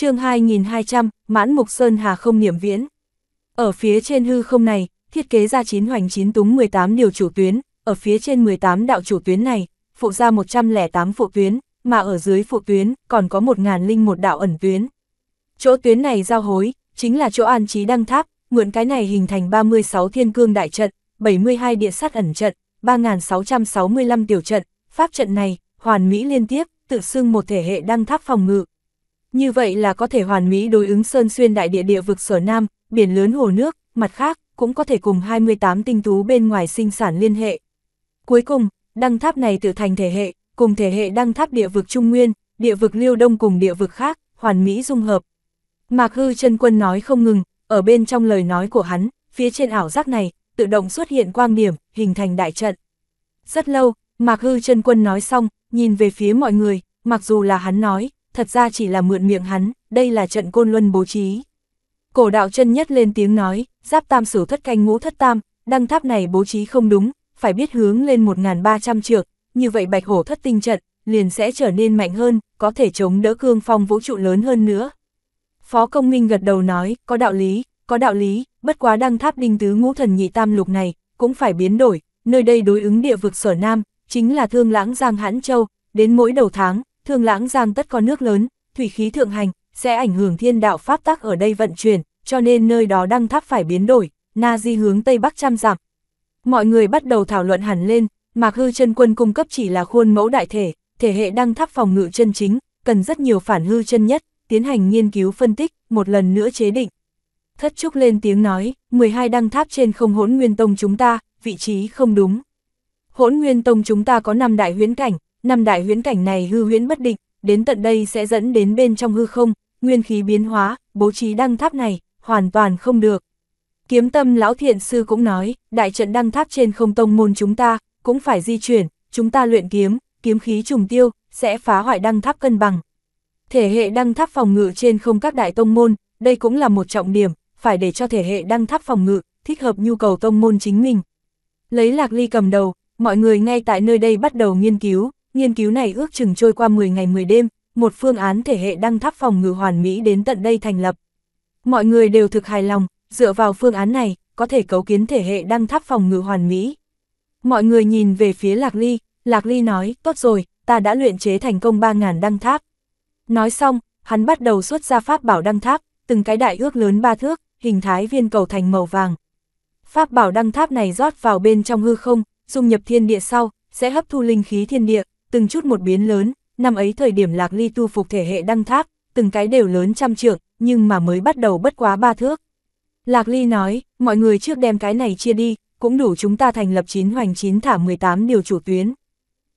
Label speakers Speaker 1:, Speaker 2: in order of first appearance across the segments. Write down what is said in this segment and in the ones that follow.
Speaker 1: chương 2200, mãn mục Sơn Hà không niệm viễn. Ở phía trên hư không này, thiết kế ra 9 hoành 9 túng 18 điều chủ tuyến, ở phía trên 18 đạo chủ tuyến này, phụ ra 108 phụ tuyến, mà ở dưới phụ tuyến còn có 1001 đạo ẩn tuyến. Chỗ tuyến này giao hối, chính là chỗ an trí đăng tháp, mượn cái này hình thành 36 thiên cương đại trận, 72 địa sát ẩn trận, 3665 tiểu trận, pháp trận này, hoàn mỹ liên tiếp, tự xưng một thể hệ đăng tháp phòng ngự, như vậy là có thể hoàn mỹ đối ứng sơn xuyên đại địa địa vực sở nam, biển lớn hồ nước, mặt khác, cũng có thể cùng 28 tinh tú bên ngoài sinh sản liên hệ. Cuối cùng, đăng tháp này tự thành thể hệ, cùng thể hệ đăng tháp địa vực Trung Nguyên, địa vực Liêu Đông cùng địa vực khác, hoàn mỹ dung hợp. Mạc Hư chân Quân nói không ngừng, ở bên trong lời nói của hắn, phía trên ảo giác này, tự động xuất hiện quang điểm, hình thành đại trận. Rất lâu, Mạc Hư chân Quân nói xong, nhìn về phía mọi người, mặc dù là hắn nói, thật ra chỉ là mượn miệng hắn, đây là trận côn luân bố trí. Cổ đạo chân nhất lên tiếng nói, giáp tam sửu thất canh ngũ thất tam, đăng tháp này bố trí không đúng, phải biết hướng lên 1.300 trược. như vậy bạch hổ thất tinh trận, liền sẽ trở nên mạnh hơn, có thể chống đỡ cương phong vũ trụ lớn hơn nữa. Phó công minh gật đầu nói, có đạo lý, có đạo lý, bất quá đăng tháp đinh tứ ngũ thần nhị tam lục này, cũng phải biến đổi, nơi đây đối ứng địa vực sở nam, chính là thương lãng giang hãn châu, đến mỗi đầu tháng, Thường lãng giang tất có nước lớn, thủy khí thượng hành, sẽ ảnh hưởng thiên đạo pháp tắc ở đây vận chuyển, cho nên nơi đó đăng tháp phải biến đổi, na di hướng tây bắc trăm dặm. Mọi người bắt đầu thảo luận hẳn lên, Mạc Hư chân quân cung cấp chỉ là khuôn mẫu đại thể, thể hệ đăng tháp phòng ngự chân chính, cần rất nhiều phản hư chân nhất, tiến hành nghiên cứu phân tích, một lần nữa chế định. Thất Trúc lên tiếng nói, 12 đăng tháp trên không hỗn nguyên tông chúng ta, vị trí không đúng. Hỗn nguyên tông chúng ta có 5 đại huyến cảnh, năm đại huyễn cảnh này hư huyễn bất định, đến tận đây sẽ dẫn đến bên trong hư không, nguyên khí biến hóa, bố trí đăng tháp này, hoàn toàn không được. Kiếm tâm lão thiện sư cũng nói, đại trận đăng tháp trên không tông môn chúng ta, cũng phải di chuyển, chúng ta luyện kiếm, kiếm khí trùng tiêu, sẽ phá hoại đăng tháp cân bằng. Thể hệ đăng tháp phòng ngự trên không các đại tông môn, đây cũng là một trọng điểm, phải để cho thể hệ đăng tháp phòng ngự, thích hợp nhu cầu tông môn chính mình. Lấy lạc ly cầm đầu, mọi người ngay tại nơi đây bắt đầu nghiên cứu, nghiên cứu này ước chừng trôi qua 10 ngày 10 đêm, một phương án thể hệ đăng tháp phòng ngự hoàn mỹ đến tận đây thành lập. Mọi người đều thực hài lòng, dựa vào phương án này, có thể cấu kiến thể hệ đăng tháp phòng ngự hoàn mỹ. Mọi người nhìn về phía Lạc Ly, Lạc Ly nói, tốt rồi, ta đã luyện chế thành công 3.000 đăng tháp. Nói xong, hắn bắt đầu xuất ra pháp bảo đăng tháp, từng cái đại ước lớn ba thước, hình thái viên cầu thành màu vàng. Pháp bảo đăng tháp này rót vào bên trong hư không, dung nhập thiên địa sau, sẽ hấp thu linh khí thiên địa, từng chút một biến lớn, năm ấy thời điểm lạc ly tu phục thể hệ đăng tháp, từng cái đều lớn trăm trượng, nhưng mà mới bắt đầu bất quá ba thước. Lạc ly nói, mọi người trước đem cái này chia đi, cũng đủ chúng ta thành lập chín hoành chín thả 18 điều chủ tuyến.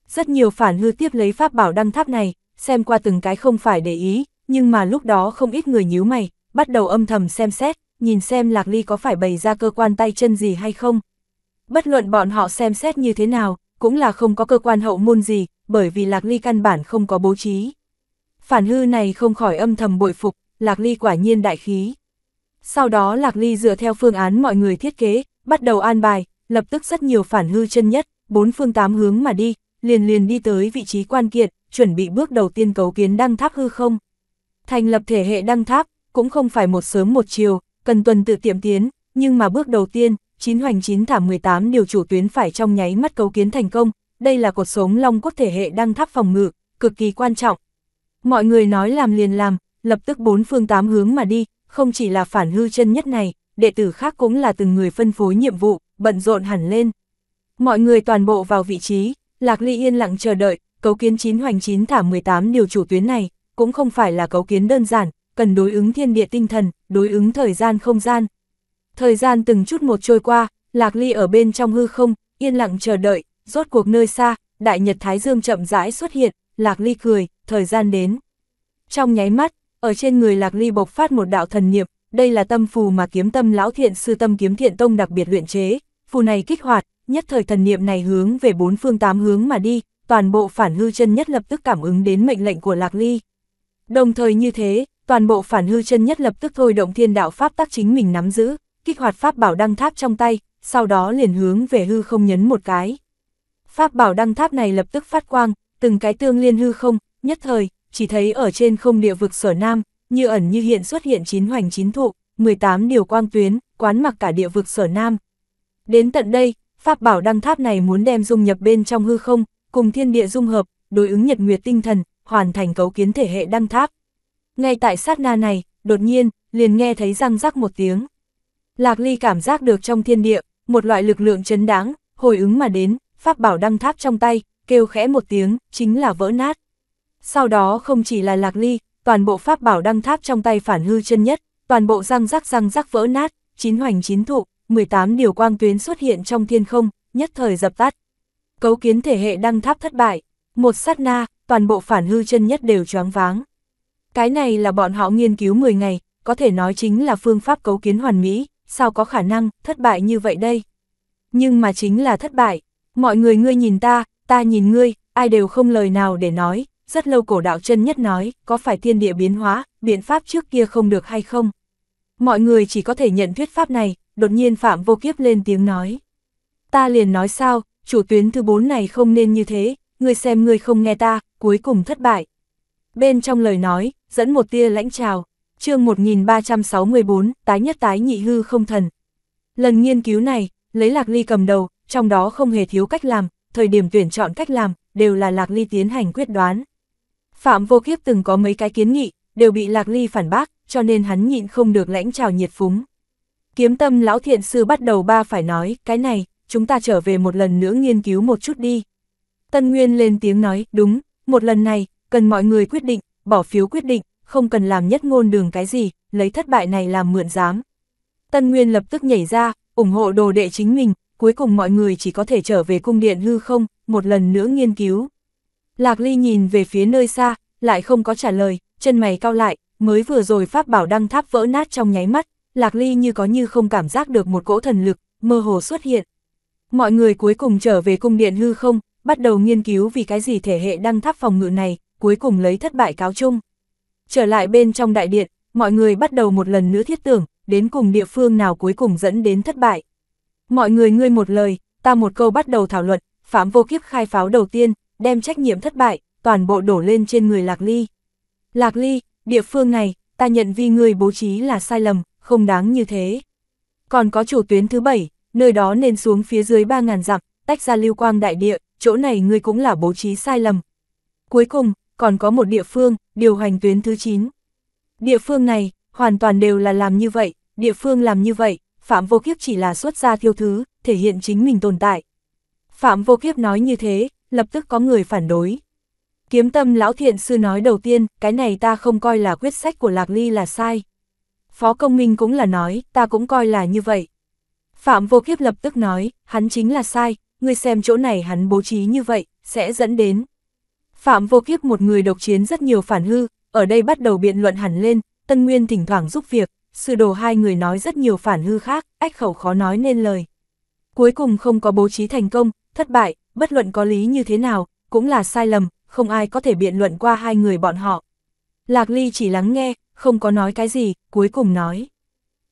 Speaker 1: Rất nhiều phản hư tiếp lấy pháp bảo đăng tháp này, xem qua từng cái không phải để ý, nhưng mà lúc đó không ít người nhíu mày, bắt đầu âm thầm xem xét, nhìn xem Lạc Ly có phải bày ra cơ quan tay chân gì hay không. Bất luận bọn họ xem xét như thế nào, cũng là không có cơ quan hậu môn gì, bởi vì Lạc Ly căn bản không có bố trí. Phản hư này không khỏi âm thầm bội phục, Lạc Ly quả nhiên đại khí. Sau đó Lạc Ly dựa theo phương án mọi người thiết kế, bắt đầu an bài, lập tức rất nhiều phản hư chân nhất, bốn phương tám hướng mà đi, liền liền đi tới vị trí quan kiệt, chuẩn bị bước đầu tiên cấu kiến đăng tháp hư không. Thành lập thể hệ đăng tháp, cũng không phải một sớm một chiều, cần tuần tự tiệm tiến, nhưng mà bước đầu tiên, chín hoành chín thả 18 điều chủ tuyến phải trong nháy mắt cấu kiến thành công, đây là cột sống long Quốc thể hệ đang tháp phòng ngự, cực kỳ quan trọng. Mọi người nói làm liền làm, lập tức bốn phương tám hướng mà đi, không chỉ là phản hư chân nhất này, đệ tử khác cũng là từng người phân phối nhiệm vụ, bận rộn hẳn lên. Mọi người toàn bộ vào vị trí, Lạc Ly yên lặng chờ đợi, cấu kiến chín hoành chín thả 18 điều chủ tuyến này, cũng không phải là cấu kiến đơn giản, cần đối ứng thiên địa tinh thần, đối ứng thời gian không gian, Thời gian từng chút một trôi qua, Lạc Ly ở bên trong hư không, yên lặng chờ đợi, rốt cuộc nơi xa, Đại Nhật Thái Dương chậm rãi xuất hiện, Lạc Ly cười, thời gian đến. Trong nháy mắt, ở trên người Lạc Ly bộc phát một đạo thần niệm, đây là tâm phù mà kiếm tâm lão thiện sư tâm kiếm thiện tông đặc biệt luyện chế, phù này kích hoạt, nhất thời thần niệm này hướng về bốn phương tám hướng mà đi, toàn bộ phản hư chân nhất lập tức cảm ứng đến mệnh lệnh của Lạc Ly. Đồng thời như thế, toàn bộ phản hư chân nhất lập tức thôi động thiên đạo pháp tác chính mình nắm giữ, kích hoạt pháp bảo đăng tháp trong tay, sau đó liền hướng về hư không nhấn một cái. Pháp bảo đăng tháp này lập tức phát quang, từng cái tương liên hư không, nhất thời, chỉ thấy ở trên không địa vực sở nam, như ẩn như hiện xuất hiện chín hoành chín thụ, 18 điều quang tuyến, quán mặc cả địa vực sở nam. Đến tận đây, pháp bảo đăng tháp này muốn đem dung nhập bên trong hư không, cùng thiên địa dung hợp, đối ứng nhật nguyệt tinh thần, hoàn thành cấu kiến thể hệ đăng tháp. Ngay tại sát na này, đột nhiên, liền nghe thấy răng rắc một tiếng. Lạc Ly cảm giác được trong thiên địa, một loại lực lượng chấn đáng, hồi ứng mà đến, pháp bảo đăng tháp trong tay, kêu khẽ một tiếng, chính là vỡ nát. Sau đó không chỉ là Lạc Ly, toàn bộ pháp bảo đăng tháp trong tay phản hư chân nhất, toàn bộ răng rắc răng rắc vỡ nát, chín hoành chín thụ, 18 điều quang tuyến xuất hiện trong thiên không, nhất thời dập tắt. Cấu kiến thể hệ đăng tháp thất bại, một sát na, toàn bộ phản hư chân nhất đều choáng váng. Cái này là bọn họ nghiên cứu 10 ngày, có thể nói chính là phương pháp cấu kiến hoàn mỹ, sao có khả năng thất bại như vậy đây? Nhưng mà chính là thất bại, mọi người ngươi nhìn ta, ta nhìn ngươi, ai đều không lời nào để nói, rất lâu cổ đạo chân nhất nói, có phải thiên địa biến hóa, biện pháp trước kia không được hay không? Mọi người chỉ có thể nhận thuyết pháp này, đột nhiên Phạm Vô Kiếp lên tiếng nói. Ta liền nói sao, chủ tuyến thứ bốn này không nên như thế, ngươi xem ngươi không nghe ta, cuối cùng thất bại. Bên trong lời nói, dẫn một tia lãnh trào chương 1364, tái nhất tái nhị hư không thần. Lần nghiên cứu này, lấy Lạc Ly cầm đầu, trong đó không hề thiếu cách làm, thời điểm tuyển chọn cách làm, đều là Lạc Ly tiến hành quyết đoán. Phạm Vô Kiếp từng có mấy cái kiến nghị, đều bị Lạc Ly phản bác, cho nên hắn nhịn không được lãnh trào nhiệt phúng. Kiếm tâm lão thiện sư bắt đầu ba phải nói, cái này, chúng ta trở về một lần nữa nghiên cứu một chút đi. Tân Nguyên lên tiếng nói, đúng, một lần này, cần mọi người quyết định, bỏ phiếu quyết định, không cần làm nhất ngôn đường cái gì, lấy thất bại này làm mượn dám. Tân Nguyên lập tức nhảy ra, ủng hộ đồ đệ chính mình, cuối cùng mọi người chỉ có thể trở về cung điện hư không, một lần nữa nghiên cứu. Lạc Ly nhìn về phía nơi xa, lại không có trả lời, chân mày cao lại, mới vừa rồi pháp bảo đăng tháp vỡ nát trong nháy mắt, Lạc Ly như có như không cảm giác được một cỗ thần lực, mơ hồ xuất hiện. Mọi người cuối cùng trở về cung điện hư không, bắt đầu nghiên cứu vì cái gì thể hệ đăng tháp phòng ngự này, cuối cùng lấy thất bại cáo chung. Trở lại bên trong đại điện, mọi người bắt đầu một lần nữa thiết tưởng, đến cùng địa phương nào cuối cùng dẫn đến thất bại. Mọi người ngươi một lời, ta một câu bắt đầu thảo luận, phạm vô kiếp khai pháo đầu tiên, đem trách nhiệm thất bại, toàn bộ đổ lên trên người Lạc Ly. Lạc Ly, địa phương này, ta nhận vì người bố trí là sai lầm, không đáng như thế. Còn có chủ tuyến thứ bảy, nơi đó nên xuống phía dưới 3.000 dặm, tách ra lưu quang đại địa, chỗ này ngươi cũng là bố trí sai lầm. Cuối cùng, còn có một địa phương, điều hành tuyến thứ 9. Địa phương này, hoàn toàn đều là làm như vậy, địa phương làm như vậy, Phạm Vô Kiếp chỉ là xuất ra thiêu thứ, thể hiện chính mình tồn tại. Phạm Vô Kiếp nói như thế, lập tức có người phản đối. Kiếm tâm lão thiện sư nói đầu tiên, cái này ta không coi là quyết sách của Lạc Ly là sai. Phó Công Minh cũng là nói, ta cũng coi là như vậy. Phạm Vô Kiếp lập tức nói, hắn chính là sai, ngươi xem chỗ này hắn bố trí như vậy, sẽ dẫn đến. Phạm Vô Kiếp một người độc chiến rất nhiều phản hư, ở đây bắt đầu biện luận hẳn lên, Tân Nguyên thỉnh thoảng giúp việc, sư đồ hai người nói rất nhiều phản hư khác, ách khẩu khó nói nên lời. Cuối cùng không có bố trí thành công, thất bại, bất luận có lý như thế nào, cũng là sai lầm, không ai có thể biện luận qua hai người bọn họ. Lạc Ly chỉ lắng nghe, không có nói cái gì, cuối cùng nói.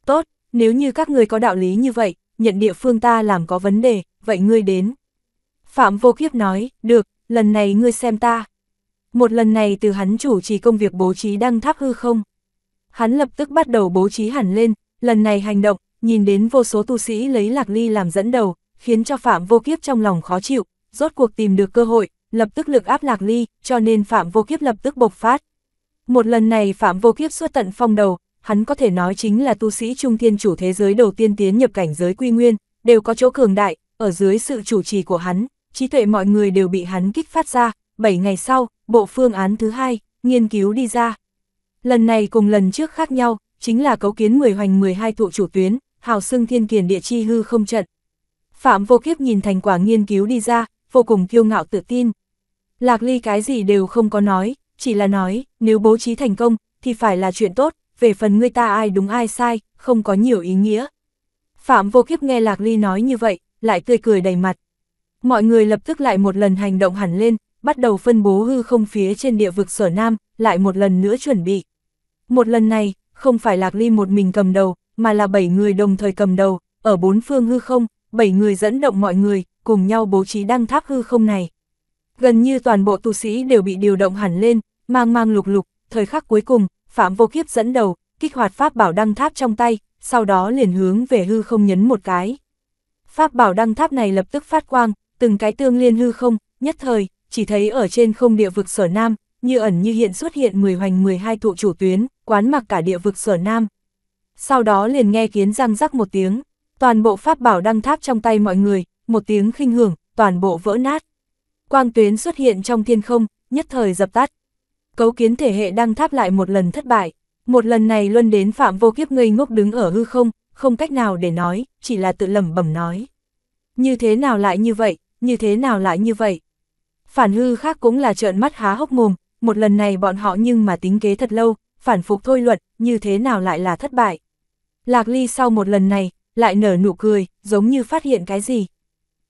Speaker 1: Tốt, nếu như các người có đạo lý như vậy, nhận địa phương ta làm có vấn đề, vậy ngươi đến. Phạm Vô Kiếp nói, được, lần này ngươi xem ta. Một lần này từ hắn chủ trì công việc bố trí đăng tháp hư không. Hắn lập tức bắt đầu bố trí hẳn lên, lần này hành động, nhìn đến vô số tu sĩ lấy lạc ly làm dẫn đầu, khiến cho Phạm Vô Kiếp trong lòng khó chịu, rốt cuộc tìm được cơ hội, lập tức lực áp lạc ly, cho nên Phạm Vô Kiếp lập tức bộc phát. Một lần này Phạm Vô Kiếp xuất tận phong đầu, hắn có thể nói chính là tu sĩ trung thiên chủ thế giới đầu tiên tiến nhập cảnh giới quy nguyên, đều có chỗ cường đại, ở dưới sự chủ trì của hắn, trí tuệ mọi người đều bị hắn kích phát ra, 7 ngày sau, bộ phương án thứ hai nghiên cứu đi ra. Lần này cùng lần trước khác nhau, chính là cấu kiến 10 hoành 12 thụ chủ tuyến, hào xưng thiên kiền địa chi hư không trận. Phạm vô kiếp nhìn thành quả nghiên cứu đi ra, vô cùng kiêu ngạo tự tin. Lạc ly cái gì đều không có nói, chỉ là nói, nếu bố trí thành công, thì phải là chuyện tốt, về phần người ta ai đúng ai sai, không có nhiều ý nghĩa. Phạm vô kiếp nghe Lạc ly nói như vậy, lại tươi cười đầy mặt. Mọi người lập tức lại một lần hành động hẳn lên, bắt đầu phân bố hư không phía trên địa vực sở Nam, lại một lần nữa chuẩn bị. Một lần này, không phải Lạc Ly một mình cầm đầu, mà là bảy người đồng thời cầm đầu, ở bốn phương hư không, bảy người dẫn động mọi người, cùng nhau bố trí đăng tháp hư không này. Gần như toàn bộ tu sĩ đều bị điều động hẳn lên, mang mang lục lục, thời khắc cuối cùng, Phạm Vô Kiếp dẫn đầu, kích hoạt pháp bảo đăng tháp trong tay, sau đó liền hướng về hư không nhấn một cái. Pháp bảo đăng tháp này lập tức phát quang, từng cái tương liên hư không, nhất thời, chỉ thấy ở trên không địa vực sở nam, như ẩn như hiện xuất hiện 10 hoành 12 thụ chủ tuyến, quán mặc cả địa vực sở nam. Sau đó liền nghe kiến răng rắc một tiếng, toàn bộ pháp bảo đăng tháp trong tay mọi người, một tiếng khinh hưởng, toàn bộ vỡ nát. Quang tuyến xuất hiện trong thiên không, nhất thời dập tắt. Cấu kiến thể hệ đăng tháp lại một lần thất bại, một lần này luân đến phạm vô kiếp ngây ngốc đứng ở hư không, không cách nào để nói, chỉ là tự lầm bẩm nói. Như thế nào lại như vậy, như thế nào lại như vậy? Phản hư khác cũng là trợn mắt há hốc mồm, một lần này bọn họ nhưng mà tính kế thật lâu, phản phục thôi luận, như thế nào lại là thất bại. Lạc Ly sau một lần này, lại nở nụ cười, giống như phát hiện cái gì.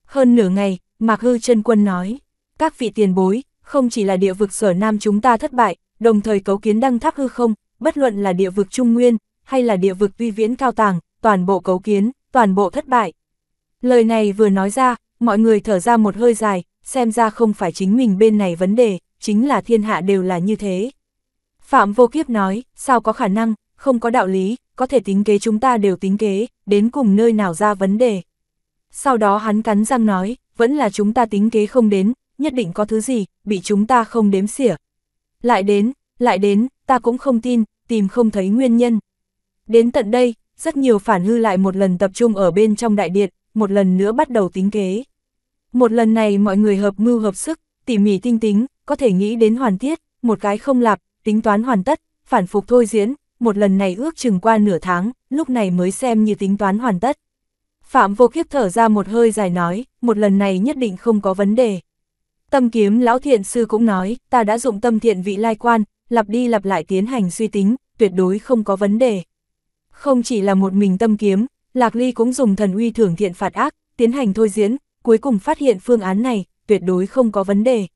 Speaker 1: Hơn nửa ngày, Mạc Hư chân Quân nói, các vị tiền bối, không chỉ là địa vực sở nam chúng ta thất bại, đồng thời cấu kiến đăng tháp hư không, bất luận là địa vực trung nguyên, hay là địa vực uy viễn cao tàng, toàn bộ cấu kiến, toàn bộ thất bại. Lời này vừa nói ra, mọi người thở ra một hơi dài, xem ra không phải chính mình bên này vấn đề, chính là thiên hạ đều là như thế. Phạm Vô Kiếp nói, sao có khả năng, không có đạo lý, có thể tính kế chúng ta đều tính kế, đến cùng nơi nào ra vấn đề. Sau đó hắn cắn răng nói, vẫn là chúng ta tính kế không đến, nhất định có thứ gì, bị chúng ta không đếm xỉa. Lại đến, lại đến, ta cũng không tin, tìm không thấy nguyên nhân. Đến tận đây, rất nhiều phản hư lại một lần tập trung ở bên trong đại điện, một lần nữa bắt đầu tính kế. Một lần này mọi người hợp mưu hợp sức, tỉ mỉ tinh tính, có thể nghĩ đến hoàn tiết, một cái không lạp, tính toán hoàn tất, phản phục thôi diễn, một lần này ước chừng qua nửa tháng, lúc này mới xem như tính toán hoàn tất. Phạm vô kiếp thở ra một hơi dài nói, một lần này nhất định không có vấn đề. Tâm kiếm lão thiện sư cũng nói, ta đã dụng tâm thiện vị lai quan, lặp đi lặp lại tiến hành suy tính, tuyệt đối không có vấn đề. Không chỉ là một mình tâm kiếm, Lạc Ly cũng dùng thần uy thưởng thiện phạt ác, tiến hành thôi diễn, cuối cùng phát hiện phương án này tuyệt đối không có vấn đề.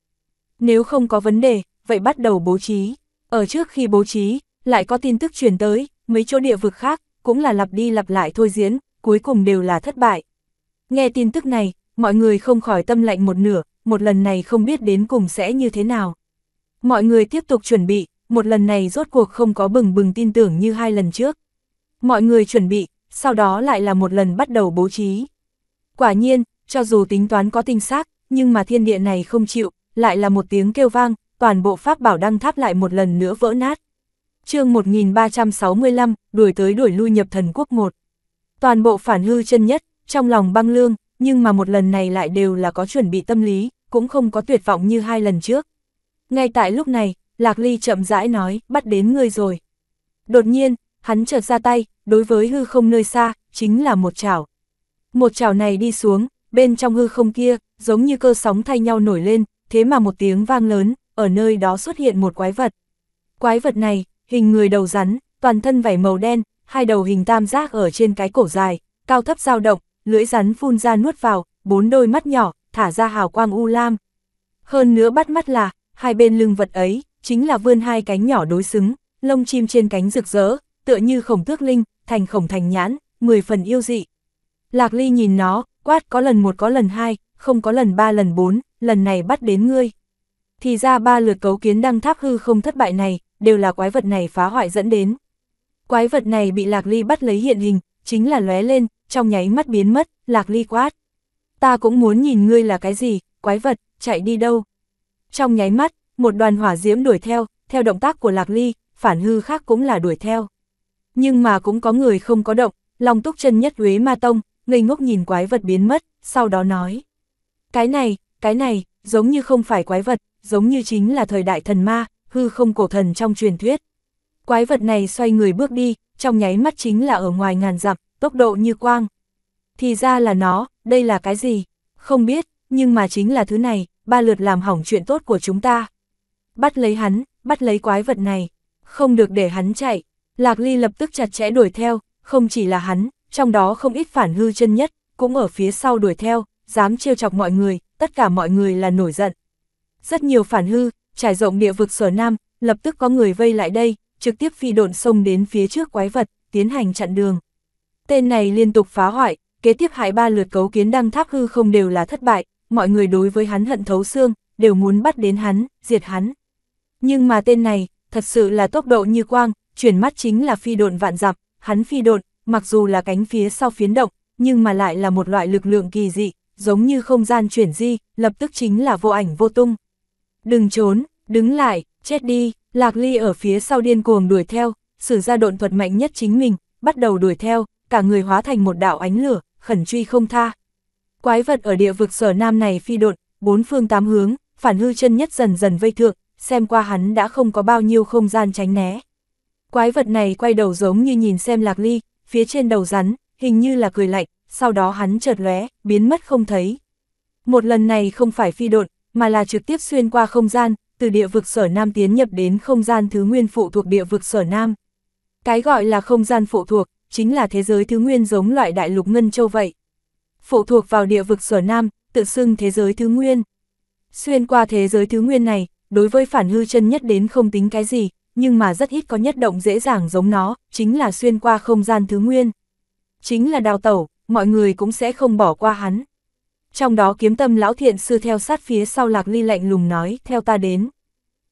Speaker 1: Nếu không có vấn đề, vậy bắt đầu bố trí. Ở trước khi bố trí, lại có tin tức truyền tới, mấy chỗ địa vực khác, cũng là lặp đi lặp lại thôi diễn, cuối cùng đều là thất bại. Nghe tin tức này, mọi người không khỏi tâm lạnh một nửa, một lần này không biết đến cùng sẽ như thế nào. Mọi người tiếp tục chuẩn bị, một lần này rốt cuộc không có bừng bừng tin tưởng như hai lần trước. Mọi người chuẩn bị, sau đó lại là một lần bắt đầu bố trí. Quả nhiên, cho dù tính toán có tinh xác, nhưng mà thiên địa này không chịu, lại là một tiếng kêu vang, toàn bộ pháp bảo đăng tháp lại một lần nữa vỡ nát. chương 1365, đuổi tới đuổi lui nhập thần quốc 1. Toàn bộ phản hư chân nhất, trong lòng băng lương, nhưng mà một lần này lại đều là có chuẩn bị tâm lý, cũng không có tuyệt vọng như hai lần trước. Ngay tại lúc này, Lạc Ly chậm rãi nói, bắt đến ngươi rồi. Đột nhiên, hắn chợt ra tay, đối với hư không nơi xa, chính là một chảo. Một chảo này đi xuống, bên trong hư không kia, giống như cơ sóng thay nhau nổi lên, thế mà một tiếng vang lớn, ở nơi đó xuất hiện một quái vật. Quái vật này, hình người đầu rắn, toàn thân vảy màu đen, hai đầu hình tam giác ở trên cái cổ dài, cao thấp dao động, lưỡi rắn phun ra nuốt vào, bốn đôi mắt nhỏ, thả ra hào quang u lam. Hơn nữa bắt mắt là, hai bên lưng vật ấy, chính là vươn hai cánh nhỏ đối xứng, lông chim trên cánh rực rỡ, tựa như khổng tước linh, thành khổng thành nhãn, mười phần yêu dị. Lạc Ly nhìn nó, quát có lần một có lần hai, không có lần ba lần bốn, lần này bắt đến ngươi. Thì ra ba lượt cấu kiến đăng tháp hư không thất bại này, đều là quái vật này phá hoại dẫn đến. Quái vật này bị Lạc Ly bắt lấy hiện hình, chính là lóe lên, trong nháy mắt biến mất, Lạc Ly quát. Ta cũng muốn nhìn ngươi là cái gì, quái vật, chạy đi đâu. Trong nháy mắt, một đoàn hỏa diễm đuổi theo, theo động tác của Lạc Ly, phản hư khác cũng là đuổi theo. Nhưng mà cũng có người không có động, Long Túc chân nhất Huế Ma Tông, ngây ngốc nhìn quái vật biến mất, sau đó nói. Cái này, cái này, giống như không phải quái vật, giống như chính là thời đại thần ma, hư không cổ thần trong truyền thuyết. Quái vật này xoay người bước đi, trong nháy mắt chính là ở ngoài ngàn dặm, tốc độ như quang. Thì ra là nó, đây là cái gì? Không biết, nhưng mà chính là thứ này, ba lượt làm hỏng chuyện tốt của chúng ta. Bắt lấy hắn, bắt lấy quái vật này, không được để hắn chạy. Lạc Ly lập tức chặt chẽ đuổi theo, không chỉ là hắn, trong đó không ít phản hư chân nhất, cũng ở phía sau đuổi theo, dám trêu chọc mọi người, tất cả mọi người là nổi giận. Rất nhiều phản hư, trải rộng địa vực sở nam, lập tức có người vây lại đây, trực tiếp phi độn sông đến phía trước quái vật, tiến hành chặn đường. Tên này liên tục phá hoại, kế tiếp hại ba lượt cấu kiến đăng tháp hư không đều là thất bại, mọi người đối với hắn hận thấu xương, đều muốn bắt đến hắn, diệt hắn. Nhưng mà tên này, thật sự là tốc độ như quang, chuyển mắt chính là phi độn vạn dặm, hắn phi độn, mặc dù là cánh phía sau phiến động, nhưng mà lại là một loại lực lượng kỳ dị, giống như không gian chuyển di, lập tức chính là vô ảnh vô tung. Đừng trốn, đứng lại, chết đi, Lạc Ly ở phía sau điên cuồng đuổi theo, sử ra độn thuật mạnh nhất chính mình, bắt đầu đuổi theo, cả người hóa thành một đạo ánh lửa, khẩn truy không tha. Quái vật ở địa vực sở nam này phi độn, bốn phương tám hướng, phản hư chân nhất dần dần vây thượng, xem qua hắn đã không có bao nhiêu không gian tránh né. Quái vật này quay đầu giống như nhìn xem Lạc Ly, phía trên đầu rắn, hình như là cười lạnh, sau đó hắn chợt lóe, biến mất không thấy. Một lần này không phải phi độn, mà là trực tiếp xuyên qua không gian, từ địa vực sở Nam tiến nhập đến không gian thứ nguyên phụ thuộc địa vực sở Nam. Cái gọi là không gian phụ thuộc, chính là thế giới thứ nguyên giống loại đại lục Ngân Châu vậy. Phụ thuộc vào địa vực sở Nam, tự xưng thế giới thứ nguyên. Xuyên qua thế giới thứ nguyên này, đối với phản hư chân nhất đến không tính cái gì, nhưng mà rất ít có nhất động dễ dàng giống nó, chính là xuyên qua không gian thứ nguyên. Chính là đào tẩu, mọi người cũng sẽ không bỏ qua hắn. Trong đó kiếm tâm lão thiện sư theo sát phía sau lạc ly lạnh lùng nói, theo ta đến.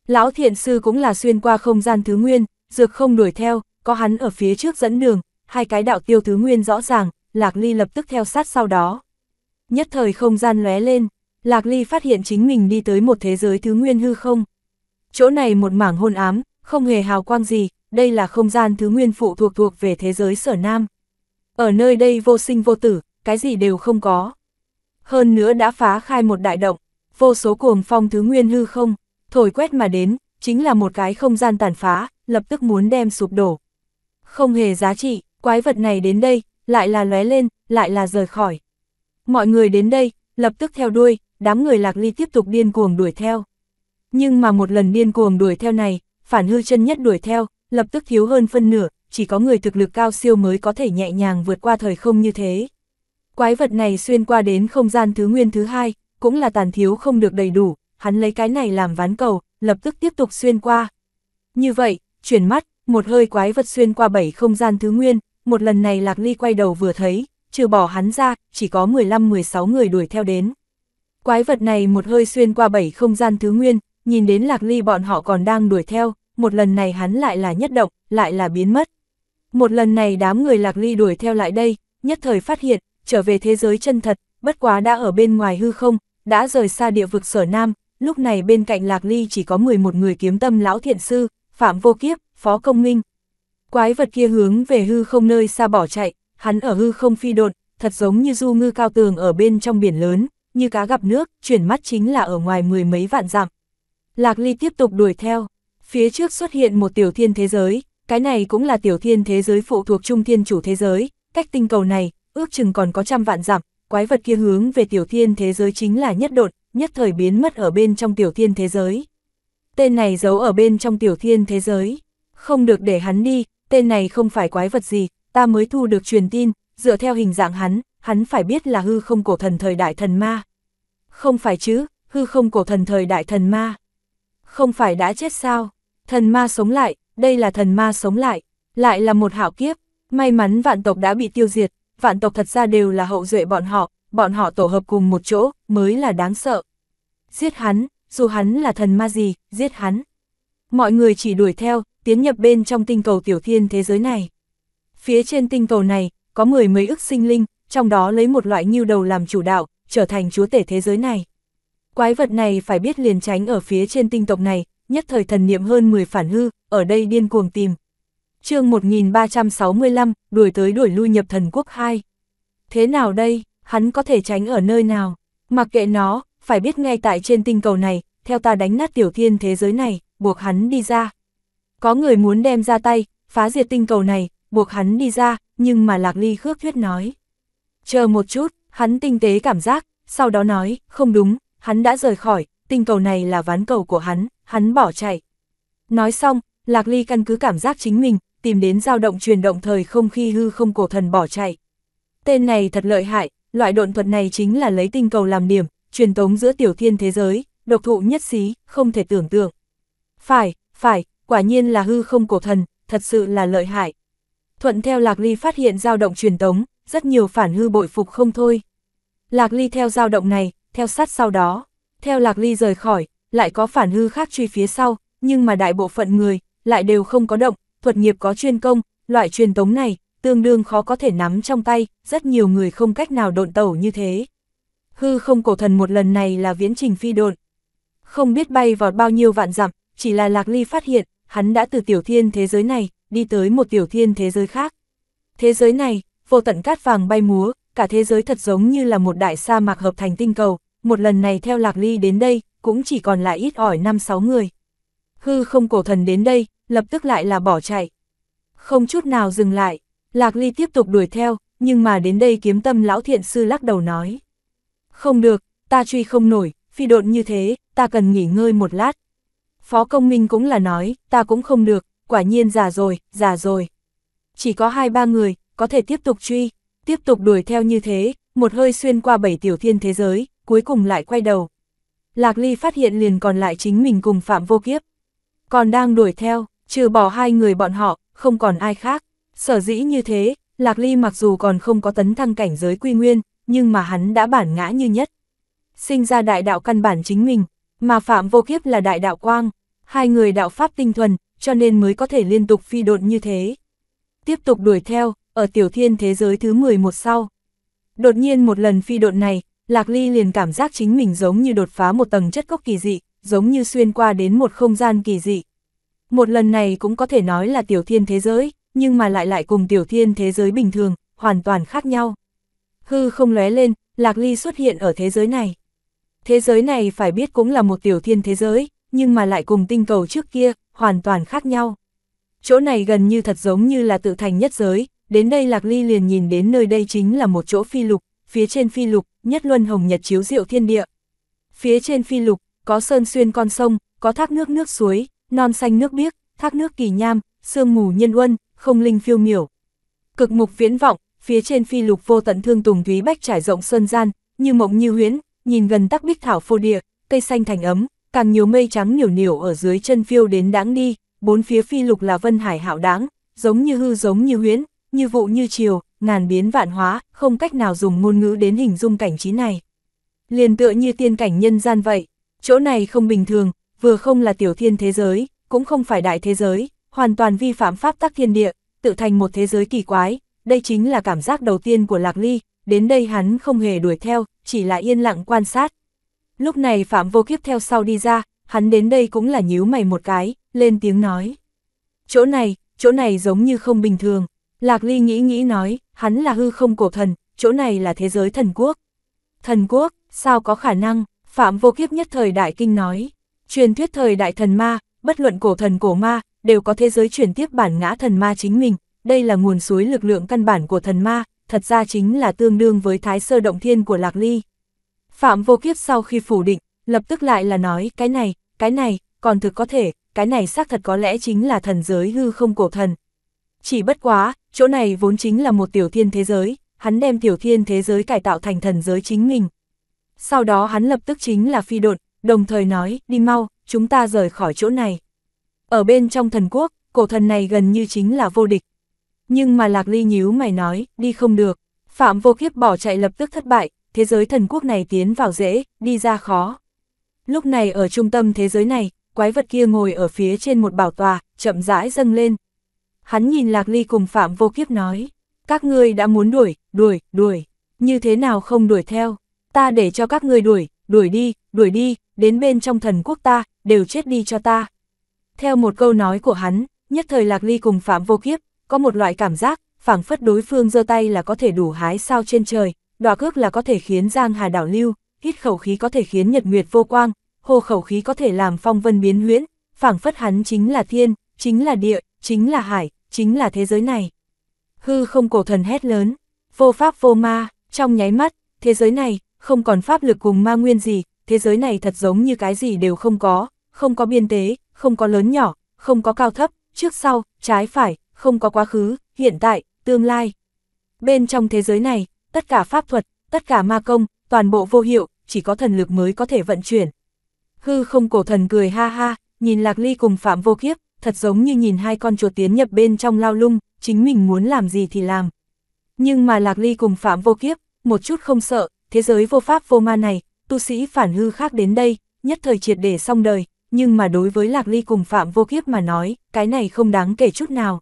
Speaker 1: Lão thiện sư cũng là xuyên qua không gian thứ nguyên, dược không đuổi theo, có hắn ở phía trước dẫn đường, hai cái đạo tiêu thứ nguyên rõ ràng, lạc ly lập tức theo sát sau đó. Nhất thời không gian lóe lên, lạc ly phát hiện chính mình đi tới một thế giới thứ nguyên hư không. Chỗ này một mảng hôn ám, không hề hào quang gì, đây là không gian thứ nguyên phụ thuộc thuộc về thế giới sở nam. Ở nơi đây vô sinh vô tử, cái gì đều không có. Hơn nữa đã phá khai một đại động, vô số cuồng phong thứ nguyên hư không, thổi quét mà đến, chính là một cái không gian tàn phá, lập tức muốn đem sụp đổ. Không hề giá trị, quái vật này đến đây, lại là lóe lên, lại là rời khỏi. Mọi người đến đây, lập tức theo đuôi, đám người lạc ly tiếp tục điên cuồng đuổi theo. Nhưng mà một lần điên cuồng đuổi theo này, phản hư chân nhất đuổi theo, lập tức thiếu hơn phân nửa, chỉ có người thực lực cao siêu mới có thể nhẹ nhàng vượt qua thời không như thế. Quái vật này xuyên qua đến không gian thứ nguyên thứ hai, cũng là tàn thiếu không được đầy đủ, hắn lấy cái này làm ván cầu, lập tức tiếp tục xuyên qua. Như vậy, chuyển mắt, một hơi quái vật xuyên qua bảy không gian thứ nguyên, một lần này Lạc Ly quay đầu vừa thấy, trừ bỏ hắn ra, chỉ có 15-16 người đuổi theo đến. Quái vật này một hơi xuyên qua bảy không gian thứ nguyên, nhìn đến Lạc Ly bọn họ còn đang đuổi theo, một lần này hắn lại là nhất động, lại là biến mất. Một lần này đám người Lạc Ly đuổi theo lại đây, nhất thời phát hiện, trở về thế giới chân thật, bất quá đã ở bên ngoài hư không, đã rời xa địa vực sở nam, lúc này bên cạnh Lạc Ly chỉ có 11 người kiếm tâm lão thiện sư, Phạm Vô Kiếp, Phó Công Minh. Quái vật kia hướng về hư không nơi xa bỏ chạy, hắn ở hư không phi đột, thật giống như du ngư cao tường ở bên trong biển lớn, như cá gặp nước, chuyển mắt chính là ở ngoài mười mấy vạn dặm, Lạc Ly tiếp tục đuổi theo. Phía trước xuất hiện một tiểu thiên thế giới, cái này cũng là tiểu thiên thế giới phụ thuộc trung thiên chủ thế giới, cách tinh cầu này, ước chừng còn có trăm vạn dặm, quái vật kia hướng về tiểu thiên thế giới chính là nhất đột, nhất thời biến mất ở bên trong tiểu thiên thế giới. Tên này giấu ở bên trong tiểu thiên thế giới, không được để hắn đi, tên này không phải quái vật gì, ta mới thu được truyền tin, dựa theo hình dạng hắn, hắn phải biết là hư không cổ thần thời đại thần ma. Không phải chứ, hư không cổ thần thời đại thần ma không phải đã chết sao? Thần ma sống lại, đây là thần ma sống lại, lại là một hảo kiếp, may mắn vạn tộc đã bị tiêu diệt, vạn tộc thật ra đều là hậu duệ bọn họ, bọn họ tổ hợp cùng một chỗ, mới là đáng sợ. Giết hắn, dù hắn là thần ma gì, giết hắn. Mọi người chỉ đuổi theo, tiến nhập bên trong tinh cầu tiểu thiên thế giới này. Phía trên tinh cầu này, có mười mấy ức sinh linh, trong đó lấy một loại nghiêu đầu làm chủ đạo, trở thành chúa tể thế giới này. Quái vật này phải biết liền tránh ở phía trên tinh tộc này, nhất thời thần niệm hơn 10 phản hư, ở đây điên cuồng tìm. chương 1365, đuổi tới đuổi lui nhập thần quốc 2. Thế nào đây, hắn có thể tránh ở nơi nào? Mặc kệ nó, phải biết ngay tại trên tinh cầu này, theo ta đánh nát tiểu thiên thế giới này, buộc hắn đi ra. Có người muốn đem ra tay, phá diệt tinh cầu này, buộc hắn đi ra, nhưng mà Lạc Ly khước thuyết nói. Chờ một chút, hắn tinh tế cảm giác, sau đó nói, không đúng, hắn đã rời khỏi, tinh cầu này là ván cầu của hắn, hắn bỏ chạy. Nói xong, Lạc Ly căn cứ cảm giác chính mình, tìm đến dao động truyền động thời không khi hư không cổ thần bỏ chạy. Tên này thật lợi hại, loại độn thuật này chính là lấy tinh cầu làm điểm, truyền tống giữa tiểu thiên thế giới, độc thụ nhất xí, không thể tưởng tượng. Phải, phải, quả nhiên là hư không cổ thần, thật sự là lợi hại. Thuận theo Lạc Ly phát hiện dao động truyền tống, rất nhiều phản hư bội phục không thôi. Lạc Ly theo dao động này, theo sát sau đó, theo Lạc Ly rời khỏi, lại có phản hư khác truy phía sau, nhưng mà đại bộ phận người, lại đều không có động, thuật nghiệp có chuyên công, loại truyền tống này, tương đương khó có thể nắm trong tay, rất nhiều người không cách nào độn tẩu như thế. Hư không cổ thần một lần này là viễn trình phi độn. Không biết bay vào bao nhiêu vạn dặm, chỉ là Lạc Ly phát hiện, hắn đã từ tiểu thiên thế giới này, đi tới một tiểu thiên thế giới khác. Thế giới này, vô tận cát vàng bay múa, cả thế giới thật giống như là một đại sa mạc hợp thành tinh cầu, một lần này theo Lạc Ly đến đây, cũng chỉ còn lại ít ỏi 5-6 người. Hư không cổ thần đến đây, lập tức lại là bỏ chạy. Không chút nào dừng lại, Lạc Ly tiếp tục đuổi theo, nhưng mà đến đây kiếm tâm lão thiện sư lắc đầu nói. Không được, ta truy không nổi, phi độn như thế, ta cần nghỉ ngơi một lát. Phó công minh cũng là nói, ta cũng không được, quả nhiên già rồi, già rồi. Chỉ có hai ba người, có thể tiếp tục truy tiếp tục đuổi theo như thế, một hơi xuyên qua bảy tiểu thiên thế giới, cuối cùng lại quay đầu. Lạc Ly phát hiện liền còn lại chính mình cùng Phạm Vô Kiếp. Còn đang đuổi theo, trừ bỏ hai người bọn họ, không còn ai khác. Sở dĩ như thế, Lạc Ly mặc dù còn không có tấn thăng cảnh giới quy nguyên, nhưng mà hắn đã bản ngã như nhất. Sinh ra đại đạo căn bản chính mình, mà Phạm Vô Kiếp là đại đạo quang, hai người đạo pháp tinh thuần, cho nên mới có thể liên tục phi độn như thế. Tiếp tục đuổi theo, ở tiểu thiên thế giới thứ 11 sau. Đột nhiên một lần phi độn này, Lạc Ly liền cảm giác chính mình giống như đột phá một tầng chất cốc kỳ dị, giống như xuyên qua đến một không gian kỳ dị. Một lần này cũng có thể nói là tiểu thiên thế giới, nhưng mà lại lại cùng tiểu thiên thế giới bình thường, hoàn toàn khác nhau. Hư không lóe lên, Lạc Ly xuất hiện ở thế giới này. Thế giới này phải biết cũng là một tiểu thiên thế giới, nhưng mà lại cùng tinh cầu trước kia, hoàn toàn khác nhau. Chỗ này gần như thật giống như là tự thành nhất giới, Đến đây Lạc Ly liền nhìn đến nơi đây chính là một chỗ phi lục, phía trên phi lục, nhất luân hồng nhật chiếu diệu thiên địa. Phía trên phi lục, có sơn xuyên con sông, có thác nước nước suối, non xanh nước biếc, thác nước kỳ nham, sương mù nhân uân, không linh phiêu miểu. Cực mục viễn vọng, phía trên phi lục vô tận thương tùng thúy bách trải rộng sơn gian, như mộng như huyễn, nhìn gần tắc bích thảo phô địa, cây xanh thành ấm, càng nhiều mây trắng nhiều nhiều ở dưới chân phiêu đến đáng đi, bốn phía phi lục là vân hải hảo đáng, giống như hư giống như huyễn, như vụ như chiều, ngàn biến vạn hóa, không cách nào dùng ngôn ngữ đến hình dung cảnh trí này. Liền tựa như tiên cảnh nhân gian vậy, chỗ này không bình thường, vừa không là tiểu thiên thế giới, cũng không phải đại thế giới, hoàn toàn vi phạm pháp tắc thiên địa, tự thành một thế giới kỳ quái, đây chính là cảm giác đầu tiên của Lạc Ly, đến đây hắn không hề đuổi theo, chỉ là yên lặng quan sát. Lúc này Phạm Vô Kiếp theo sau đi ra, hắn đến đây cũng là nhíu mày một cái, lên tiếng nói. Chỗ này, chỗ này giống như không bình thường. Lạc Ly nghĩ nghĩ nói, hắn là hư không cổ thần, chỗ này là thế giới thần quốc. Thần quốc, sao có khả năng, Phạm Vô Kiếp nhất thời đại kinh nói. Truyền thuyết thời đại thần ma, bất luận cổ thần cổ ma, đều có thế giới chuyển tiếp bản ngã thần ma chính mình, đây là nguồn suối lực lượng căn bản của thần ma, thật ra chính là tương đương với thái sơ động thiên của Lạc Ly. Phạm Vô Kiếp sau khi phủ định, lập tức lại là nói cái này, cái này, còn thực có thể, cái này xác thật có lẽ chính là thần giới hư không cổ thần, chỉ bất quá, chỗ này vốn chính là một tiểu thiên thế giới, hắn đem tiểu thiên thế giới cải tạo thành thần giới chính mình. Sau đó hắn lập tức chính là phi đột, đồng thời nói, đi mau, chúng ta rời khỏi chỗ này. Ở bên trong thần quốc, cổ thần này gần như chính là vô địch. Nhưng mà Lạc Ly nhíu mày nói, đi không được. Phạm vô kiếp bỏ chạy lập tức thất bại, thế giới thần quốc này tiến vào dễ, đi ra khó. Lúc này ở trung tâm thế giới này, quái vật kia ngồi ở phía trên một bảo tòa, chậm rãi dâng lên, Hắn nhìn Lạc Ly cùng Phạm Vô Kiếp nói, các ngươi đã muốn đuổi, đuổi, đuổi, như thế nào không đuổi theo, ta để cho các ngươi đuổi, đuổi đi, đuổi đi, đến bên trong thần quốc ta, đều chết đi cho ta. Theo một câu nói của hắn, nhất thời Lạc Ly cùng Phạm Vô Kiếp, có một loại cảm giác, phảng phất đối phương giơ tay là có thể đủ hái sao trên trời, đọa cước là có thể khiến Giang Hà đảo lưu, hít khẩu khí có thể khiến nhật nguyệt vô quang, hô khẩu khí có thể làm phong vân biến huyễn, phảng phất hắn chính là thiên, chính là địa, chính là hải, chính là thế giới này. Hư không cổ thần hét lớn, vô pháp vô ma, trong nháy mắt, thế giới này, không còn pháp lực cùng ma nguyên gì, thế giới này thật giống như cái gì đều không có, không có biên tế, không có lớn nhỏ, không có cao thấp, trước sau, trái phải, không có quá khứ, hiện tại, tương lai. Bên trong thế giới này, tất cả pháp thuật, tất cả ma công, toàn bộ vô hiệu, chỉ có thần lực mới có thể vận chuyển. Hư không cổ thần cười ha ha, nhìn Lạc Ly cùng Phạm Vô Kiếp, thật giống như nhìn hai con chuột tiến nhập bên trong lao lung, chính mình muốn làm gì thì làm. Nhưng mà Lạc Ly cùng Phạm Vô Kiếp, một chút không sợ, thế giới vô pháp vô ma này, tu sĩ phản hư khác đến đây, nhất thời triệt để xong đời, nhưng mà đối với Lạc Ly cùng Phạm Vô Kiếp mà nói, cái này không đáng kể chút nào.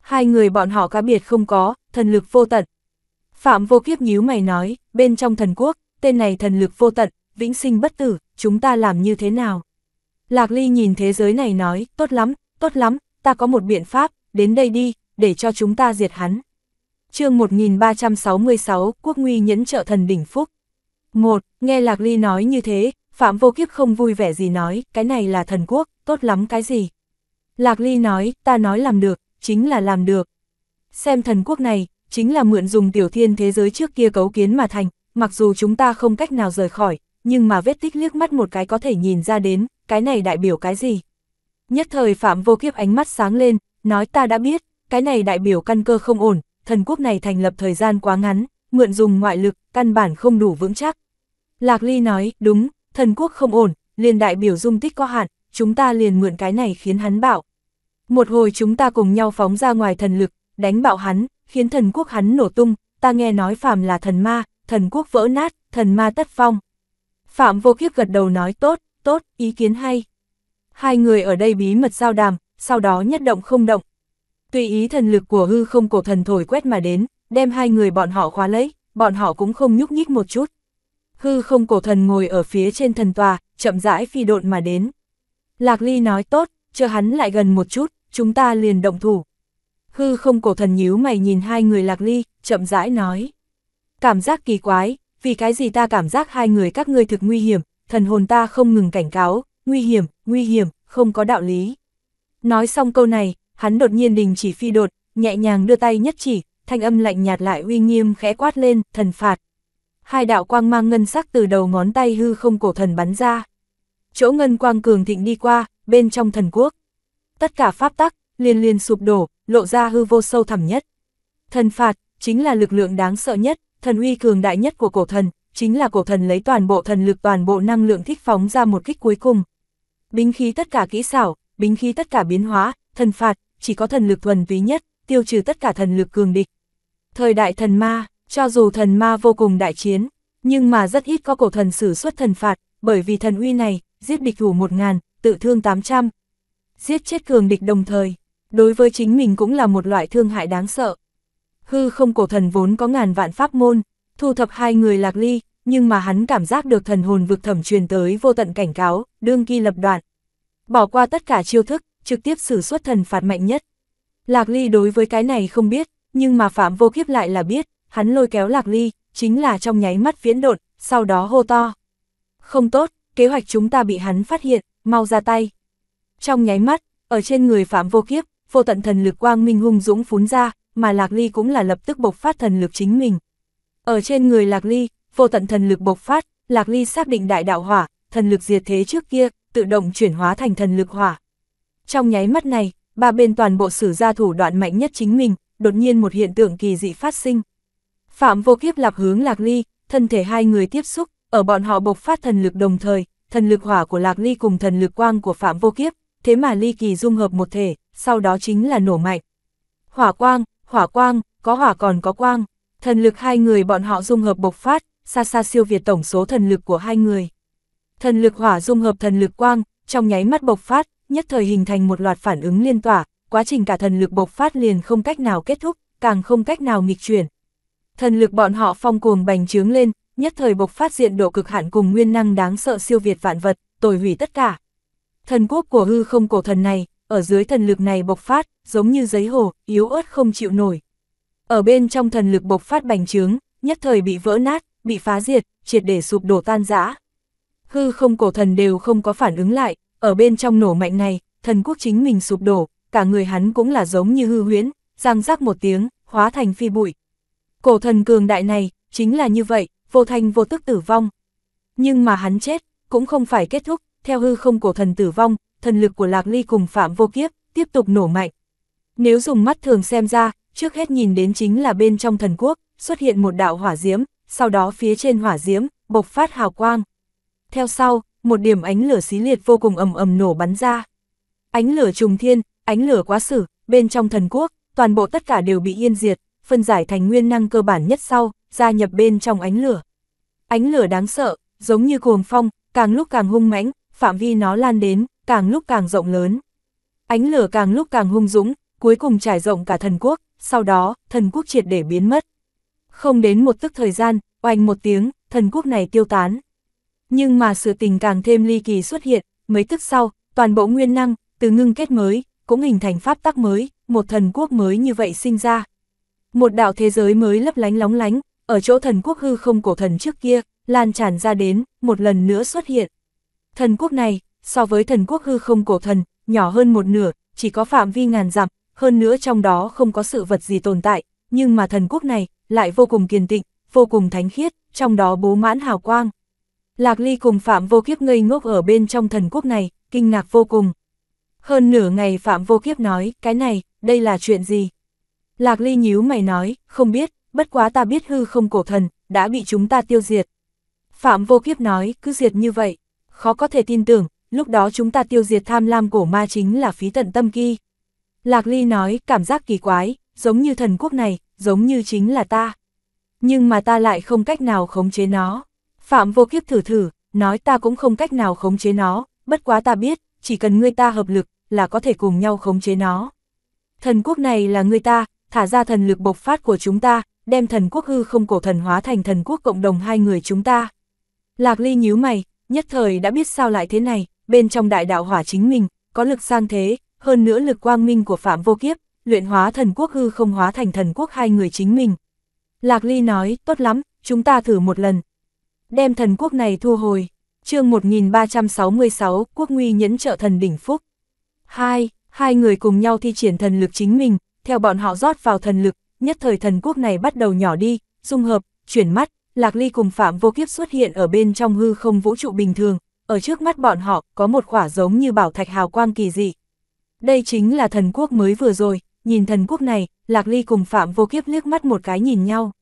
Speaker 1: Hai người bọn họ cá biệt không có, thần lực vô tận. Phạm Vô Kiếp nhíu mày nói, bên trong thần quốc, tên này thần lực vô tận, vĩnh sinh bất tử, chúng ta làm như thế nào? Lạc Ly nhìn thế giới này nói, tốt lắm, tốt lắm, ta có một biện pháp, đến đây đi, để cho chúng ta diệt hắn. chương 1366, Quốc Nguy nhẫn trợ thần đỉnh phúc. một Nghe Lạc Ly nói như thế, Phạm Vô Kiếp không vui vẻ gì nói, cái này là thần quốc, tốt lắm cái gì. Lạc Ly nói, ta nói làm được, chính là làm được. Xem thần quốc này, chính là mượn dùng tiểu thiên thế giới trước kia cấu kiến mà thành, mặc dù chúng ta không cách nào rời khỏi, nhưng mà vết tích liếc mắt một cái có thể nhìn ra đến, cái này đại biểu cái gì. Nhất thời Phạm Vô Kiếp ánh mắt sáng lên, nói ta đã biết, cái này đại biểu căn cơ không ổn, thần quốc này thành lập thời gian quá ngắn, mượn dùng ngoại lực, căn bản không đủ vững chắc. Lạc Ly nói, đúng, thần quốc không ổn, liền đại biểu dung tích có hạn, chúng ta liền mượn cái này khiến hắn bạo. Một hồi chúng ta cùng nhau phóng ra ngoài thần lực, đánh bạo hắn, khiến thần quốc hắn nổ tung, ta nghe nói Phạm là thần ma, thần quốc vỡ nát, thần ma tất phong. Phạm vô kiếp gật đầu nói tốt, tốt, ý kiến hay hai người ở đây bí mật giao đàm, sau đó nhất động không động. Tùy ý thần lực của hư không cổ thần thổi quét mà đến, đem hai người bọn họ khóa lấy, bọn họ cũng không nhúc nhích một chút. Hư không cổ thần ngồi ở phía trên thần tòa, chậm rãi phi độn mà đến. Lạc Ly nói tốt, chờ hắn lại gần một chút, chúng ta liền động thủ. Hư không cổ thần nhíu mày nhìn hai người Lạc Ly, chậm rãi nói. Cảm giác kỳ quái, vì cái gì ta cảm giác hai người các ngươi thực nguy hiểm, thần hồn ta không ngừng cảnh cáo, nguy hiểm, nguy hiểm, không có đạo lý. Nói xong câu này, hắn đột nhiên đình chỉ phi đột, nhẹ nhàng đưa tay nhất chỉ, thanh âm lạnh nhạt lại uy nghiêm khẽ quát lên, thần phạt. Hai đạo quang mang ngân sắc từ đầu ngón tay hư không cổ thần bắn ra. Chỗ ngân quang cường thịnh đi qua, bên trong thần quốc. Tất cả pháp tắc, liên liên sụp đổ, lộ ra hư vô sâu thẳm nhất. Thần phạt, chính là lực lượng đáng sợ nhất, thần uy cường đại nhất của cổ thần, chính là cổ thần lấy toàn bộ thần lực toàn bộ năng lượng thích phóng ra một kích cuối cùng, Bính khí tất cả kỹ xảo, bính khí tất cả biến hóa, thần phạt, chỉ có thần lực thuần túy nhất, tiêu trừ tất cả thần lực cường địch. Thời đại thần ma, cho dù thần ma vô cùng đại chiến, nhưng mà rất ít có cổ thần sử xuất thần phạt, bởi vì thần uy này, giết địch thủ 1000, tự thương 800. Giết chết cường địch đồng thời, đối với chính mình cũng là một loại thương hại đáng sợ. Hư không cổ thần vốn có ngàn vạn pháp môn, thu thập hai người lạc ly, nhưng mà hắn cảm giác được thần hồn vực thẩm truyền tới vô tận cảnh cáo, đương kỳ lập đoạn. Bỏ qua tất cả chiêu thức, trực tiếp sử xuất thần phạt mạnh nhất. Lạc Ly đối với cái này không biết, nhưng mà Phạm Vô Kiếp lại là biết, hắn lôi kéo Lạc Ly, chính là trong nháy mắt viễn đột, sau đó hô to. Không tốt, kế hoạch chúng ta bị hắn phát hiện, mau ra tay. Trong nháy mắt, ở trên người Phạm Vô Kiếp, vô tận thần lực quang minh hung dũng phún ra, mà Lạc Ly cũng là lập tức bộc phát thần lực chính mình. Ở trên người Lạc Ly, vô tận thần lực bộc phát, Lạc Ly xác định đại đạo hỏa, thần lực diệt thế trước kia, tự động chuyển hóa thành thần lực hỏa. Trong nháy mắt này, ba bên toàn bộ sử ra thủ đoạn mạnh nhất chính mình, đột nhiên một hiện tượng kỳ dị phát sinh. Phạm vô kiếp lạc hướng Lạc Ly, thân thể hai người tiếp xúc, ở bọn họ bộc phát thần lực đồng thời, thần lực hỏa của Lạc Ly cùng thần lực quang của Phạm vô kiếp, thế mà ly kỳ dung hợp một thể, sau đó chính là nổ mạnh. Hỏa quang, hỏa quang, có hỏa còn có quang, thần lực hai người bọn họ dung hợp bộc phát, xa xa siêu việt tổng số thần lực của hai người. Thần lực hỏa dung hợp thần lực quang, trong nháy mắt bộc phát, nhất thời hình thành một loạt phản ứng liên tỏa, quá trình cả thần lực bộc phát liền không cách nào kết thúc, càng không cách nào nghịch chuyển. Thần lực bọn họ phong cuồng bành trướng lên, nhất thời bộc phát diện độ cực hạn cùng nguyên năng đáng sợ siêu việt vạn vật, tồi hủy tất cả. Thần quốc của hư không cổ thần này, ở dưới thần lực này bộc phát, giống như giấy hồ, yếu ớt không chịu nổi. Ở bên trong thần lực bộc phát bành trướng, nhất thời bị vỡ nát, bị phá diệt, triệt để sụp đổ tan rã. Hư không cổ thần đều không có phản ứng lại, ở bên trong nổ mạnh này, thần quốc chính mình sụp đổ, cả người hắn cũng là giống như hư huyễn, răng rắc một tiếng, hóa thành phi bụi. Cổ thần cường đại này, chính là như vậy, vô thanh vô tức tử vong. Nhưng mà hắn chết, cũng không phải kết thúc, theo hư không cổ thần tử vong, thần lực của Lạc Ly cùng Phạm Vô Kiếp, tiếp tục nổ mạnh. Nếu dùng mắt thường xem ra, trước hết nhìn đến chính là bên trong thần quốc, xuất hiện một đạo hỏa diễm, sau đó phía trên hỏa diễm, bộc phát hào quang. Theo sau, một điểm ánh lửa xí liệt vô cùng ầm ầm nổ bắn ra. Ánh lửa trùng thiên, ánh lửa quá sử, bên trong thần quốc, toàn bộ tất cả đều bị yên diệt, phân giải thành nguyên năng cơ bản nhất sau, gia nhập bên trong ánh lửa. Ánh lửa đáng sợ, giống như cuồng phong, càng lúc càng hung mãnh, phạm vi nó lan đến, càng lúc càng rộng lớn. Ánh lửa càng lúc càng hung dũng, cuối cùng trải rộng cả thần quốc, sau đó, thần quốc triệt để biến mất. Không đến một tức thời gian, oanh một tiếng, thần quốc này tiêu tán. Nhưng mà sự tình càng thêm ly kỳ xuất hiện, mấy tức sau, toàn bộ nguyên năng, từ ngưng kết mới, cũng hình thành pháp tắc mới, một thần quốc mới như vậy sinh ra. Một đạo thế giới mới lấp lánh lóng lánh, ở chỗ thần quốc hư không cổ thần trước kia, lan tràn ra đến, một lần nữa xuất hiện. Thần quốc này, so với thần quốc hư không cổ thần, nhỏ hơn một nửa, chỉ có phạm vi ngàn dặm, hơn nữa trong đó không có sự vật gì tồn tại, nhưng mà thần quốc này, lại vô cùng kiền tịnh, vô cùng thánh khiết, trong đó bố mãn hào quang. Lạc Ly cùng Phạm Vô Kiếp ngây ngốc ở bên trong thần quốc này, kinh ngạc vô cùng. Hơn nửa ngày Phạm Vô Kiếp nói, cái này, đây là chuyện gì? Lạc Ly nhíu mày nói, không biết, bất quá ta biết hư không cổ thần, đã bị chúng ta tiêu diệt. Phạm Vô Kiếp nói, cứ diệt như vậy, khó có thể tin tưởng, lúc đó chúng ta tiêu diệt tham lam cổ ma chính là phí tận tâm kỳ. Lạc Ly nói, cảm giác kỳ quái, giống như thần quốc này, giống như chính là ta. Nhưng mà ta lại không cách nào khống chế nó. Phạm vô kiếp thử thử, nói ta cũng không cách nào khống chế nó, bất quá ta biết, chỉ cần ngươi ta hợp lực, là có thể cùng nhau khống chế nó. Thần quốc này là ngươi ta, thả ra thần lực bộc phát của chúng ta, đem thần quốc hư không cổ thần hóa thành thần quốc cộng đồng hai người chúng ta. Lạc Ly nhíu mày, nhất thời đã biết sao lại thế này, bên trong đại đạo hỏa chính mình, có lực sang thế, hơn nữa lực quang minh của Phạm Vô Kiếp, luyện hóa thần quốc hư không hóa thành thần quốc hai người chính mình. Lạc Ly nói, tốt lắm, chúng ta thử một lần. Đem thần quốc này thu hồi, chương 1366, quốc nguy nhẫn trợ thần đỉnh phúc. Hai, hai người cùng nhau thi triển thần lực chính mình, theo bọn họ rót vào thần lực, nhất thời thần quốc này bắt đầu nhỏ đi, dung hợp, chuyển mắt, Lạc Ly cùng Phạm Vô Kiếp xuất hiện ở bên trong hư không vũ trụ bình thường, ở trước mắt bọn họ có một khỏa giống như bảo thạch hào quang kỳ dị. Đây chính là thần quốc mới vừa rồi, nhìn thần quốc này, Lạc Ly cùng Phạm Vô Kiếp liếc mắt một cái nhìn nhau.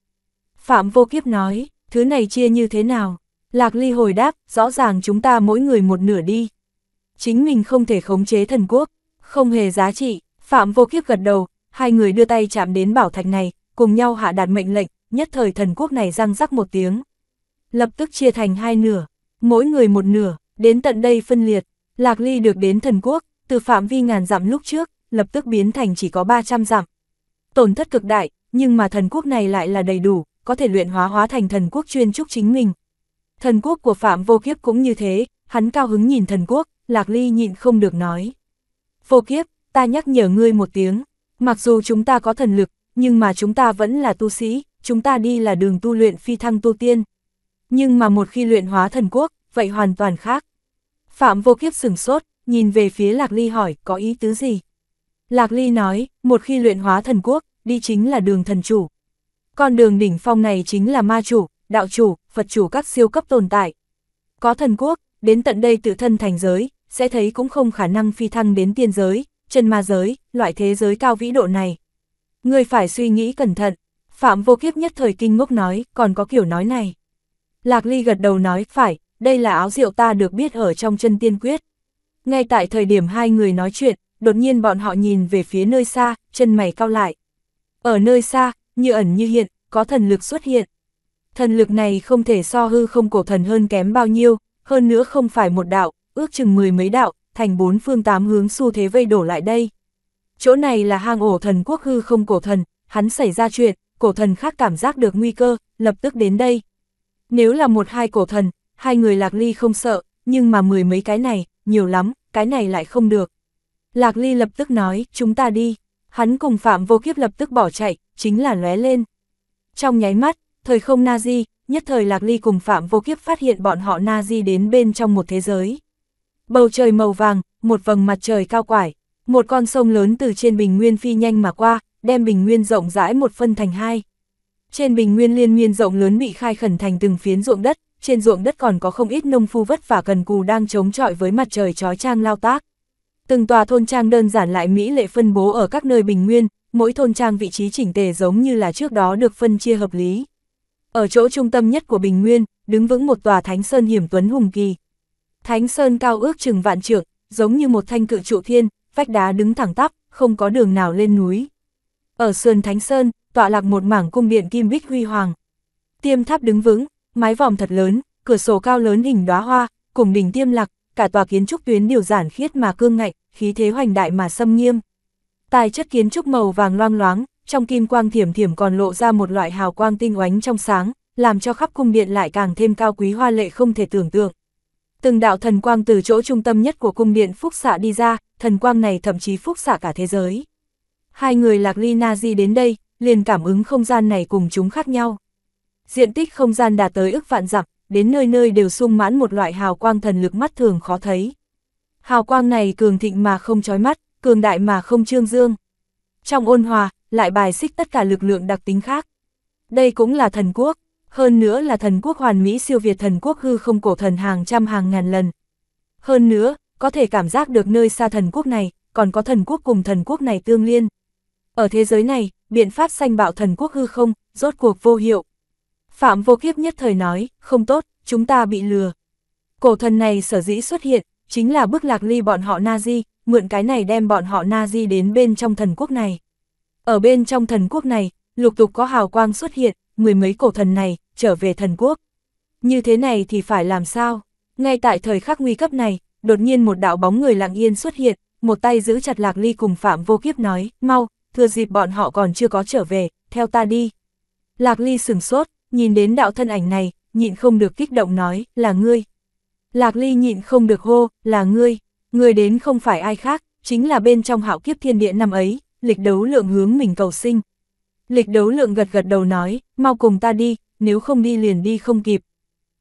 Speaker 1: Phạm Vô Kiếp nói, thứ này chia như thế nào? Lạc Ly hồi đáp, rõ ràng chúng ta mỗi người một nửa đi. Chính mình không thể khống chế thần quốc, không hề giá trị, Phạm Vô Kiếp gật đầu, hai người đưa tay chạm đến bảo thạch này, cùng nhau hạ đạt mệnh lệnh, nhất thời thần quốc này răng rắc một tiếng. Lập tức chia thành hai nửa, mỗi người một nửa, đến tận đây phân liệt, Lạc Ly được đến thần quốc, từ phạm vi ngàn dặm lúc trước, lập tức biến thành chỉ có 300 dặm. Tổn thất cực đại, nhưng mà thần quốc này lại là đầy đủ, có thể luyện hóa hóa thành thần quốc chuyên trúc chính mình. Thần quốc của Phạm Vô Kiếp cũng như thế, hắn cao hứng nhìn thần quốc, Lạc Ly nhịn không được nói. Vô Kiếp, ta nhắc nhở ngươi một tiếng, mặc dù chúng ta có thần lực, nhưng mà chúng ta vẫn là tu sĩ, chúng ta đi là đường tu luyện phi thăng tu tiên. Nhưng mà một khi luyện hóa thần quốc, vậy hoàn toàn khác. Phạm Vô Kiếp sửng sốt, nhìn về phía Lạc Ly hỏi có ý tứ gì. Lạc Ly nói, một khi luyện hóa thần quốc, đi chính là đường thần chủ. Con đường đỉnh phong này chính là ma chủ, đạo chủ, Phật chủ các siêu cấp tồn tại. Có thần quốc, đến tận đây tự thân thành giới, sẽ thấy cũng không khả năng phi thăng đến tiên giới, chân ma giới, loại thế giới cao vĩ độ này. Người phải suy nghĩ cẩn thận, Phạm Vô Kiếp nhất thời kinh ngốc nói, còn có kiểu nói này. Lạc Ly gật đầu nói, phải, đây là áo rượu ta được biết ở trong chân tiên quyết. Ngay tại thời điểm hai người nói chuyện, đột nhiên bọn họ nhìn về phía nơi xa, chân mày cao lại. Ở nơi xa, như ẩn như hiện, có thần lực xuất hiện. Thần lực này không thể so hư không cổ thần hơn kém bao nhiêu, hơn nữa không phải một đạo, ước chừng mười mấy đạo, thành bốn phương tám hướng xu thế vây đổ lại đây. Chỗ này là hang ổ thần quốc hư không cổ thần, hắn xảy ra chuyện, cổ thần khác cảm giác được nguy cơ, lập tức đến đây. Nếu là một hai cổ thần, hai người lạc ly không sợ, nhưng mà mười mấy cái này, nhiều lắm, cái này lại không được. Lạc Ly lập tức nói, chúng ta đi. Hắn cùng Phạm Vô Kiếp lập tức bỏ chạy, chính là lóe lên. Trong nháy mắt, thời không Nazi, nhất thời Lạc Ly cùng Phạm Vô Kiếp phát hiện bọn họ Nazi đến bên trong một thế giới. Bầu trời màu vàng, một vầng mặt trời cao quải, một con sông lớn từ trên bình nguyên phi nhanh mà qua, đem bình nguyên rộng rãi một phân thành hai. Trên bình nguyên liên nguyên rộng lớn bị khai khẩn thành từng phiến ruộng đất, trên ruộng đất còn có không ít nông phu vất vả cần cù đang chống chọi với mặt trời chói chang lao tác. Từng tòa thôn trang đơn giản lại Mỹ lệ phân bố ở các nơi bình nguyên, mỗi thôn trang vị trí chỉnh tề giống như là trước đó được phân chia hợp lý. Ở chỗ trung tâm nhất của bình nguyên, đứng vững một tòa thánh sơn hiểm tuấn hùng kỳ. Thánh sơn cao ước chừng vạn trượng, giống như một thanh cự trụ thiên, vách đá đứng thẳng tắp, không có đường nào lên núi. Ở sườn thánh sơn, tọa lạc một mảng cung điện kim bích huy hoàng. Tiêm tháp đứng vững, mái vòm thật lớn, cửa sổ cao lớn hình đóa hoa, cùng đỉnh tiêm lạc, cả tòa kiến trúc tuyến điều giản khiết mà cương ngạnh, khí thế hoành đại mà xâm nghiêm. Tài chất kiến trúc màu vàng loang loáng, trong kim quang thiểm thiểm còn lộ ra một loại hào quang tinh oánh trong sáng, làm cho khắp cung điện lại càng thêm cao quý hoa lệ không thể tưởng tượng. Từng đạo thần quang từ chỗ trung tâm nhất của cung điện phúc xạ đi ra, thần quang này thậm chí phúc xạ cả thế giới. Hai người Lạc Ly Na Di đến đây, liền cảm ứng không gian này cùng chúng khác nhau. Diện tích không gian đạt tới ức vạn dặm, đến nơi nơi đều sung mãn một loại hào quang thần lực mắt thường khó thấy. Hào quang này cường thịnh mà không chói mắt, cường đại mà không trương dương. Trong ôn hòa, lại bài xích tất cả lực lượng đặc tính khác. Đây cũng là thần quốc, hơn nữa là thần quốc hoàn mỹ siêu việt thần quốc hư không cổ thần hàng trăm hàng ngàn lần. Hơn nữa, có thể cảm giác được nơi xa thần quốc này, còn có thần quốc cùng thần quốc này tương liên. Ở thế giới này, biện pháp sanh bạo thần quốc hư không, rốt cuộc vô hiệu. Phạm vô kiếp nhất thời nói, không tốt, chúng ta bị lừa. Cổ thần này sở dĩ xuất hiện, chính là bức lạc ly bọn họ Nazi, mượn cái này đem bọn họ Nazi đến bên trong thần quốc này. Ở bên trong thần quốc này, lục tục có hào quang xuất hiện, mười mấy cổ thần này, trở về thần quốc. Như thế này thì phải làm sao? Ngay tại thời khắc nguy cấp này, đột nhiên một đạo bóng người lặng yên xuất hiện, một tay giữ chặt lạc ly cùng Phạm vô kiếp nói, mau, thừa dịp bọn họ còn chưa có trở về, theo ta đi. Lạc ly sừng sốt, nhìn đến đạo thân ảnh này, nhịn không được kích động nói, là ngươi. Lạc Ly nhịn không được hô, là ngươi, ngươi đến không phải ai khác, chính là bên trong hạo kiếp thiên địa năm ấy, lịch đấu lượng hướng mình cầu sinh. Lịch đấu lượng gật gật đầu nói, mau cùng ta đi, nếu không đi liền đi không kịp.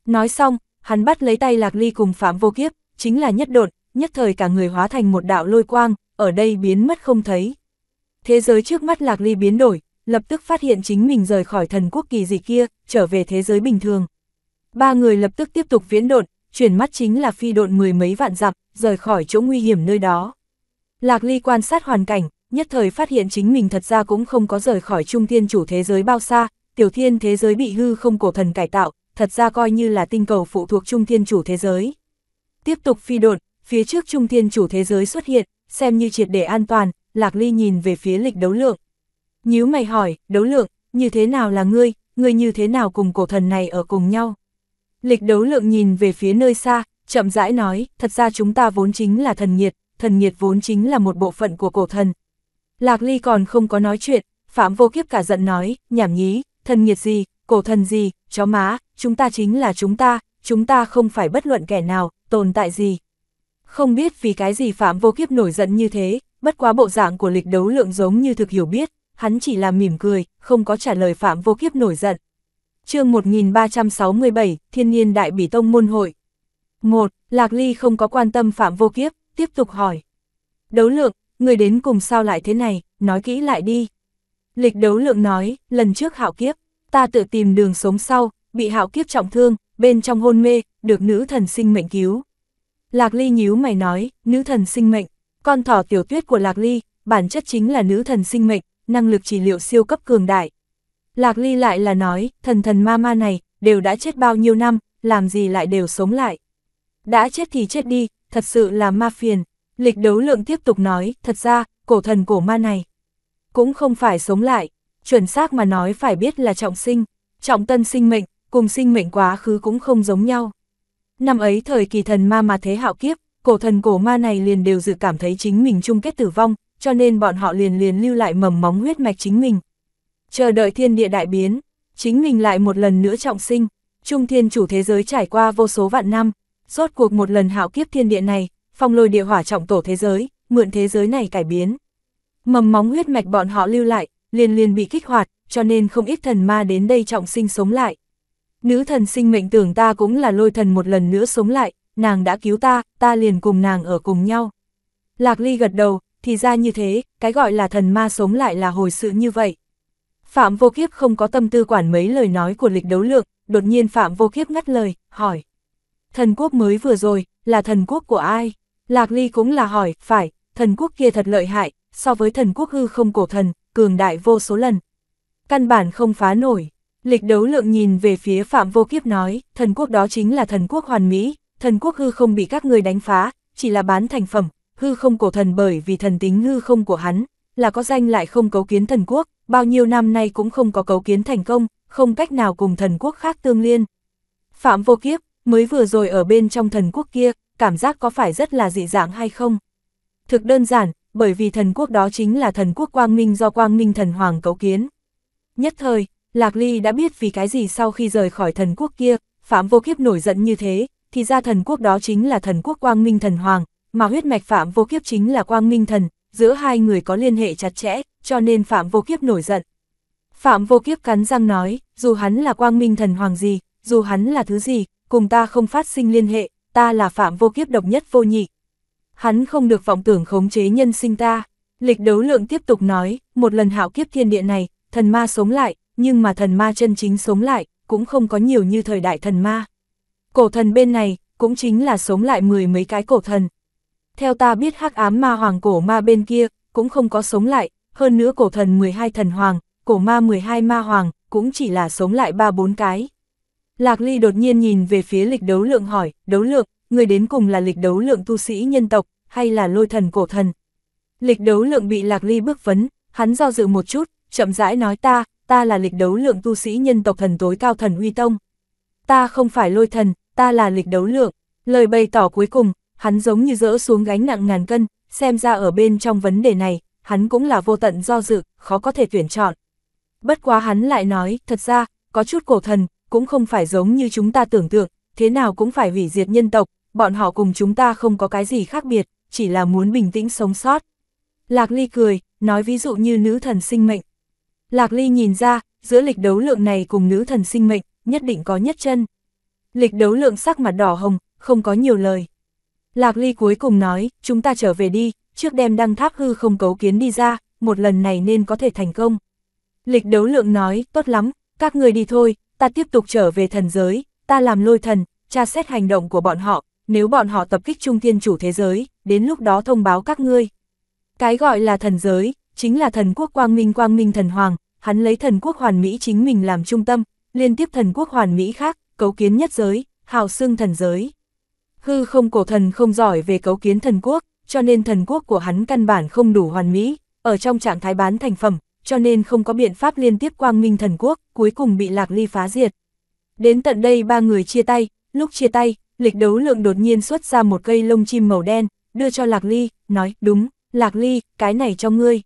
Speaker 1: Nói xong, hắn bắt lấy tay Lạc Ly cùng Phạm Vô Kiếp, chính là nhất đột, nhất thời cả người hóa thành một đạo lôi quang, ở đây biến mất không thấy. Thế giới trước mắt Lạc Ly biến đổi, lập tức phát hiện chính mình rời khỏi thần quốc kỳ gì kia, trở về thế giới bình thường. Ba người lập tức tiếp tục viễn độn, chuyển mắt chính là phi độn mười mấy vạn dặm, rời khỏi chỗ nguy hiểm nơi đó. Lạc Ly quan sát hoàn cảnh, nhất thời phát hiện chính mình thật ra cũng không có rời khỏi trung thiên chủ thế giới bao xa, tiểu thiên thế giới bị hư không cổ thần cải tạo, thật ra coi như là tinh cầu phụ thuộc trung thiên chủ thế giới. Tiếp tục phi độn, phía trước trung thiên chủ thế giới xuất hiện, xem như triệt để an toàn, Lạc Ly nhìn về phía lịch đấu lượng, nhíu mày hỏi, đấu lượng, như thế nào là ngươi, ngươi như thế nào cùng cổ thần này ở cùng nhau? Lịch đấu lượng nhìn về phía nơi xa, chậm rãi nói, thật ra chúng ta vốn chính là thần nhiệt, thần nhiệt vốn chính là một bộ phận của cổ thần. Lạc Ly còn không có nói chuyện, Phạm Vô Kiếp cả giận nói, nhảm nhí, thần nhiệt gì, cổ thần gì, chó má, chúng ta chính là chúng ta, chúng ta không phải bất luận kẻ nào, tồn tại gì. Không biết vì cái gì Phạm Vô Kiếp nổi giận như thế, bất quá bộ dạng của lịch đấu lượng giống như thực hiểu biết, hắn chỉ là mỉm cười, không có trả lời Phạm Vô Kiếp nổi giận. chương 1367, Thiên Niên Đại Bỉ Tông Môn Hội. một Lạc Ly không có quan tâm Phạm Vô Kiếp, tiếp tục hỏi. Đấu lượng, người đến cùng sao lại thế này, nói kỹ lại đi. Lịch đấu lượng nói, lần trước hạo kiếp, ta tự tìm đường sống sau, bị hạo kiếp trọng thương, bên trong hôn mê, được nữ thần sinh mệnh cứu. Lạc Ly nhíu mày nói, nữ thần sinh mệnh, con thỏ tiểu tuyết của Lạc Ly, bản chất chính là nữ thần sinh mệnh, năng lực trị liệu siêu cấp cường đại. Lạc Ly lại là nói, thần thần ma ma này, đều đã chết bao nhiêu năm, làm gì lại đều sống lại. Đã chết thì chết đi, thật sự là ma phiền. Lịch đấu lượng tiếp tục nói, thật ra, cổ thần cổ ma này, cũng không phải sống lại, chuẩn xác mà nói phải biết là trọng sinh, trọng tân sinh mệnh, cùng sinh mệnh quá khứ cũng không giống nhau. Năm ấy thời kỳ thần ma mà thế hạo kiếp, cổ thần cổ ma này liền đều dự cảm thấy chính mình chung kết tử vong, cho nên bọn họ liền liền lưu lại mầm móng huyết mạch chính mình. Chờ đợi thiên địa đại biến, chính mình lại một lần nữa trọng sinh, trung thiên chủ thế giới trải qua vô số vạn năm, rốt cuộc một lần hạo kiếp thiên địa này, phong lôi địa hỏa trọng tổ thế giới, mượn thế giới này cải biến. Mầm móng huyết mạch bọn họ lưu lại, liền liền bị kích hoạt, cho nên không ít thần ma đến đây trọng sinh sống lại. Nữ thần sinh mệnh tưởng ta cũng là lôi thần một lần nữa sống lại, nàng đã cứu ta, ta liền cùng nàng ở cùng nhau. Lạc Ly gật đầu, thì ra như thế, cái gọi là thần ma sống lại là hồi sự như vậy. Phạm Vô Kiếp không có tâm tư quản mấy lời nói của lịch đấu lượng, đột nhiên Phạm Vô Kiếp ngắt lời, hỏi. Thần quốc mới vừa rồi, là thần quốc của ai? Lạc Ly cũng là hỏi, phải, thần quốc kia thật lợi hại, so với thần quốc hư không cổ thần, cường đại vô số lần. Căn bản không phá nổi. Lịch đấu lượng nhìn về phía Phạm Vô Kiếp nói, thần quốc đó chính là thần quốc hoàn mỹ, thần quốc hư không bị các người đánh phá, chỉ là bán thành phẩm, hư không cổ thần bởi vì thần tính hư không của hắn, là có danh lại không cấu kiến thần quốc, bao nhiêu năm nay cũng không có cấu kiến thành công, không cách nào cùng thần quốc khác tương liên. Phạm vô kiếp, mới vừa rồi ở bên trong thần quốc kia, cảm giác có phải rất là dị dạng hay không? Thực đơn giản, bởi vì thần quốc đó chính là thần quốc quang minh do quang minh thần hoàng cấu kiến. Nhất thời, Lạc Ly đã biết vì cái gì sau khi rời khỏi thần quốc kia, Phạm Vô Kiếp nổi giận như thế, thì ra thần quốc đó chính là thần quốc quang minh thần hoàng, mà huyết mạch Phạm Vô Kiếp chính là Quang Minh Thần, giữa hai người có liên hệ chặt chẽ, cho nên Phạm Vô Kiếp nổi giận. Phạm Vô Kiếp cắn răng nói, dù hắn là Quang Minh Thần Hoàng gì, dù hắn là thứ gì, cùng ta không phát sinh liên hệ, ta là Phạm Vô Kiếp độc nhất vô nhị. Hắn không được vọng tưởng khống chế nhân sinh ta. Lịch đấu lượng tiếp tục nói, một lần hạo kiếp thiên địa này, thần ma sống lại, nhưng mà thần ma chân chính sống lại, cũng không có nhiều như thời đại thần ma. Cổ thần bên này, cũng chính là sống lại mười mấy cái cổ thần, theo ta biết hắc ám ma hoàng cổ ma bên kia, cũng không có sống lại, hơn nữa cổ thần 12 thần hoàng, cổ ma 12 ma hoàng, cũng chỉ là sống lại 3-4 cái. Lạc Ly đột nhiên nhìn về phía lịch đấu lượng hỏi, đấu lượng, người đến cùng là lịch đấu lượng tu sĩ nhân tộc, hay là lôi thần cổ thần? Lịch đấu lượng bị Lạc Ly bước vấn, hắn do dự một chút, chậm rãi nói ta, ta là lịch đấu lượng tu sĩ nhân tộc thần tối cao thần uy tông. Ta không phải lôi thần, ta là lịch đấu lượng, lời bày tỏ cuối cùng, hắn giống như dỡ xuống gánh nặng ngàn cân, xem ra ở bên trong vấn đề này, hắn cũng là vô tận do dự, khó có thể tuyển chọn. Bất quá hắn lại nói, thật ra, có chút cổ thần, cũng không phải giống như chúng ta tưởng tượng, thế nào cũng phải hủy diệt nhân tộc, bọn họ cùng chúng ta không có cái gì khác biệt, chỉ là muốn bình tĩnh sống sót. Lạc Ly cười, nói ví dụ như nữ thần sinh mệnh. Lạc Ly nhìn ra, giữa lịch đấu lượng này cùng nữ thần sinh mệnh, nhất định có nhất chân. Lịch đấu lượng sắc mặt đỏ hồng, không có nhiều lời. Lạc Ly cuối cùng nói, chúng ta trở về đi, trước đem đăng tháp hư không cấu kiến đi ra, một lần này nên có thể thành công. Lịch đấu lượng nói, tốt lắm, các người đi thôi, ta tiếp tục trở về thần giới, ta làm lôi thần, tra xét hành động của bọn họ, nếu bọn họ tập kích trung thiên chủ thế giới, đến lúc đó thông báo các ngươi. Cái gọi là thần giới, chính là thần quốc quang minh quang minh thần hoàng, hắn lấy thần quốc hoàn mỹ chính mình làm trung tâm, liên tiếp thần quốc hoàn mỹ khác, cấu kiến nhất giới, hào xương thần giới. Hư không cổ thần không giỏi về cấu kiến thần quốc, cho nên thần quốc của hắn căn bản không đủ hoàn mỹ, ở trong trạng thái bán thành phẩm, cho nên không có biện pháp liên tiếp quang minh thần quốc, cuối cùng bị lạc ly phá diệt. Đến tận đây ba người chia tay, lúc chia tay, lịch đấu lượng đột nhiên xuất ra một cây lông chim màu đen, đưa cho lạc ly, nói, đúng, lạc ly, cái này cho ngươi.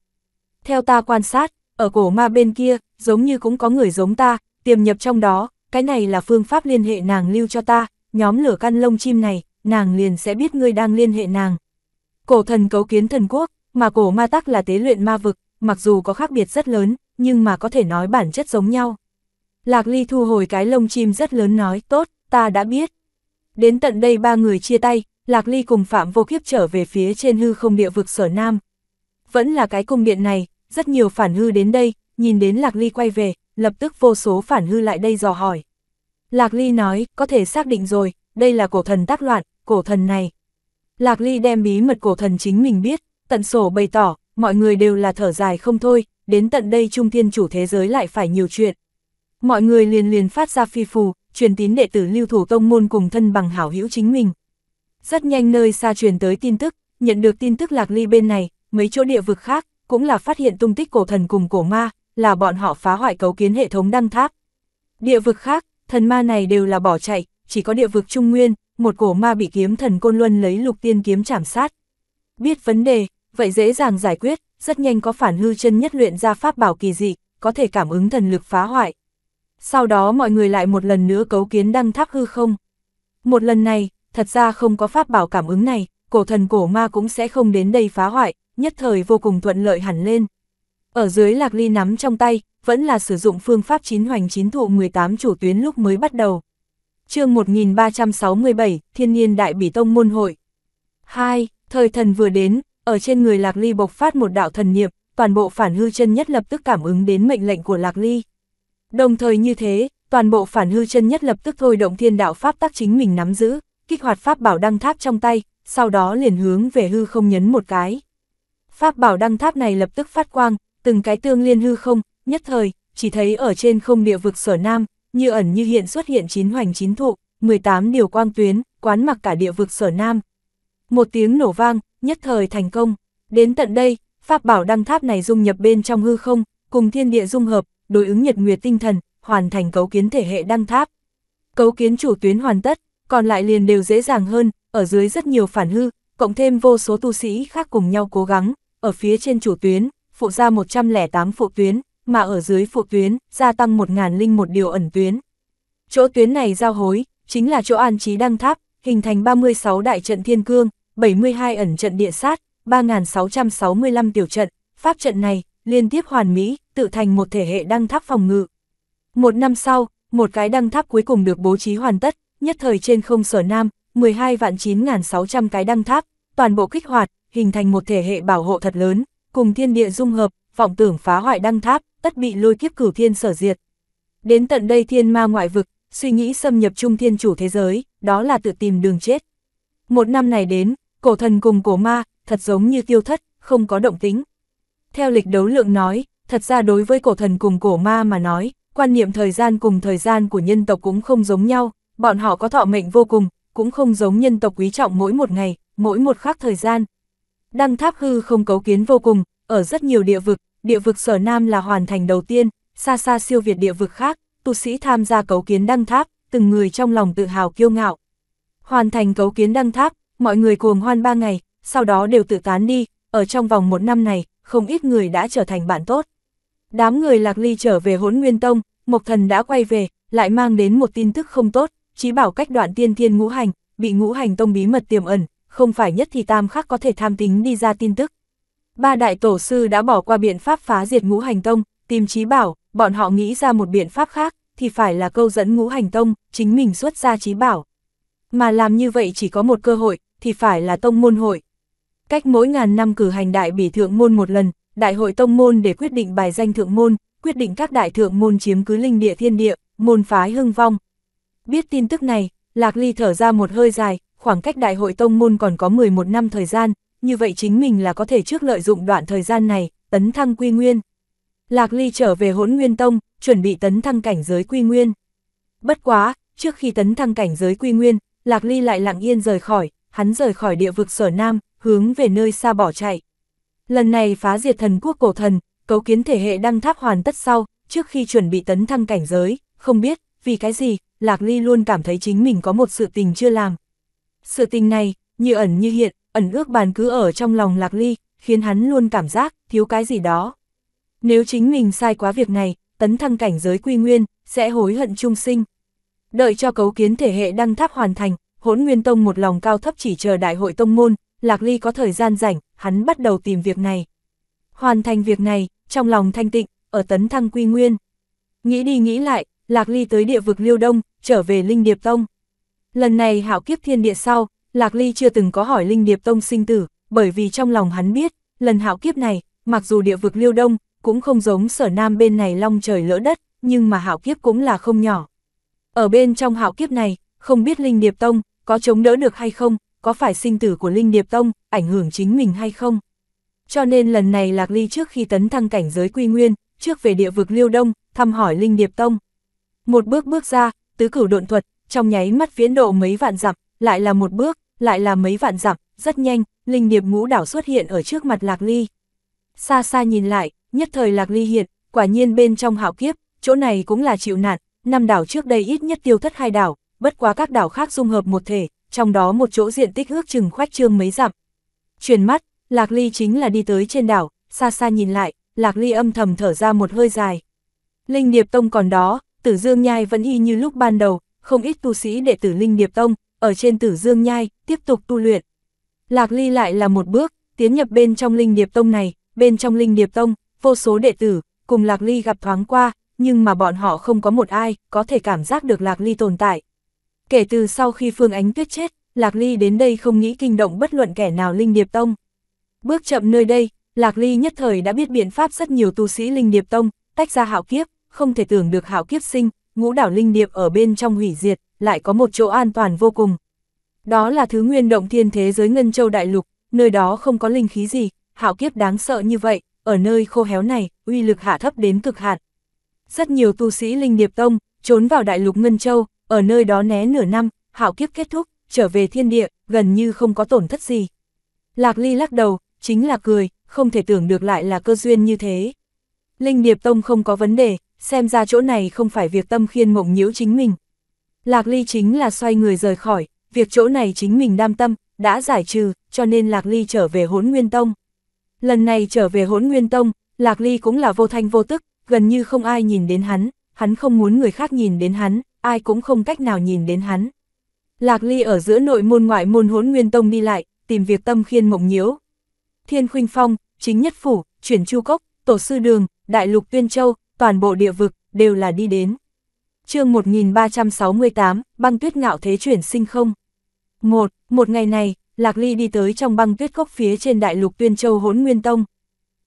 Speaker 1: Theo ta quan sát, ở cổ ma bên kia, giống như cũng có người giống ta, tiềm nhập trong đó, cái này là phương pháp liên hệ nàng lưu cho ta, nhóm lửa căn lông chim này, nàng liền sẽ biết ngươi đang liên hệ nàng. Cổ thần cấu kiến thần quốc, mà cổ ma tắc là tế luyện ma vực, mặc dù có khác biệt rất lớn, nhưng mà có thể nói bản chất giống nhau. Lạc Ly thu hồi cái lông chim rất lớn nói, tốt, ta đã biết. Đến tận đây ba người chia tay, Lạc Ly cùng Phạm Vô Kiếp trở về phía trên hư không địa vực sở nam. Vẫn là cái cung điện này, rất nhiều phản hư đến đây, nhìn đến Lạc Ly quay về, lập tức vô số phản hư lại đây dò hỏi. Lạc Ly nói, có thể xác định rồi, đây là cổ thần tác loạn, cổ thần này. Lạc Ly đem bí mật cổ thần chính mình biết, tận sổ bày tỏ, mọi người đều là thở dài không thôi, đến tận đây trung thiên chủ thế giới lại phải nhiều chuyện. Mọi người liền liền phát ra phi phù, truyền tín đệ tử lưu thủ tông môn cùng thân bằng hảo hữu chính mình. Rất nhanh nơi xa truyền tới tin tức, nhận được tin tức Lạc Ly bên này, mấy chỗ địa vực khác, cũng là phát hiện tung tích cổ thần cùng cổ ma, là bọn họ phá hoại cấu kiến hệ thống đăng tháp. Địa vực khác, thần ma này đều là bỏ chạy, chỉ có địa vực Trung Nguyên, một cổ ma bị kiếm thần Côn Luân lấy lục tiên kiếm chảm sát. Biết vấn đề, vậy dễ dàng giải quyết, rất nhanh có phản hư chân nhất luyện ra pháp bảo kỳ dị, có thể cảm ứng thần lực phá hoại. Sau đó mọi người lại một lần nữa cấu kiến đăng tháp hư không. Một lần này, thật ra không có pháp bảo cảm ứng này, cổ thần cổ ma cũng sẽ không đến đây phá hoại, nhất thời vô cùng thuận lợi hẳn lên. Ở dưới lạc ly nắm trong tay, vẫn là sử dụng phương pháp chín hoành chín thụ 18 chủ tuyến lúc mới bắt đầu chương 1367, Thiên nhiên đại bỉ tông môn hội. 2. Thời thần vừa đến, ở trên người Lạc Ly bộc phát một đạo thần niệm, toàn bộ phản hư chân nhất lập tức cảm ứng đến mệnh lệnh của Lạc Ly. Đồng thời như thế, toàn bộ phản hư chân nhất lập tức thôi động thiên đạo pháp tác chính mình nắm giữ, kích hoạt pháp bảo đăng tháp trong tay, sau đó liền hướng về hư không nhấn một cái. Pháp bảo đăng tháp này lập tức phát quang, từng cái tương liên hư không, nhất thời, chỉ thấy ở trên không địa vực sở nam, như ẩn như hiện xuất hiện chín hoành chín thụ, 18 điều quang tuyến, quán mặc cả địa vực sở nam. Một tiếng nổ vang, nhất thời thành công. Đến tận đây, pháp bảo đăng tháp này dung nhập bên trong hư không, cùng thiên địa dung hợp, đối ứng nhật nguyệt tinh thần, hoàn thành cấu kiến thể hệ đăng tháp. Cấu kiến chủ tuyến hoàn tất, còn lại liền đều dễ dàng hơn, ở dưới rất nhiều phản hư, cộng thêm vô số tu sĩ khác cùng nhau cố gắng, ở phía trên chủ tuyến, phụ ra 108 phụ tuyến, mà ở dưới phụ tuyến, gia tăng một ngàn linh một điều ẩn tuyến. Chỗ tuyến này giao hối, chính là chỗ an trí đăng tháp, hình thành 36 đại trận thiên cương, 72 ẩn trận địa sát, 3.665 tiểu trận, pháp trận này, liên tiếp hoàn mỹ, tự thành một thể hệ đăng tháp phòng ngự. Một năm sau, một cái đăng tháp cuối cùng được bố trí hoàn tất, nhất thời trên không sở nam, 12 vạn 9.600 cái đăng tháp, toàn bộ kích hoạt, hình thành một thể hệ bảo hộ thật lớn, cùng thiên địa dung hợp, vọng tưởng phá hoại đăng tháp, tất bị lôi kiếp cửu thiên sở diệt. Đến tận đây thiên ma ngoại vực, suy nghĩ xâm nhập trung thiên chủ thế giới, đó là tự tìm đường chết. Một năm này đến, cổ thần cùng cổ ma, thật giống như tiêu thất, không có động tính. Theo lịch đấu lượng nói, thật ra đối với cổ thần cùng cổ ma mà nói, quan niệm thời gian cùng thời gian của nhân tộc cũng không giống nhau, bọn họ có thọ mệnh vô cùng, cũng không giống nhân tộc quý trọng mỗi một ngày, mỗi một khắc thời gian. Đăng tháp hư không cấu kiến vô cùng, ở rất nhiều địa vực, địa vực sở Nam là hoàn thành đầu tiên, xa xa siêu việt địa vực khác, tu sĩ tham gia cấu kiến đăng tháp, từng người trong lòng tự hào kiêu ngạo. Hoàn thành cấu kiến đăng tháp, mọi người cuồng hoan ba ngày, sau đó đều tự tán đi, ở trong vòng một năm này, không ít người đã trở thành bạn tốt. Đám người lạc ly trở về hốn nguyên tông, Mộc Thần đã quay về, lại mang đến một tin tức không tốt, chí bảo cách đoạn tiên thiên ngũ hành, bị ngũ hành tông bí mật tiềm ẩn, không phải nhất thì tam khắc có thể tham tính đi ra tin tức ba đại tổ sư đã bỏ qua biện pháp phá diệt ngũ hành tông, tìm trí bảo, bọn họ nghĩ ra một biện pháp khác, thì phải là câu dẫn ngũ hành tông, chính mình xuất ra trí bảo. Mà làm như vậy chỉ có một cơ hội, thì phải là tông môn hội. Cách mỗi ngàn năm cử hành đại bỉ thượng môn một lần, đại hội tông môn để quyết định bài danh thượng môn, quyết định các đại thượng môn chiếm cứ linh địa thiên địa, môn phái hưng vong. Biết tin tức này, Lạc Ly thở ra một hơi dài, khoảng cách đại hội tông môn còn có 11 năm thời gian, như vậy chính mình là có thể trước lợi dụng đoạn thời gian này, tấn thăng quy nguyên. Lạc Ly trở về hỗn nguyên tông, chuẩn bị tấn thăng cảnh giới quy nguyên. Bất quá, trước khi tấn thăng cảnh giới quy nguyên, Lạc Ly lại lặng yên rời khỏi, hắn rời khỏi địa vực sở nam, hướng về nơi xa bỏ chạy. Lần này phá diệt thần quốc cổ thần, cấu kiến thể hệ đăng tháp hoàn tất sau, trước khi chuẩn bị tấn thăng cảnh giới, không biết, vì cái gì, Lạc Ly luôn cảm thấy chính mình có một sự tình chưa làm. Sự tình này, như ẩn như hiện, ẩn ước bàn cứ ở trong lòng Lạc Ly, khiến hắn luôn cảm giác thiếu cái gì đó. Nếu chính mình sai quá việc này, tấn thăng cảnh giới quy nguyên, sẽ hối hận trung sinh. Đợi cho cấu kiến thể hệ đăng tháp hoàn thành, hỗn nguyên tông một lòng cao thấp chỉ chờ đại hội tông môn, Lạc Ly có thời gian rảnh, hắn bắt đầu tìm việc này. Hoàn thành việc này, trong lòng thanh tịnh, ở tấn thăng quy nguyên. Nghĩ đi nghĩ lại, Lạc Ly tới địa vực Liêu Đông, trở về Linh Điệp Tông. Lần này hảo kiếp thiên địa sau, Lạc Ly chưa từng có hỏi Linh Điệp Tông sinh tử, bởi vì trong lòng hắn biết, lần hạo kiếp này, mặc dù địa vực liêu đông, cũng không giống sở nam bên này long trời lỡ đất, nhưng mà hạo kiếp cũng là không nhỏ. Ở bên trong hạo kiếp này, không biết Linh Điệp Tông có chống đỡ được hay không, có phải sinh tử của Linh Điệp Tông ảnh hưởng chính mình hay không. Cho nên lần này Lạc Ly trước khi tấn thăng cảnh giới quy nguyên, trước về địa vực liêu đông, thăm hỏi Linh Điệp Tông. Một bước bước ra, tứ cửu độn thuật, trong nháy mắt viễn độ mấy vạn dặm, lại là một bước, lại là mấy vạn dặm, rất nhanh, linh điệp ngũ đảo xuất hiện ở trước mặt Lạc Ly. Xa xa nhìn lại, nhất thời Lạc Ly hiện, quả nhiên bên trong hạo kiếp, chỗ này cũng là chịu nạn, năm đảo trước đây ít nhất tiêu thất hai đảo, bất quá các đảo khác dung hợp một thể, trong đó một chỗ diện tích ước chừng khoách trương mấy dặm. truyền mắt, Lạc Ly chính là đi tới trên đảo, xa xa nhìn lại, Lạc Ly âm thầm thở ra một hơi dài. Linh Điệp Tông còn đó, Tử Dương Nhai vẫn y như lúc ban đầu, không ít tu sĩ đệ tử Linh Điệp Tông, ở trên tử dương nhai, tiếp tục tu luyện. Lạc Ly lại là một bước, tiến nhập bên trong linh điệp tông này, bên trong linh điệp tông, vô số đệ tử, cùng Lạc Ly gặp thoáng qua, nhưng mà bọn họ không có một ai, có thể cảm giác được Lạc Ly tồn tại. Kể từ sau khi Phương Ánh Tuyết chết, Lạc Ly đến đây không nghĩ kinh động bất luận kẻ nào Linh Điệp Tông. Bước chậm nơi đây, Lạc Ly nhất thời đã biết biện pháp rất nhiều tu sĩ Linh Điệp Tông, tách ra hạo kiếp, không thể tưởng được hạo kiếp sinh, ngũ đảo Linh Điệp ở bên trong hủy diệt, lại có một chỗ an toàn vô cùng. Đó là thứ nguyên động thiên thế giới Ngân Châu Đại Lục, nơi đó không có linh khí gì, hạo kiếp đáng sợ như vậy, ở nơi khô héo này, uy lực hạ thấp đến cực hạn. Rất nhiều tu sĩ Linh Điệp Tông, trốn vào Đại Lục Ngân Châu, ở nơi đó né nửa năm, hạo kiếp kết thúc, trở về thiên địa, gần như không có tổn thất gì. Lạc Ly lắc đầu, chính là cười, không thể tưởng được lại là cơ duyên như thế. Linh Điệp Tông không có vấn đề, xem ra chỗ này không phải việc tâm khiên mộng nhiễu chính mình. Lạc Ly chính là xoay người rời khỏi, việc chỗ này chính mình đam tâm, đã giải trừ, cho nên Lạc Ly trở về hốn nguyên tông. Lần này trở về hốn nguyên tông, Lạc Ly cũng là vô thanh vô tức, gần như không ai nhìn đến hắn, hắn không muốn người khác nhìn đến hắn, ai cũng không cách nào nhìn đến hắn. Lạc Ly ở giữa nội môn ngoại môn hốn nguyên tông đi lại, tìm việc tâm khiên mộng nhiễu. Thiên Khuynh Phong, chính nhất phủ, chuyển chu cốc, tổ sư đường, đại lục tuyên châu, toàn bộ địa vực, đều là đi đến chương 1368, băng tuyết ngạo thế chuyển sinh không. Một, một ngày này, Lạc Ly đi tới trong băng tuyết gốc phía trên đại lục Tuyên Châu Hỗn Nguyên Tông.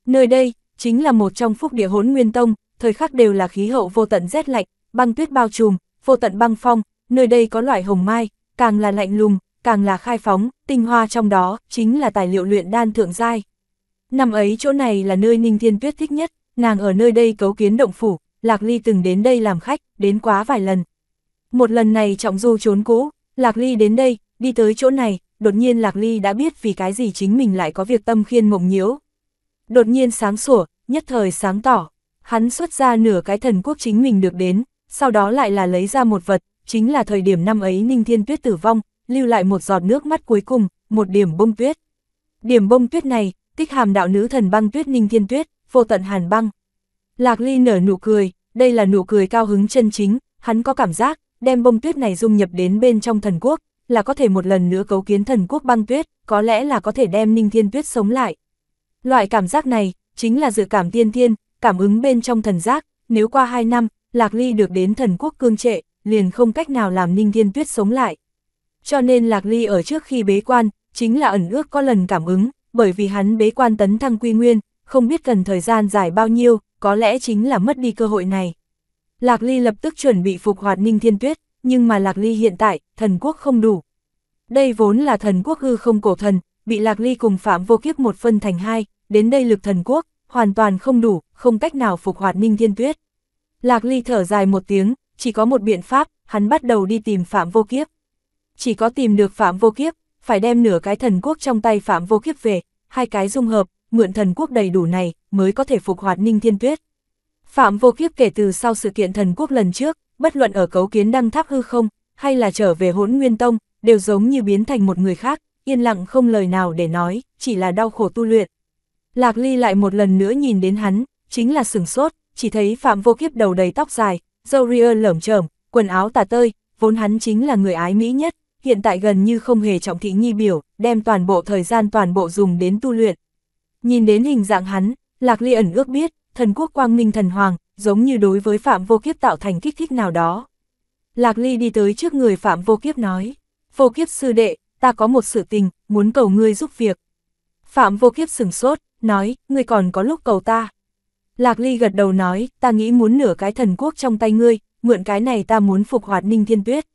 Speaker 1: Nơi đây, chính là một trong phúc địa Hỗn Nguyên Tông, thời khắc đều là khí hậu vô tận rét lạnh, băng tuyết bao trùm, vô tận băng phong, nơi đây có loại hồng mai, càng là lạnh lùng, càng là khai phóng, tinh hoa trong đó, chính là tài liệu luyện đan thượng giai. Năm ấy chỗ này là nơi Ninh Thiên Tuyết thích nhất, nàng ở nơi đây cấu kiến động phủ, Lạc Ly từng đến đây làm khách, đến quá vài lần. Một lần này trọng du trốn cũ, Lạc Ly đến đây, đi tới chỗ này, đột nhiên Lạc Ly đã biết vì cái gì chính mình lại có việc tâm khiên mộng nhiễu. Đột nhiên sáng sủa, nhất thời sáng tỏ, hắn xuất ra nửa cái thần quốc chính mình được đến, sau đó lại là lấy ra một vật, chính là thời điểm năm ấy Ninh Thiên Tuyết tử vong, lưu lại một giọt nước mắt cuối cùng, một điểm bông tuyết. Điểm bông tuyết này, tích hàm đạo nữ thần băng tuyết Ninh Thiên Tuyết, vô tận hàn băng. Lạc Ly nở nụ cười, đây là nụ cười cao hứng chân chính, hắn có cảm giác, đem bông tuyết này dung nhập đến bên trong thần quốc, là có thể một lần nữa cấu kiến thần quốc băng tuyết, có lẽ là có thể đem Ninh Thiên Tuyết sống lại. Loại cảm giác này, chính là dự cảm tiên thiên, cảm ứng bên trong thần giác, nếu qua 2 năm, Lạc Ly được đến thần quốc cương trệ, liền không cách nào làm Ninh Thiên Tuyết sống lại. Cho nên Lạc Ly ở trước khi bế quan, chính là ẩn ước có lần cảm ứng, bởi vì hắn bế quan tấn thăng quy nguyên, không biết cần thời gian dài bao nhiêu, có lẽ chính là mất đi cơ hội này. Lạc Ly lập tức chuẩn bị phục hoạt Ninh Thiên Tuyết, nhưng mà Lạc Ly hiện tại, thần quốc không đủ. Đây vốn là thần quốc hư không cổ thần, bị Lạc Ly cùng Phạm Vô Kiếp một phân thành hai, đến đây lực thần quốc, hoàn toàn không đủ, không cách nào phục hoạt Ninh Thiên Tuyết. Lạc Ly thở dài một tiếng, chỉ có một biện pháp, hắn bắt đầu đi tìm Phạm Vô Kiếp. Chỉ có tìm được Phạm Vô Kiếp, phải đem nửa cái thần quốc trong tay Phạm Vô Kiếp về, hai cái dung hợp, mượn thần quốc đầy đủ này mới có thể phục hoạt Ninh Thiên Tuyết. Phạm Vô Kiếp kể từ sau sự kiện thần quốc lần trước, bất luận ở cấu kiến đăng tháp hư không, hay là trở về hỗn nguyên tông, đều giống như biến thành một người khác, yên lặng không lời nào để nói, chỉ là đau khổ tu luyện. Lạc Ly lại một lần nữa nhìn đến hắn, chính là sừng sốt, chỉ thấy Phạm Vô Kiếp đầu đầy tóc dài, dâu ria lởm chởm, quần áo tả tơi, vốn hắn chính là người ái mỹ nhất, hiện tại gần như không hề trọng thị nghi biểu, đem toàn bộ thời gian toàn bộ dùng đến tu luyện, Nhìn đến hình dạng hắn, Lạc Ly ẩn ước biết, thần quốc quang minh thần hoàng, giống như đối với Phạm Vô Kiếp tạo thành kích thích nào đó. Lạc Ly đi tới trước người Phạm Vô Kiếp nói, Vô Kiếp sư đệ, ta có một sự tình, muốn cầu ngươi giúp việc. Phạm Vô Kiếp sừng sốt, nói, ngươi còn có lúc cầu ta. Lạc Ly gật đầu nói, ta nghĩ muốn nửa cái thần quốc trong tay ngươi, mượn cái này ta muốn phục hoạt ninh thiên tuyết.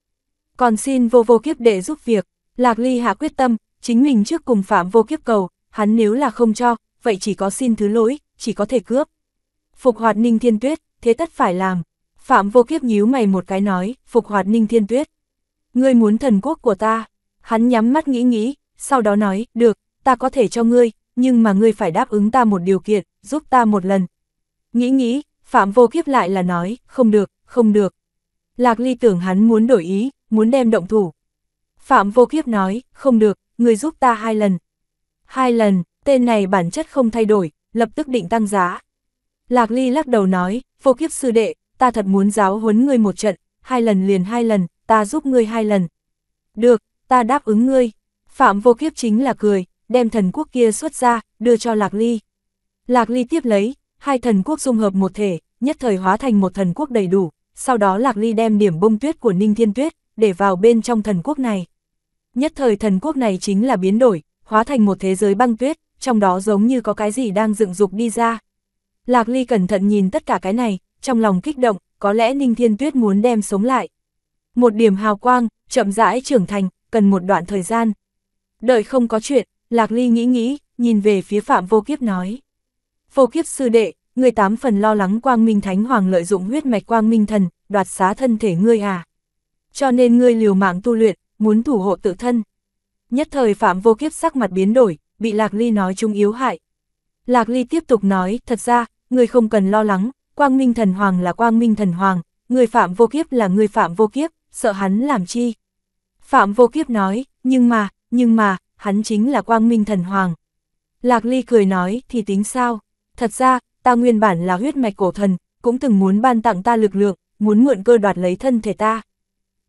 Speaker 1: Còn xin vô vô kiếp đệ giúp việc, Lạc Ly hạ quyết tâm, chính mình trước cùng Phạm vô kiếp cầu, hắn nếu là không cho, vậy chỉ có xin thứ lỗi, chỉ có thể cướp. Phục hoạt ninh thiên tuyết, thế tất phải làm. Phạm vô kiếp nhíu mày một cái nói, phục hoạt ninh thiên tuyết. Ngươi muốn thần quốc của ta. Hắn nhắm mắt nghĩ nghĩ, sau đó nói, được, ta có thể cho ngươi, nhưng mà ngươi phải đáp ứng ta một điều kiện, giúp ta một lần. Nghĩ nghĩ, Phạm vô kiếp lại là nói, không được, không được. Lạc ly tưởng hắn muốn đổi ý, muốn đem động thủ. Phạm vô kiếp nói, không được, ngươi giúp ta hai lần, Hai lần, tên này bản chất không thay đổi, lập tức định tăng giá. Lạc Ly lắc đầu nói, vô kiếp sư đệ, ta thật muốn giáo huấn ngươi một trận, hai lần liền hai lần, ta giúp ngươi hai lần. Được, ta đáp ứng ngươi. Phạm vô kiếp chính là cười, đem thần quốc kia xuất ra, đưa cho Lạc Ly. Lạc Ly tiếp lấy, hai thần quốc dung hợp một thể, nhất thời hóa thành một thần quốc đầy đủ, sau đó Lạc Ly đem điểm bông tuyết của Ninh Thiên Tuyết, để vào bên trong thần quốc này. Nhất thời thần quốc này chính là biến đổi, hóa thành một thế giới băng tuyết, trong đó giống như có cái gì đang dựng dục đi ra. Lạc Ly cẩn thận nhìn tất cả cái này, trong lòng kích động, có lẽ Ninh Thiên Tuyết muốn đem sống lại. Một điểm hào quang, chậm rãi trưởng thành, cần một đoạn thời gian. Đợi không có chuyện, Lạc Ly nghĩ nghĩ, nhìn về phía Phạm Vô Kiếp nói. Vô Kiếp sư đệ, người tám phần lo lắng Quang Minh Thánh Hoàng lợi dụng huyết mạch Quang Minh Thần, đoạt xá thân thể ngươi à. Cho nên ngươi liều mạng tu luyện, muốn thủ hộ tự thân. Nhất thời Phạm Vô Kiếp sắc mặt biến đổi, bị Lạc Ly nói chúng yếu hại. Lạc Ly tiếp tục nói, thật ra, người không cần lo lắng, Quang Minh Thần Hoàng là Quang Minh Thần Hoàng, người Phạm Vô Kiếp là người Phạm Vô Kiếp, sợ hắn làm chi. Phạm Vô Kiếp nói, nhưng mà, nhưng mà, hắn chính là Quang Minh Thần Hoàng. Lạc Ly cười nói, thì tính sao? Thật ra, ta nguyên bản là huyết mạch cổ thần, cũng từng muốn ban tặng ta lực lượng, muốn mượn cơ đoạt lấy thân thể ta.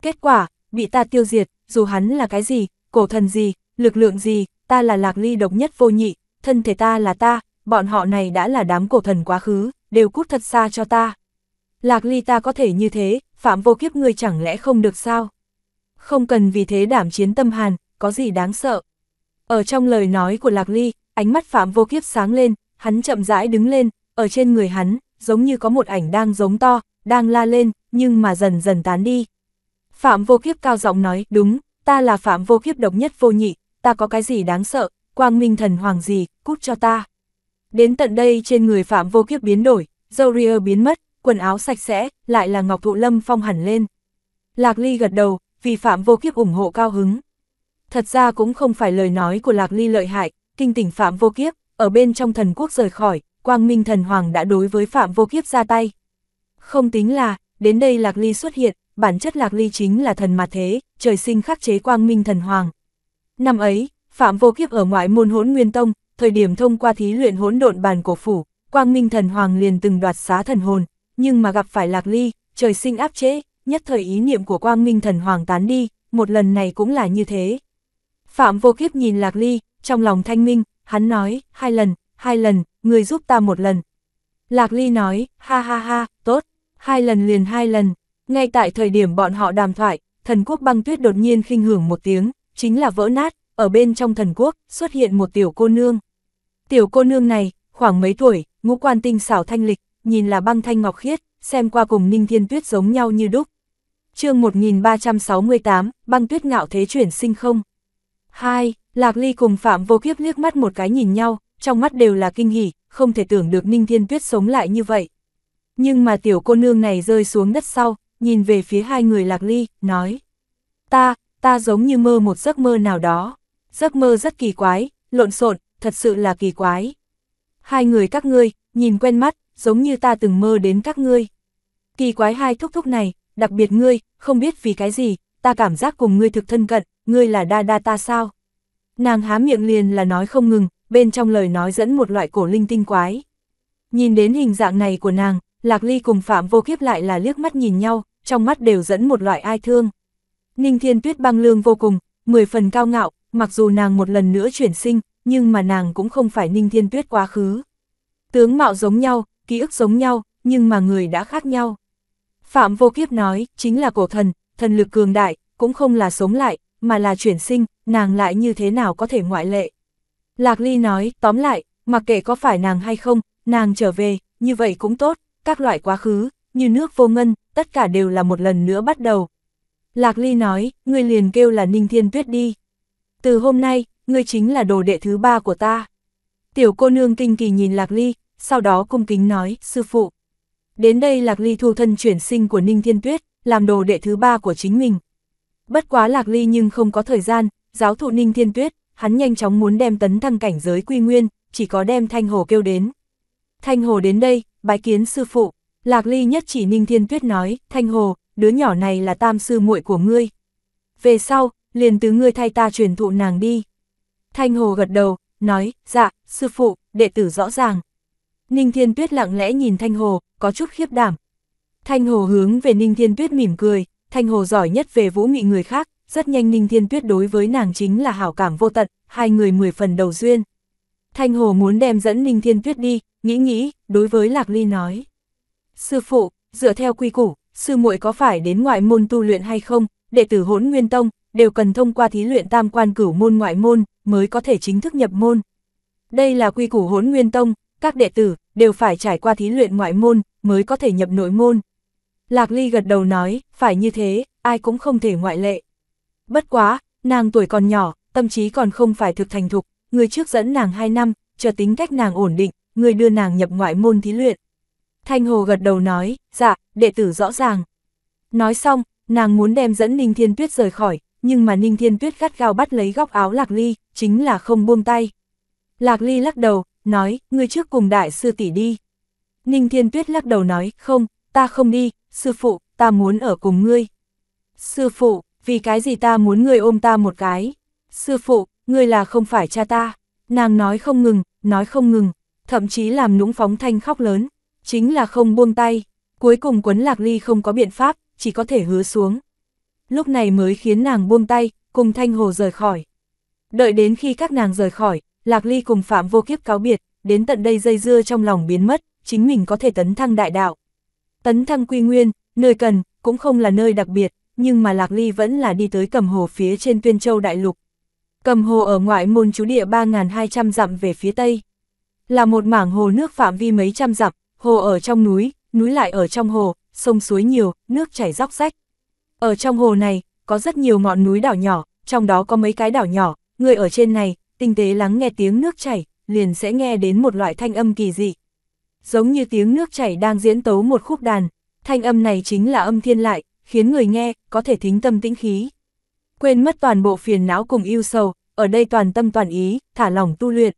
Speaker 1: Kết quả, bị ta tiêu diệt, dù hắn là cái gì, cổ thần gì, lực lượng gì, ta là lạc ly độc nhất vô nhị, thân thể ta là ta, bọn họ này đã là đám cổ thần quá khứ, đều cút thật xa cho ta. Lạc ly ta có thể như thế, phạm vô kiếp ngươi chẳng lẽ không được sao? Không cần vì thế đảm chiến tâm hàn, có gì đáng sợ. Ở trong lời nói của lạc ly, ánh mắt phạm vô kiếp sáng lên, hắn chậm rãi đứng lên, ở trên người hắn, giống như có một ảnh đang giống to, đang la lên, nhưng mà dần dần tán đi. Phạm vô kiếp cao giọng nói, đúng, ta là phạm vô kiếp độc nhất vô nhị, ta có cái gì đáng sợ, quang minh thần hoàng gì, cút cho ta. Đến tận đây trên người phạm vô kiếp biến đổi, dâu ria biến mất, quần áo sạch sẽ, lại là ngọc thụ lâm phong hẳn lên. Lạc Ly gật đầu, vì phạm vô kiếp ủng hộ cao hứng. Thật ra cũng không phải lời nói của Lạc Ly lợi hại, kinh tỉnh phạm vô kiếp, ở bên trong thần quốc rời khỏi, quang minh thần hoàng đã đối với phạm vô kiếp ra tay. Không tính là, đến đây Lạc Ly xuất hiện, bản chất Lạc Ly chính là thần mà thế, trời sinh khắc chế quang minh thần hoàng. Năm ấy, Phạm Vô Kiếp ở ngoại môn hỗn nguyên tông, thời điểm thông qua thí luyện hỗn độn bàn cổ phủ, quang minh thần hoàng liền từng đoạt xá thần hồn, nhưng mà gặp phải Lạc Ly, trời sinh áp chế, nhất thời ý niệm của quang minh thần hoàng tán đi, một lần này cũng là như thế. Phạm Vô Kiếp nhìn Lạc Ly, trong lòng thanh minh, hắn nói, hai lần, hai lần, người giúp ta một lần. Lạc Ly nói, ha ha ha, tốt, hai lần liền hai lần. Ngay tại thời điểm bọn họ đàm thoại, thần quốc băng tuyết đột nhiên khinh hưởng một tiếng, chính là vỡ nát, ở bên trong thần quốc xuất hiện một tiểu cô nương. Tiểu cô nương này, khoảng mấy tuổi, ngũ quan tinh xảo thanh lịch, nhìn là băng thanh ngọc khiết, xem qua cùng ninh thiên tuyết giống nhau như đúc. chương 1368, băng tuyết ngạo thế chuyển sinh không. 2. Lạc Ly cùng Phạm Vô Kiếp liếc mắt một cái nhìn nhau, trong mắt đều là kinh hỉ, không thể tưởng được Ninh Thiên Tuyết sống lại như vậy. Nhưng mà tiểu cô nương này rơi xuống đất sau, nhìn về phía hai người lạc ly, nói. Ta, ta giống như mơ một giấc mơ nào đó. Giấc mơ rất kỳ quái, lộn xộn, thật sự là kỳ quái. Hai người các ngươi, nhìn quen mắt, giống như ta từng mơ đến các ngươi. Kỳ quái hai thúc thúc này, đặc biệt ngươi, không biết vì cái gì, ta cảm giác cùng ngươi thực thân cận, ngươi là đa đa ta sao? Nàng há miệng liền là nói không ngừng, bên trong lời nói dẫn một loại cổ linh tinh quái. Nhìn đến hình dạng này của nàng, Lạc Ly cùng Phạm Vô Kiếp lại là liếc mắt nhìn nhau, trong mắt đều dẫn một loại ai thương. Ninh Thiên Tuyết băng lương vô cùng, mười phần cao ngạo, mặc dù nàng một lần nữa chuyển sinh, nhưng mà nàng cũng không phải Ninh Thiên Tuyết quá khứ. Tướng mạo giống nhau, ký ức giống nhau, nhưng mà người đã khác nhau. Phạm Vô Kiếp nói, chính là cổ thần, thần lực cường đại, cũng không là sống lại, mà là chuyển sinh, nàng lại như thế nào có thể ngoại lệ. Lạc Ly nói, tóm lại, mặc kệ có phải nàng hay không, nàng trở về, như vậy cũng tốt, các loại quá khứ, như nước vô ngân, tất cả đều là một lần nữa bắt đầu. Lạc Ly nói, ngươi liền kêu là Ninh Thiên Tuyết đi. Từ hôm nay, ngươi chính là đồ đệ thứ ba của ta. Tiểu cô nương kinh kỳ nhìn Lạc Ly, sau đó cung kính nói, sư phụ. Đến đây Lạc Ly thu thân chuyển sinh của Ninh Thiên Tuyết, làm đồ đệ thứ ba của chính mình. Bất quá Lạc Ly nhưng không có thời gian, giáo thụ Ninh Thiên Tuyết, hắn nhanh chóng muốn đem tấn thăng cảnh giới quy nguyên, chỉ có đem Thanh Hồ kêu đến. Thanh Hồ đến đây, bái kiến sư phụ. Lạc Ly nhất chỉ Ninh Thiên Tuyết nói, Thanh Hồ, đứa nhỏ này là tam sư muội của ngươi. Về sau, liền tứ ngươi thay ta truyền thụ nàng đi. Thanh Hồ gật đầu, nói, dạ, sư phụ, đệ tử rõ ràng. Ninh Thiên Tuyết lặng lẽ nhìn Thanh Hồ, có chút khiếp đảm. Thanh Hồ hướng về Ninh Thiên Tuyết mỉm cười, Thanh Hồ giỏi nhất về vũ nghị người khác, rất nhanh Ninh Thiên Tuyết đối với nàng chính là hảo cảm vô tận, hai người mười phần đầu duyên. Thanh Hồ muốn đem dẫn Ninh Thiên Tuyết đi, nghĩ nghĩ, đối với Lạc Ly nói. Sư phụ, dựa theo quy củ, sư muội có phải đến ngoại môn tu luyện hay không, đệ tử hỗn nguyên tông, đều cần thông qua thí luyện tam quan cửu môn ngoại môn, mới có thể chính thức nhập môn. Đây là quy củ hỗn nguyên tông, các đệ tử đều phải trải qua thí luyện ngoại môn, mới có thể nhập nội môn. Lạc Ly gật đầu nói, phải như thế, ai cũng không thể ngoại lệ. Bất quá, nàng tuổi còn nhỏ, tâm trí còn không phải thực thành thục, người trước dẫn nàng 2 năm, chờ tính cách nàng ổn định, người đưa nàng nhập ngoại môn thí luyện. Thanh Hồ gật đầu nói, dạ, đệ tử rõ ràng. Nói xong, nàng muốn đem dẫn Ninh Thiên Tuyết rời khỏi, nhưng mà Ninh Thiên Tuyết gắt gao bắt lấy góc áo Lạc Ly, chính là không buông tay. Lạc Ly lắc đầu, nói, ngươi trước cùng đại sư tỷ đi. Ninh Thiên Tuyết lắc đầu nói, không, ta không đi, sư phụ, ta muốn ở cùng ngươi. Sư phụ, vì cái gì ta muốn ngươi ôm ta một cái? Sư phụ, ngươi là không phải cha ta, nàng nói không ngừng, nói không ngừng, thậm chí làm nũng phóng thanh khóc lớn, chính là không buông tay, cuối cùng quấn lạc ly không có biện pháp, chỉ có thể hứa xuống. Lúc này mới khiến nàng buông tay, cùng thanh hồ rời khỏi. Đợi đến khi các nàng rời khỏi, lạc ly cùng phạm vô kiếp cáo biệt, đến tận đây dây dưa trong lòng biến mất, chính mình có thể tấn thăng đại đạo. Tấn thăng quy nguyên, nơi cần, cũng không là nơi đặc biệt, nhưng mà lạc ly vẫn là đi tới cầm hồ phía trên tuyên châu đại lục. Cầm hồ ở ngoại môn chú địa 3.200 dặm về phía tây. Là một mảng hồ nước phạm vi mấy trăm dặm, hồ ở trong núi, núi lại ở trong hồ, sông suối nhiều, nước chảy róc rách. Ở trong hồ này, có rất nhiều ngọn núi đảo nhỏ, trong đó có mấy cái đảo nhỏ, người ở trên này, tinh tế lắng nghe tiếng nước chảy, liền sẽ nghe đến một loại thanh âm kỳ dị. Giống như tiếng nước chảy đang diễn tấu một khúc đàn, thanh âm này chính là âm thiên lại, khiến người nghe có thể thính tâm tĩnh khí quên mất toàn bộ phiền não cùng yêu sầu, ở đây toàn tâm toàn ý, thả lỏng tu luyện.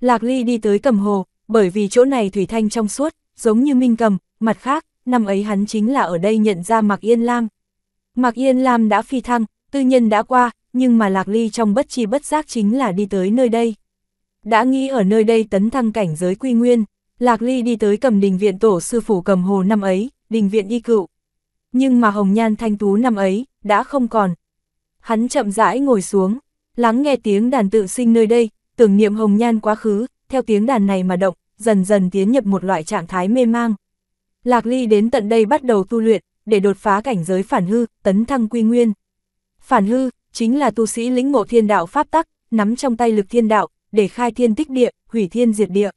Speaker 1: Lạc Ly đi tới cầm hồ, bởi vì chỗ này thủy thanh trong suốt, giống như minh cầm, mặt khác, năm ấy hắn chính là ở đây nhận ra Mạc Yên Lam. Mạc Yên Lam đã phi thăng, tư nhân đã qua, nhưng mà Lạc Ly trong bất chi bất giác chính là đi tới nơi đây. Đã nghĩ ở nơi đây tấn thăng cảnh giới quy nguyên, Lạc Ly đi tới cầm đình viện tổ sư phủ cầm hồ năm ấy, đình viện y cựu. Nhưng mà Hồng Nhan Thanh Tú năm ấy, đã không còn, Hắn chậm rãi ngồi xuống, lắng nghe tiếng đàn tự sinh nơi đây, tưởng niệm hồng nhan quá khứ, theo tiếng đàn này mà động, dần dần tiến nhập một loại trạng thái mê mang. Lạc Ly đến tận đây bắt đầu tu luyện, để đột phá cảnh giới phản hư, tấn thăng quy nguyên. Phản hư, chính là tu sĩ lĩnh ngộ thiên đạo pháp tắc, nắm trong tay lực thiên đạo, để khai thiên tích địa, hủy thiên diệt địa.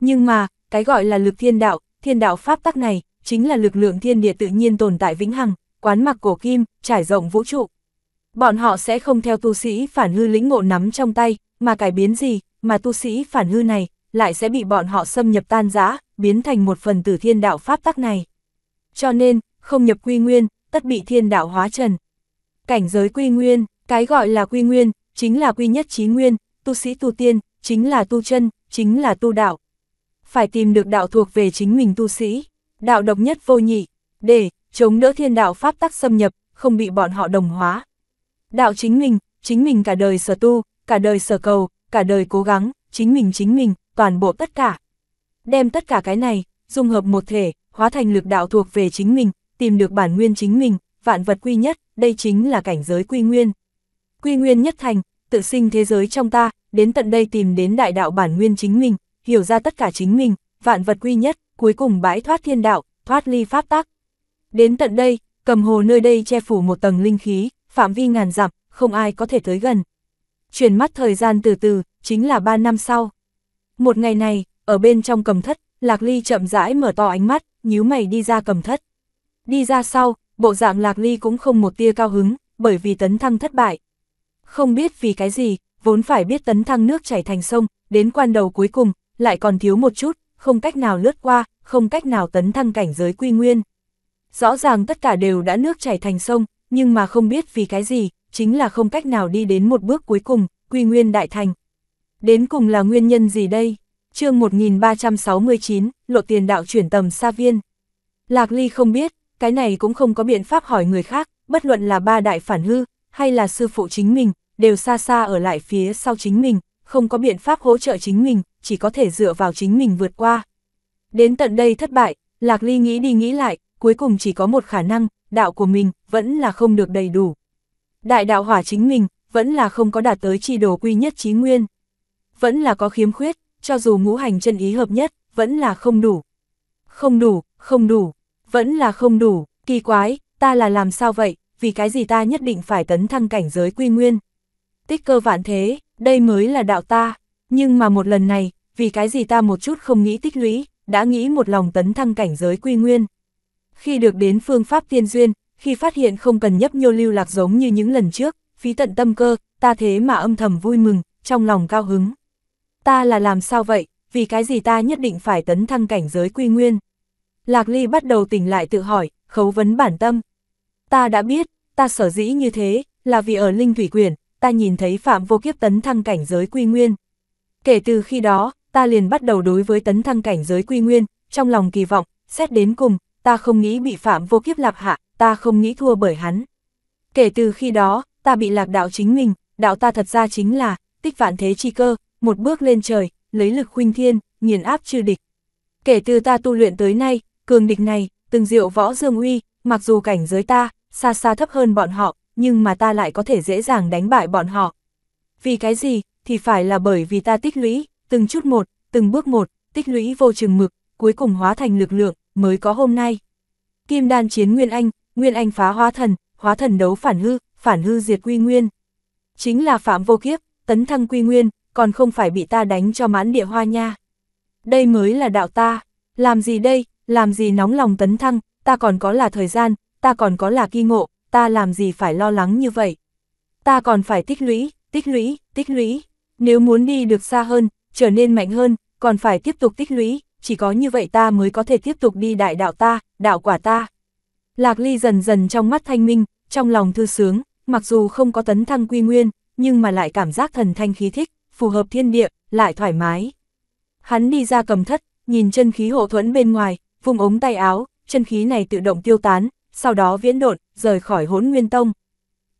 Speaker 1: Nhưng mà, cái gọi là lực thiên đạo, thiên đạo pháp tắc này, chính là lực lượng thiên địa tự nhiên tồn tại vĩnh hằng, quán mặc cổ kim, trải rộng vũ trụ bọn họ sẽ không theo tu sĩ phản hư lĩnh ngộ nắm trong tay, mà cải biến gì, mà tu sĩ phản hư này, lại sẽ bị bọn họ xâm nhập tan giã, biến thành một phần từ thiên đạo pháp tắc này. Cho nên, không nhập quy nguyên, tất bị thiên đạo hóa trần. Cảnh giới quy nguyên, cái gọi là quy nguyên, chính là quy nhất trí nguyên, tu sĩ tu tiên, chính là tu chân, chính là tu đạo. Phải tìm được đạo thuộc về chính mình tu sĩ, đạo độc nhất vô nhị, để chống đỡ thiên đạo pháp tắc xâm nhập, không bị bọn họ đồng hóa. Đạo chính mình, chính mình cả đời sở tu, cả đời sở cầu, cả đời cố gắng, chính mình chính mình, toàn bộ tất cả. Đem tất cả cái này, dung hợp một thể, hóa thành lực đạo thuộc về chính mình, tìm được bản nguyên chính mình, vạn vật quy nhất, đây chính là cảnh giới quy nguyên. Quy nguyên nhất thành, tự sinh thế giới trong ta, đến tận đây tìm đến đại đạo bản nguyên chính mình, hiểu ra tất cả chính mình, vạn vật quy nhất, cuối cùng bãi thoát thiên đạo, thoát ly pháp tắc. Đến tận đây, cầm hồ nơi đây che phủ một tầng linh khí, phạm vi ngàn dặm, không ai có thể tới gần. Chuyển mắt thời gian từ từ, chính là 3 năm sau. Một ngày này, ở bên trong cầm thất, Lạc Ly chậm rãi mở to ánh mắt, nhíu mày đi ra cầm thất. Đi ra sau, bộ dạng Lạc Ly cũng không một tia cao hứng, bởi vì tấn thăng thất bại. Không biết vì cái gì, vốn phải biết tấn thăng nước chảy thành sông, đến quan đầu cuối cùng, lại còn thiếu một chút, không cách nào lướt qua, không cách nào tấn thăng cảnh giới quy nguyên. Rõ ràng tất cả đều đã nước chảy thành sông, nhưng mà không biết vì cái gì, chính là không cách nào đi đến một bước cuối cùng, quy nguyên đại thành. Đến cùng là nguyên nhân gì đây? chương 1369, lộ tiền đạo chuyển tầm xa viên. Lạc Ly không biết, cái này cũng không có biện pháp hỏi người khác, bất luận là ba đại phản hư, hay là sư phụ chính mình, đều xa xa ở lại phía sau chính mình, không có biện pháp hỗ trợ chính mình, chỉ có thể dựa vào chính mình vượt qua. Đến tận đây thất bại, Lạc Ly nghĩ đi nghĩ lại, cuối cùng chỉ có một khả năng, đạo của mình vẫn là không được đầy đủ. Đại đạo hỏa chính mình vẫn là không có đạt tới chi đồ quy nhất trí nguyên. Vẫn là có khiếm khuyết, cho dù ngũ hành chân ý hợp nhất, vẫn là không đủ. Không đủ, không đủ, vẫn là không đủ, kỳ quái, ta là làm sao vậy, vì cái gì ta nhất định phải tấn thăng cảnh giới quy nguyên. Tích cơ vạn thế, đây mới là đạo ta, nhưng mà một lần này, vì cái gì ta một chút không nghĩ tích lũy, đã nghĩ một lòng tấn thăng cảnh giới quy nguyên. Khi được đến phương pháp tiên duyên, khi phát hiện không cần nhấp nhô lưu lạc giống như những lần trước, phí tận tâm cơ, ta thế mà âm thầm vui mừng, trong lòng cao hứng. Ta là làm sao vậy, vì cái gì ta nhất định phải tấn thăng cảnh giới quy nguyên. Lạc Ly bắt đầu tỉnh lại tự hỏi, khấu vấn bản tâm. Ta đã biết, ta sở dĩ như thế, là vì ở Linh Thủy Quyển, ta nhìn thấy Phạm Vô Kiếp tấn thăng cảnh giới quy nguyên. Kể từ khi đó, ta liền bắt đầu đối với tấn thăng cảnh giới quy nguyên, trong lòng kỳ vọng, xét đến cùng, ta không nghĩ bị phạm vô kiếp lạc hạ, ta không nghĩ thua bởi hắn. Kể từ khi đó, ta bị lạc đạo chính mình, đạo ta thật ra chính là, tích vạn thế chi cơ, một bước lên trời, lấy lực khuynh thiên, nghiền áp chư địch. Kể từ ta tu luyện tới nay, cường địch này, từng diệu võ dương uy, mặc dù cảnh giới ta, xa xa thấp hơn bọn họ, nhưng mà ta lại có thể dễ dàng đánh bại bọn họ. Vì cái gì, thì phải là bởi vì ta tích lũy, từng chút một, từng bước một, tích lũy vô chừng mực, cuối cùng hóa thành lực lượng, mới có hôm nay. Kim đan chiến Nguyên Anh, Nguyên Anh phá hóa thần, hóa thần đấu phản hư, phản hư diệt quy nguyên. Chính là phạm vô kiếp, tấn thăng quy nguyên, còn không phải bị ta đánh cho mãn địa hoa nha. Đây mới là đạo ta, làm gì đây, làm gì nóng lòng tấn thăng, ta còn có là thời gian, ta còn có là kỳ ngộ, ta làm gì phải lo lắng như vậy. Ta còn phải tích lũy, tích lũy, tích lũy, nếu muốn đi được xa hơn, trở nên mạnh hơn, còn phải tiếp tục tích lũy, chỉ có như vậy ta mới có thể tiếp tục đi đại đạo ta, đạo quả ta. Lạc Ly dần dần trong mắt thanh minh, trong lòng thư sướng, mặc dù không có tấn thăng quy nguyên, nhưng mà lại cảm giác thần thanh khí thích, phù hợp thiên địa, lại thoải mái. Hắn đi ra cầm thất, nhìn chân khí hộ thuẫn bên ngoài, vùng ống tay áo, chân khí này tự động tiêu tán, sau đó viễn độn, rời khỏi hốn nguyên tông.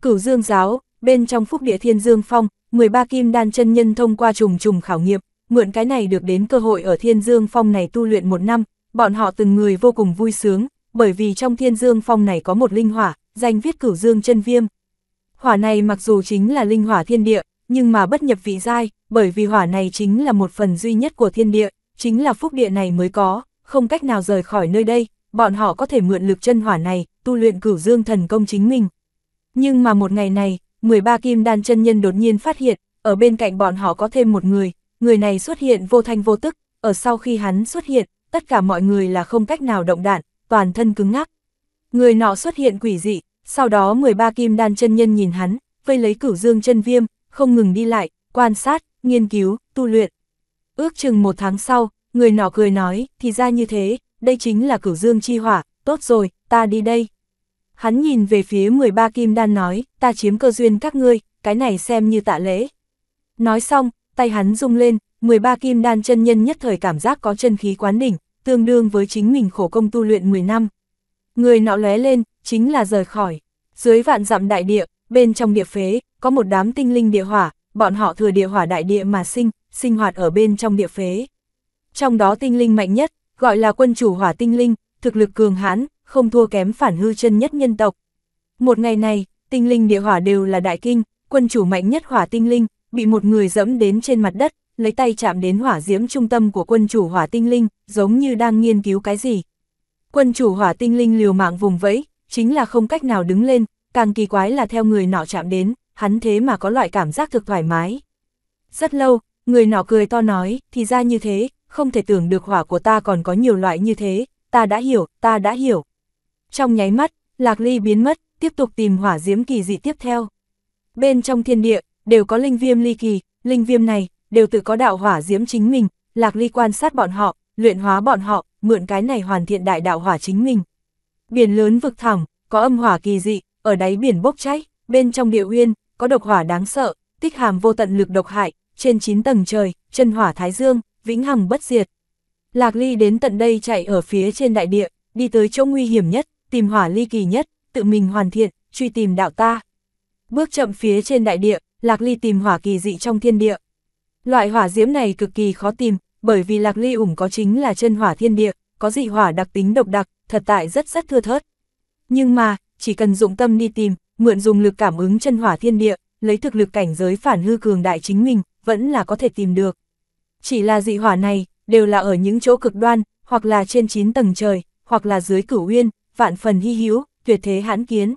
Speaker 1: Cửu dương giáo, bên trong phúc địa thiên dương phong, 13 kim đan chân nhân thông qua trùng trùng khảo nghiệm, mượn cái này được đến cơ hội ở Thiên Dương Phong này tu luyện một năm, bọn họ từng người vô cùng vui sướng, bởi vì trong Thiên Dương Phong này có một linh hỏa, danh viết cửu dương chân viêm. Hỏa này mặc dù chính là linh hỏa thiên địa, nhưng mà bất nhập vị giai, bởi vì hỏa này chính là một phần duy nhất của thiên địa, chính là phúc địa này mới có, không cách nào rời khỏi nơi đây, bọn họ có thể mượn lực chân hỏa này, tu luyện cửu dương thần công chính mình. Nhưng mà một ngày này, 13 kim đan chân nhân đột nhiên phát hiện, ở bên cạnh bọn họ có thêm một người, người này xuất hiện vô thanh vô tức, ở sau khi hắn xuất hiện, tất cả mọi người là không cách nào động đạn, toàn thân cứng ngắc. Người nọ xuất hiện quỷ dị, sau đó 13 kim đan chân nhân nhìn hắn, vây lấy cửu dương chân viêm, không ngừng đi lại, quan sát, nghiên cứu, tu luyện. Ước chừng một tháng sau, người nọ cười nói, thì ra như thế, đây chính là cửu dương chi hỏa, tốt rồi, ta đi đây. Hắn nhìn về phía 13 kim đan nói, ta chiếm cơ duyên các ngươi, cái này xem như tạ lễ. Nói xong, tay hắn rung lên, 13 kim đan chân nhân nhất thời cảm giác có chân khí quán đỉnh, tương đương với chính mình khổ công tu luyện 10 năm. Người nọ lóe lên, chính là rời khỏi. Dưới vạn dặm đại địa, bên trong địa phế, có một đám tinh linh địa hỏa, bọn họ thừa địa hỏa đại địa mà sinh, sinh hoạt ở bên trong địa phế. Trong đó tinh linh mạnh nhất, gọi là quân chủ hỏa tinh linh, thực lực cường hãn, không thua kém phản hư chân nhất nhân tộc. Một ngày này, tinh linh địa hỏa đều là đại kinh, quân chủ mạnh nhất hỏa tinh linh, bị một người dẫm đến trên mặt đất, lấy tay chạm đến hỏa diễm trung tâm của quân chủ hỏa tinh linh, giống như đang nghiên cứu cái gì. Quân chủ hỏa tinh linh liều mạng vùng vẫy, chính là không cách nào đứng lên, càng kỳ quái là theo người nọ chạm đến, hắn thế mà có loại cảm giác thực thoải mái. Rất lâu, người nọ cười to nói, thì ra như thế, không thể tưởng được hỏa của ta còn có nhiều loại như thế, ta đã hiểu, ta đã hiểu. Trong nháy mắt, Lạc Ly biến mất, tiếp tục tìm hỏa diễm kỳ dị tiếp theo. Bên trong thiên địa, đều có linh viêm ly kỳ, linh viêm này, đều tự có đạo hỏa diễm chính mình, lạc ly quan sát bọn họ, luyện hóa bọn họ, mượn cái này hoàn thiện đại đạo hỏa chính mình. Biển lớn vực thẳm, có âm hỏa kỳ dị, ở đáy biển bốc cháy, bên trong địa uyên, có độc hỏa đáng sợ, tích hàm vô tận lực độc hại, trên 9 tầng trời, chân hỏa thái dương, vĩnh hằng bất diệt. Lạc Ly đến tận đây chạy ở phía trên đại địa, đi tới chỗ nguy hiểm nhất, tìm hỏa ly kỳ nhất, tự mình hoàn thiện, truy tìm đạo ta. Bước chậm phía trên đại địa, Lạc Ly tìm hỏa kỳ dị trong thiên địa. Loại hỏa diễm này cực kỳ khó tìm, bởi vì Lạc Ly ủng có chính là chân hỏa thiên địa, có dị hỏa đặc tính độc đặc, thật tại rất rất thưa thớt. Nhưng mà, chỉ cần dụng tâm đi tìm, mượn dùng lực cảm ứng chân hỏa thiên địa, lấy thực lực cảnh giới phản hư cường đại chính mình, vẫn là có thể tìm được. Chỉ là dị hỏa này, đều là ở những chỗ cực đoan, hoặc là trên 9 tầng trời, hoặc là dưới cửu uyên, vạn phần hy hữu, tuyệt thế hãn kiến.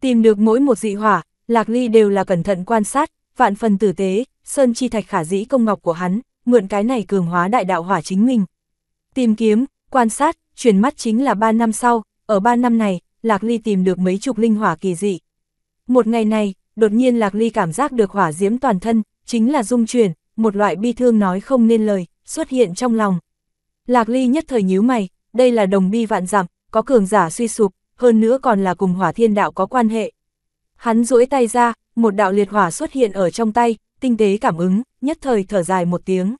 Speaker 1: Tìm được mỗi một dị hỏa, Lạc Ly đều là cẩn thận quan sát, vạn phần tử tế, Sơn Chi Thạch khả dĩ công ngọc của hắn, mượn cái này cường hóa đại đạo hỏa chính mình. Tìm kiếm, quan sát, chuyển mắt chính là 3 năm sau, ở 3 năm này, Lạc Ly tìm được mấy chục linh hỏa kỳ dị. Một ngày này, đột nhiên Lạc Ly cảm giác được hỏa diễm toàn thân, chính là dung chuyển, một loại bi thương nói không nên lời, xuất hiện trong lòng. Lạc Ly nhất thời nhíu mày, đây là đồng bi vạn giảm, có cường giả suy sụp, hơn nữa còn là cùng hỏa thiên đạo có quan hệ, Hắn duỗi tay ra, một đạo liệt hỏa xuất hiện ở trong tay, tinh tế cảm ứng, nhất thời thở dài một tiếng.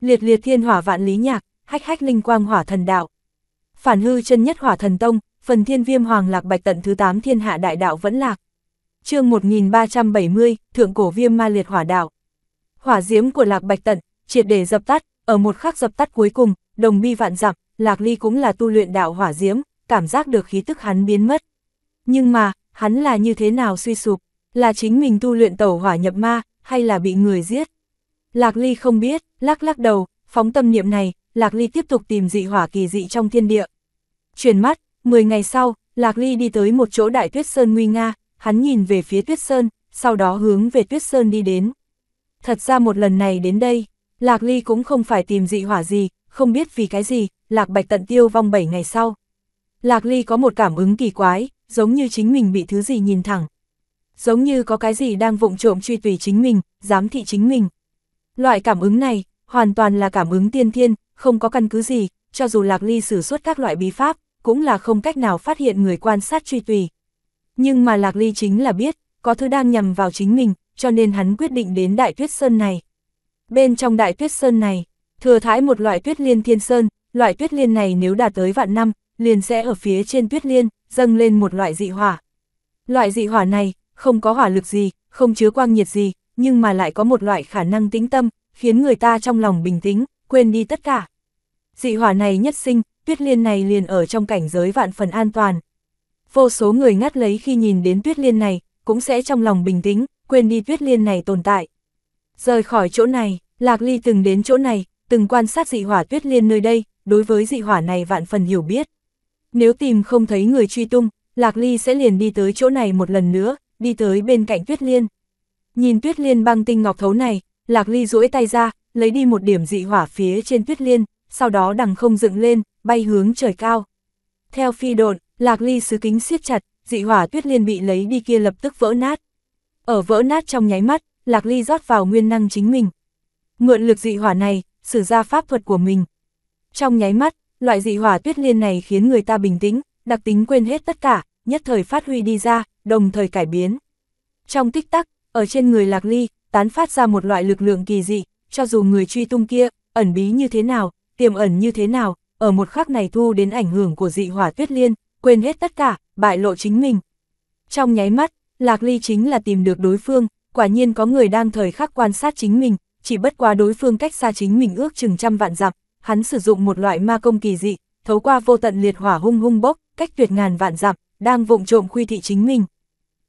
Speaker 1: Liệt liệt thiên hỏa vạn lý nhạc, hách hách linh quang hỏa thần đạo. Phản hư chân nhất hỏa thần tông, phần thiên viêm hoàng lạc bạch tận thứ 8 thiên hạ đại đạo vẫn lạc. chương 1370, thượng cổ viêm ma liệt hỏa đạo. Hỏa diễm của lạc bạch tận, triệt để dập tắt, ở một khắc dập tắt cuối cùng, đồng bi vạn dặm, lạc ly cũng là tu luyện đạo hỏa diễm, cảm giác được khí tức hắn biến mất. Nhưng mà, hắn là như thế nào suy sụp, là chính mình tu luyện tẩu hỏa nhập ma, hay là bị người giết. Lạc Ly không biết, lắc lắc đầu, phóng tâm niệm này, Lạc Ly tiếp tục tìm dị hỏa kỳ dị trong thiên địa. Chuyển mắt, 10 ngày sau, Lạc Ly đi tới một chỗ đại tuyết sơn nguy nga, hắn nhìn về phía tuyết sơn, sau đó hướng về tuyết sơn đi đến. Thật ra một lần này đến đây, Lạc Ly cũng không phải tìm dị hỏa gì, không biết vì cái gì, Lạc Bạch tận tiêu vong 7 ngày sau. Lạc Ly có một cảm ứng kỳ quái, giống như chính mình bị thứ gì nhìn thẳng. Giống như có cái gì đang vụng trộm truy tùy chính mình, giám thị chính mình. Loại cảm ứng này, hoàn toàn là cảm ứng tiên thiên, không có căn cứ gì, cho dù Lạc Ly sử xuất các loại bí pháp, cũng là không cách nào phát hiện người quan sát truy tùy. Nhưng mà Lạc Ly chính là biết, có thứ đang nhằm vào chính mình, cho nên hắn quyết định đến Đại Tuyết Sơn này. Bên trong Đại Tuyết Sơn này, thừa thái một loại tuyết liên thiên sơn, loại tuyết liên này nếu đạt tới vạn năm, liền sẽ ở phía trên tuyết liên, dâng lên một loại dị hỏa. Loại dị hỏa này, không có hỏa lực gì, không chứa quang nhiệt gì, nhưng mà lại có một loại khả năng tĩnh tâm, khiến người ta trong lòng bình tĩnh, quên đi tất cả. Dị hỏa này nhất sinh, tuyết liên này liền ở trong cảnh giới vạn phần an toàn. Vô số người ngắt lấy khi nhìn đến tuyết liên này, cũng sẽ trong lòng bình tĩnh, quên đi tuyết liên này tồn tại. Rời khỏi chỗ này, Lạc Ly từng đến chỗ này, từng quan sát dị hỏa tuyết liên nơi đây, đối với dị hỏa này vạn phần hiểu biết. Nếu tìm không thấy người truy tung, Lạc Ly sẽ liền đi tới chỗ này một lần nữa, đi tới bên cạnh Tuyết Liên. Nhìn Tuyết Liên băng tinh ngọc thấu này, Lạc Ly duỗi tay ra, lấy đi một điểm dị hỏa phía trên Tuyết Liên, sau đó đằng không dựng lên, bay hướng trời cao. Theo phi độn, Lạc Ly sứ kính siết chặt, dị hỏa Tuyết Liên bị lấy đi kia lập tức vỡ nát. Ở vỡ nát trong nháy mắt, Lạc Ly rót vào nguyên năng chính mình. Mượn lực dị hỏa này, sử ra pháp thuật của mình. Trong nháy mắt, loại dị hỏa tuyết liên này khiến người ta bình tĩnh, đặc tính quên hết tất cả, nhất thời phát huy đi ra, đồng thời cải biến. Trong tích tắc, ở trên người Lạc Ly, tán phát ra một loại lực lượng kỳ dị, cho dù người truy tung kia, ẩn bí như thế nào, tiềm ẩn như thế nào, ở một khắc này thu đến ảnh hưởng của dị hỏa tuyết liên, quên hết tất cả, bại lộ chính mình. Trong nháy mắt, Lạc Ly chính là tìm được đối phương, quả nhiên có người đang thời khắc quan sát chính mình, chỉ bất quá đối phương cách xa chính mình ước chừng trăm vạn dặm, hắn sử dụng một loại ma công kỳ dị, thấu qua vô tận liệt hỏa hung hung bốc, cách tuyệt ngàn vạn dặm, đang vụng trộm khuy thị chính mình.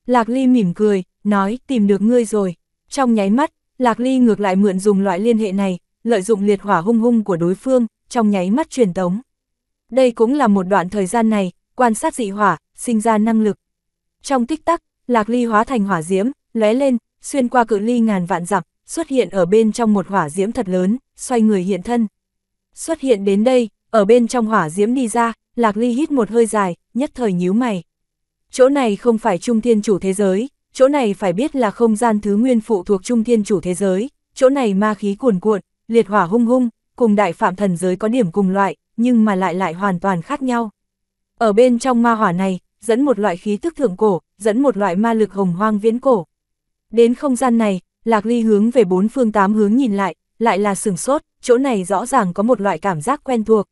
Speaker 1: Lạc Ly mỉm cười, nói tìm được ngươi rồi. Trong nháy mắt, Lạc Ly ngược lại mượn dùng loại liên hệ này, lợi dụng liệt hỏa hung hung của đối phương, trong nháy mắt truyền tống. Đây cũng là một đoạn thời gian này, quan sát dị hỏa, sinh ra năng lực. Trong tích tắc, Lạc Ly hóa thành hỏa diễm, lóe lên, xuyên qua cự ly ngàn vạn dặm, xuất hiện ở bên trong một hỏa diễm thật lớn, xoay người hiện thân xuất hiện đến đây, ở bên trong hỏa diễm đi ra, Lạc Ly hít một hơi dài, nhất thời nhíu mày. Chỗ này không phải trung thiên chủ thế giới, chỗ này phải biết là không gian thứ nguyên phụ thuộc trung thiên chủ thế giới, chỗ này ma khí cuồn cuộn, liệt hỏa hung hung, cùng đại phạm thần giới có điểm cùng loại, nhưng mà lại lại hoàn toàn khác nhau. Ở bên trong ma hỏa này, dẫn một loại khí tức thượng cổ, dẫn một loại ma lực hồng hoang viễn cổ. Đến không gian này, Lạc Ly hướng về bốn phương tám hướng nhìn lại, lại là sừng sốt, chỗ này rõ ràng có một loại cảm giác quen thuộc.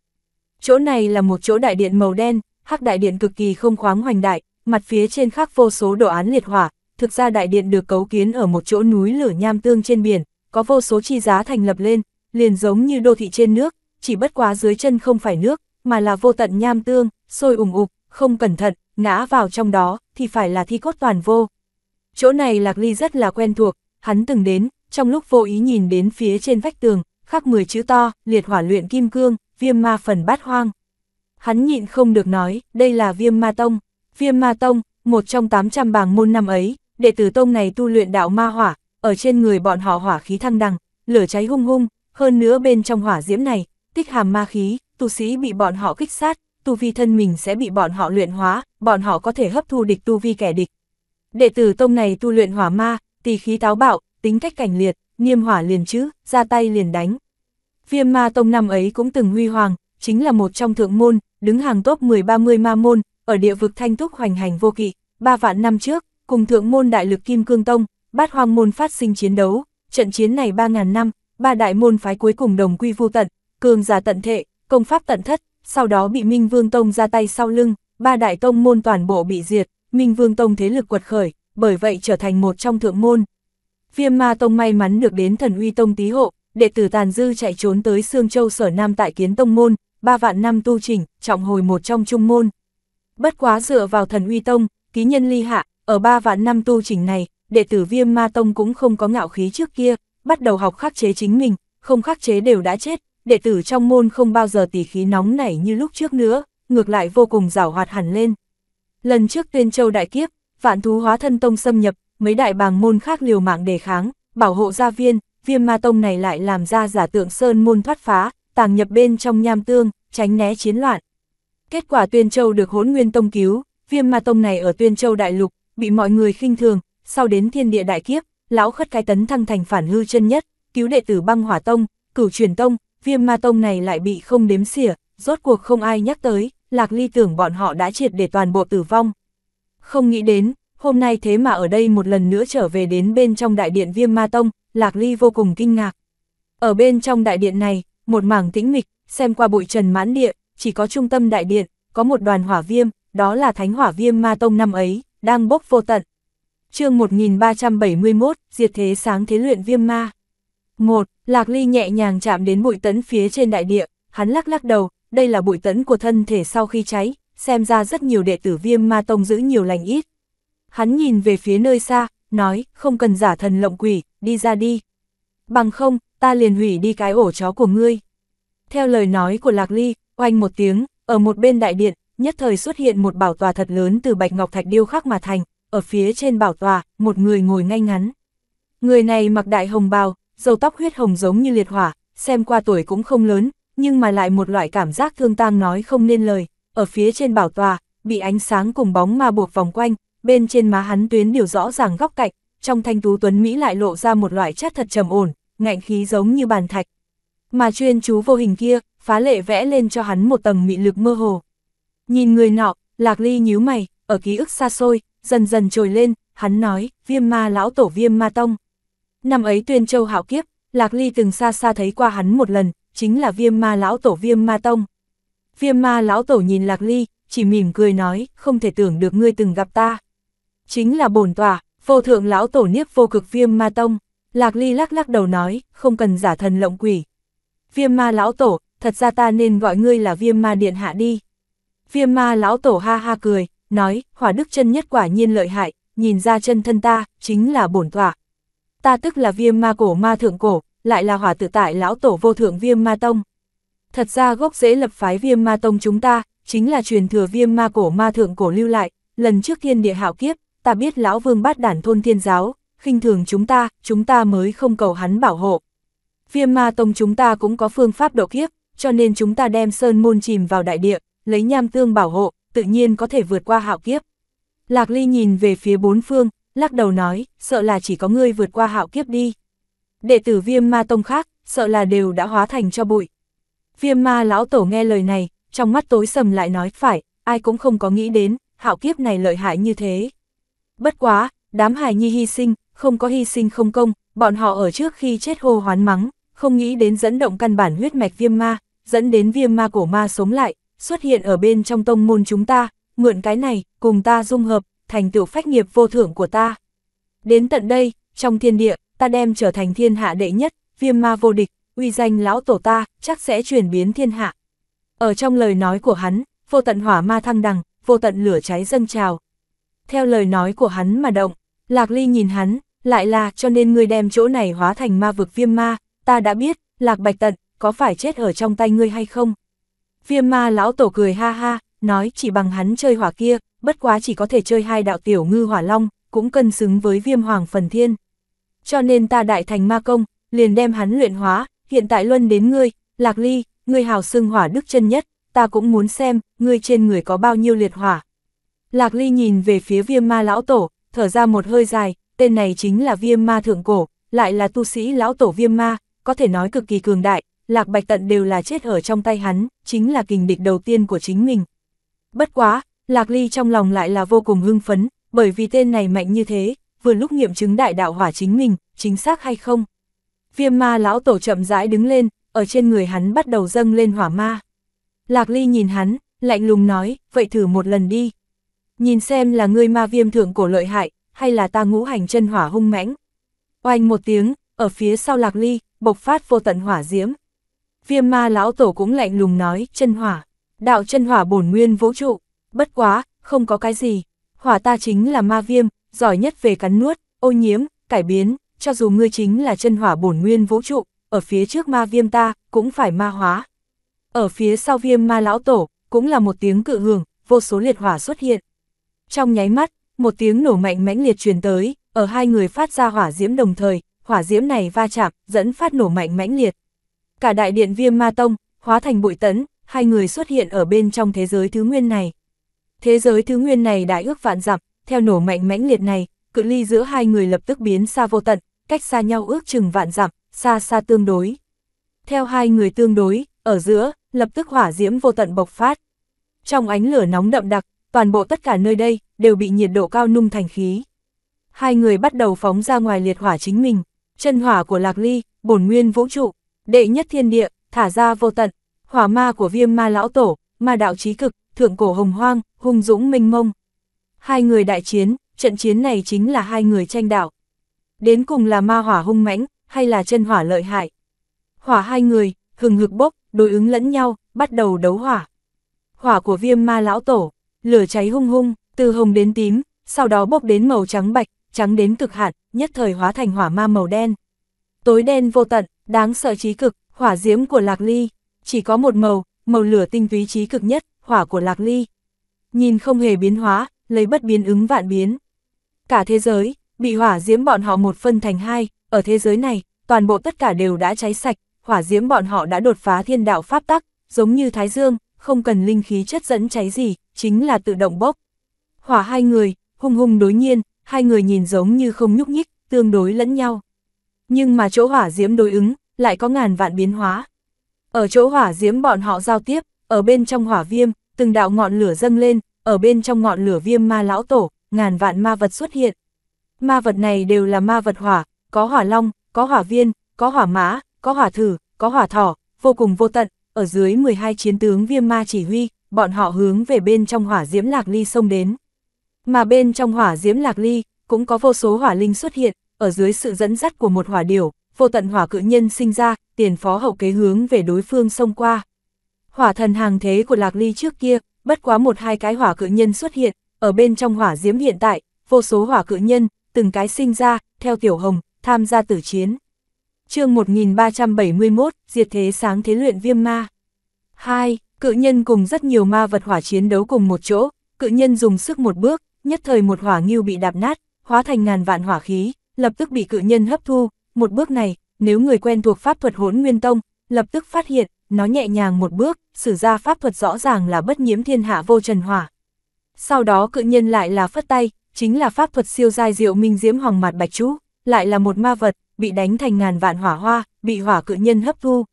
Speaker 1: Chỗ này là một chỗ đại điện màu đen, hắc đại điện cực kỳ không khoáng hoành đại, mặt phía trên khắc vô số đồ án liệt hỏa, thực ra đại điện được cấu kiến ở một chỗ núi lửa nham tương trên biển, có vô số chi giá thành lập lên, liền giống như đô thị trên nước, chỉ bất quá dưới chân không phải nước, mà là vô tận nham tương, sôi ủng ục, không cẩn thận, ngã vào trong đó, thì phải là thi cốt toàn vô. Chỗ này Lạc Ly rất là quen thuộc, hắn từng đến, trong lúc vô ý nhìn đến phía trên vách tường, khắc 10 chữ to, liệt hỏa luyện kim cương, viêm ma phần bát hoang. Hắn nhịn không được nói, đây là viêm ma tông. Viêm ma tông, một trong 800 bảng môn năm ấy, đệ tử tông này tu luyện đạo ma hỏa, ở trên người bọn họ hỏa khí thăng đằng, lửa cháy hung hung, hơn nữa bên trong hỏa diễm này, tích hàm ma khí, tu sĩ bị bọn họ kích sát, tu vi thân mình sẽ bị bọn họ luyện hóa, bọn họ có thể hấp thu địch tu vi kẻ địch. Đệ tử tông này tu luyện hỏa ma, tì khí táo bạo, tính cách cảnh liệt, Niêm hỏa liền chứ, ra tay liền đánh. Viêm ma tông năm ấy cũng từng huy hoàng, chính là một trong thượng môn, đứng hàng top 10-30 ma môn, ở địa vực thanh túc hoành hành vô kỵ, ba vạn năm trước, cùng thượng môn đại lực kim cương tông, bát hoang môn phát sinh chiến đấu, trận chiến này 3.000 năm, ba đại môn phái cuối cùng đồng quy vô tận, cường giả tận thệ, công pháp tận thất, sau đó bị Minh Vương Tông ra tay sau lưng, ba đại tông môn toàn bộ bị diệt, Minh Vương Tông thế lực quật khởi, bởi vậy trở thành một trong thượng môn. Viêm ma tông may mắn được đến thần uy tông tí hộ, đệ tử tàn dư chạy trốn tới Sương Châu Sở Nam tại kiến tông môn, ba vạn năm tu trình, trọng hồi một trong trung môn. Bất quá dựa vào thần uy tông, ký nhân ly hạ, ở ba vạn năm tu trình này, đệ tử viêm ma tông cũng không có ngạo khí trước kia, bắt đầu học khắc chế chính mình, không khắc chế đều đã chết, đệ tử trong môn không bao giờ tỉ khí nóng nảy như lúc trước nữa, ngược lại vô cùng rảo hoạt hẳn lên. Lần trước tuyên châu đại kiếp, vạn thú hóa thân tông xâm nhập, mấy đại bàng môn khác liều mạng đề kháng, bảo hộ gia viên, viêm ma tông này lại làm ra giả tượng sơn môn thoát phá, tàng nhập bên trong nham tương, tránh né chiến loạn. Kết quả Tuyên Châu được hốn nguyên tông cứu, viêm ma tông này ở Tuyên Châu đại lục, bị mọi người khinh thường, sau đến thiên địa đại kiếp, lão khất cái tấn thăng thành phản hư chân nhất, cứu đệ tử băng hỏa tông, cửu truyền tông, viêm ma tông này lại bị không đếm xỉa, rốt cuộc không ai nhắc tới, lạc ly tưởng bọn họ đã triệt để toàn bộ tử vong. Không nghĩ đến, hôm nay thế mà ở đây một lần nữa trở về đến bên trong đại điện viêm ma tông, Lạc Ly vô cùng kinh ngạc. Ở bên trong đại điện này, một mảng tĩnh mịch, xem qua bụi trần mãn địa, chỉ có trung tâm đại điện, có một đoàn hỏa viêm, đó là thánh hỏa viêm ma tông năm ấy, đang bốc vô tận. chương 1371, diệt thế sáng thế luyện viêm ma. một Lạc Ly nhẹ nhàng chạm đến bụi tấn phía trên đại địa, hắn lắc lắc đầu, đây là bụi tấn của thân thể sau khi cháy, xem ra rất nhiều đệ tử viêm ma tông giữ nhiều lành ít, Hắn nhìn về phía nơi xa, nói, không cần giả thần lộng quỷ, đi ra đi. Bằng không, ta liền hủy đi cái ổ chó của ngươi. Theo lời nói của Lạc Ly, oanh một tiếng, ở một bên đại điện, nhất thời xuất hiện một bảo tòa thật lớn từ bạch ngọc thạch điêu khắc mà thành, ở phía trên bảo tòa, một người ngồi ngay ngắn. Người này mặc đại hồng bào, dầu tóc huyết hồng giống như liệt hỏa, xem qua tuổi cũng không lớn, nhưng mà lại một loại cảm giác thương tang nói không nên lời, ở phía trên bảo tòa, bị ánh sáng cùng bóng ma buộc vòng quanh, bên trên má hắn tuyến điều rõ ràng góc cạnh, trong thanh tú tuấn Mỹ lại lộ ra một loại chất thật trầm ổn, ngạnh khí giống như bàn thạch. Mà chuyên chú vô hình kia, phá lệ vẽ lên cho hắn một tầng mị lực mơ hồ. Nhìn người nọ, Lạc Ly nhíu mày, ở ký ức xa xôi, dần dần trồi lên, hắn nói, viêm ma lão tổ viêm ma tông. Năm ấy tuyên châu hạo kiếp, Lạc Ly từng xa xa thấy qua hắn một lần, chính là viêm ma lão tổ viêm ma tông. Viêm ma lão tổ nhìn Lạc Ly, chỉ mỉm cười nói, không thể tưởng được ngươi từng gặp ta chính là bổn tỏa, vô thượng lão tổ niếp vô cực viêm ma tông. Lạc Ly lắc lắc đầu nói, không cần giả thần lộng quỷ. Viêm ma lão tổ, thật ra ta nên gọi ngươi là viêm ma điện hạ đi. Viêm ma lão tổ ha ha cười, nói, hỏa đức chân nhất quả nhiên lợi hại, nhìn ra chân thân ta, chính là bổn tỏa. Ta tức là viêm ma cổ ma thượng cổ, lại là hỏa tự tại lão tổ vô thượng viêm ma tông. Thật ra gốc rễ lập phái viêm ma tông chúng ta, chính là truyền thừa viêm ma cổ ma thượng cổ lưu lại, lần trước thiên địa hạo kiếp, ta biết lão vương bát đản thôn thiên giáo, khinh thường chúng ta, chúng ta mới không cầu hắn bảo hộ. Viêm ma tông chúng ta cũng có phương pháp độ kiếp, cho nên chúng ta đem sơn môn chìm vào đại địa, lấy nham tương bảo hộ, tự nhiên có thể vượt qua hạo kiếp. Lạc Ly nhìn về phía bốn phương, lắc đầu nói, sợ là chỉ có ngươi vượt qua hạo kiếp đi. Đệ tử viêm ma tông khác, sợ là đều đã hóa thành cho bụi. Viêm ma lão tổ nghe lời này, trong mắt tối sầm lại nói, phải, ai cũng không có nghĩ đến, hạo kiếp này lợi hại như thế. Bất quá, đám hài nhi hy sinh, không có hy sinh không công, bọn họ ở trước khi chết hô hoán mắng, không nghĩ đến dẫn động căn bản huyết mạch viêm ma, dẫn đến viêm ma cổ ma sống lại, xuất hiện ở bên trong tông môn chúng ta, mượn cái này, cùng ta dung hợp, thành tựu phách nghiệp vô thưởng của ta. Đến tận đây, trong thiên địa, ta đem trở thành thiên hạ đệ nhất, viêm ma vô địch, uy danh lão tổ ta, chắc sẽ chuyển biến thiên hạ. Ở trong lời nói của hắn, vô tận hỏa ma thăng đằng, vô tận lửa cháy dâng trào, theo lời nói của hắn mà động. Lạc Ly nhìn hắn, lại là cho nên ngươi đem chỗ này hóa thành ma vực viêm ma, ta đã biết, Lạc Bạch Tận, có phải chết ở trong tay ngươi hay không? Viêm ma lão tổ cười ha ha, nói chỉ bằng hắn chơi hỏa kia, bất quá chỉ có thể chơi hai đạo tiểu ngư hỏa long, cũng cân xứng với viêm hoàng phần thiên. Cho nên ta đại thành ma công, liền đem hắn luyện hóa, hiện tại luân đến ngươi, Lạc Ly, ngươi hào xưng hỏa đức chân nhất, ta cũng muốn xem, ngươi trên người có bao nhiêu liệt hỏa, Lạc Ly nhìn về phía viêm ma lão tổ, thở ra một hơi dài, tên này chính là viêm ma thượng cổ, lại là tu sĩ lão tổ viêm ma, có thể nói cực kỳ cường đại, Lạc Bạch Tận đều là chết ở trong tay hắn, chính là kình địch đầu tiên của chính mình. Bất quá, Lạc Ly trong lòng lại là vô cùng hưng phấn, bởi vì tên này mạnh như thế, vừa lúc nghiệm chứng đại đạo hỏa chính mình, chính xác hay không. Viêm ma lão tổ chậm rãi đứng lên, ở trên người hắn bắt đầu dâng lên hỏa ma. Lạc Ly nhìn hắn, lạnh lùng nói, vậy thử một lần đi. Nhìn xem là ngươi ma viêm thượng cổ lợi hại, hay là ta ngũ hành chân hỏa hung mãnh. Oanh một tiếng, ở phía sau lạc ly, bộc phát vô tận hỏa diễm. Viêm ma lão tổ cũng lạnh lùng nói, chân hỏa, đạo chân hỏa bổn nguyên vũ trụ, bất quá, không có cái gì, hỏa ta chính là ma viêm, giỏi nhất về cắn nuốt, ô nhiễm, cải biến, cho dù ngươi chính là chân hỏa bổn nguyên vũ trụ, ở phía trước ma viêm ta, cũng phải ma hóa. Ở phía sau viêm ma lão tổ, cũng là một tiếng cự hưởng, vô số liệt hỏa xuất hiện. Trong nháy mắt, một tiếng nổ mạnh mãnh liệt truyền tới, ở hai người phát ra hỏa diễm đồng thời, hỏa diễm này va chạm, dẫn phát nổ mạnh mãnh liệt. Cả đại điện viêm ma tông, hóa thành bụi tấn, hai người xuất hiện ở bên trong thế giới thứ nguyên này. Thế giới thứ nguyên này đã ước vạn dặm, theo nổ mạnh mãnh liệt này, cự ly giữa hai người lập tức biến xa vô tận, cách xa nhau ước chừng vạn dặm, xa xa tương đối. Theo hai người tương đối, ở giữa, lập tức hỏa diễm vô tận bộc phát. Trong ánh lửa nóng đậm đặc, toàn bộ tất cả nơi đây đều bị nhiệt độ cao nung thành khí. Hai người bắt đầu phóng ra ngoài liệt hỏa chính mình, chân hỏa của Lạc Ly, bổn nguyên vũ trụ, đệ nhất thiên địa, thả ra vô tận, hỏa ma của viêm ma lão tổ, ma đạo trí cực, thượng cổ hồng hoang, hung dũng minh mông. Hai người đại chiến, trận chiến này chính là hai người tranh đạo. Đến cùng là ma hỏa hung mãnh, hay là chân hỏa lợi hại. Hỏa hai người, hừng hực bốc, đối ứng lẫn nhau, bắt đầu đấu hỏa. Hỏa của viêm ma lão tổ, lửa cháy hung hung, từ hồng đến tím, sau đó bốc đến màu trắng bạch, trắng đến cực hạn, nhất thời hóa thành hỏa ma màu đen. Tối đen vô tận, đáng sợ trí cực, hỏa diễm của Lạc Ly, chỉ có một màu, màu lửa tinh túy trí cực nhất, hỏa của Lạc Ly. Nhìn không hề biến hóa, lấy bất biến ứng vạn biến. Cả thế giới, bị hỏa diễm bọn họ một phân thành hai, ở thế giới này, toàn bộ tất cả đều đã cháy sạch, hỏa diễm bọn họ đã đột phá thiên đạo pháp tắc, giống như Thái Dương, không cần linh khí chất dẫn cháy gì, chính là tự động bốc. Hỏa hai người, hung hung đối nhiên, hai người nhìn giống như không nhúc nhích, tương đối lẫn nhau. Nhưng mà chỗ hỏa diễm đối ứng, lại có ngàn vạn biến hóa. Ở chỗ hỏa diễm bọn họ giao tiếp, ở bên trong hỏa viêm, từng đạo ngọn lửa dâng lên, ở bên trong ngọn lửa viêm ma lão tổ, ngàn vạn ma vật xuất hiện. Ma vật này đều là ma vật hỏa, có hỏa long, có hỏa viên, có hỏa mã, có hỏa thử, có hỏa thỏ, vô cùng vô tận, ở dưới 12 chiến tướng viêm ma chỉ huy, bọn họ hướng về bên trong hỏa diễm lạc ly xông đến. Mà bên trong hỏa diễm lạc ly, cũng có vô số hỏa linh xuất hiện, ở dưới sự dẫn dắt của một hỏa điểu, vô tận hỏa cự nhân sinh ra, tiền phó hậu kế hướng về đối phương xông qua. Hỏa thần hàng thế của lạc ly trước kia, bất quá một hai cái hỏa cự nhân xuất hiện, ở bên trong hỏa diễm hiện tại, vô số hỏa cự nhân, từng cái sinh ra, theo tiểu hồng, tham gia tử chiến. chương 1371, diệt thế sáng thế luyện viêm ma. 2. Cự nhân cùng rất nhiều ma vật hỏa chiến đấu cùng một chỗ, cự nhân dùng sức một bước, nhất thời một hỏa ngưu bị đạp nát, hóa thành ngàn vạn hỏa khí, lập tức bị cự nhân hấp thu, một bước này, nếu người quen thuộc pháp thuật hỗn nguyên tông, lập tức phát hiện, nó nhẹ nhàng một bước, sử ra pháp thuật rõ ràng là bất nhiễm thiên hạ vô trần hỏa. Sau đó cự nhân lại là phất tay, chính là pháp thuật siêu giai diệu minh diễm hoàng mặt bạch chú, lại là một ma vật, bị đánh thành ngàn vạn hỏa hoa, bị hỏa cự nhân hấp thu,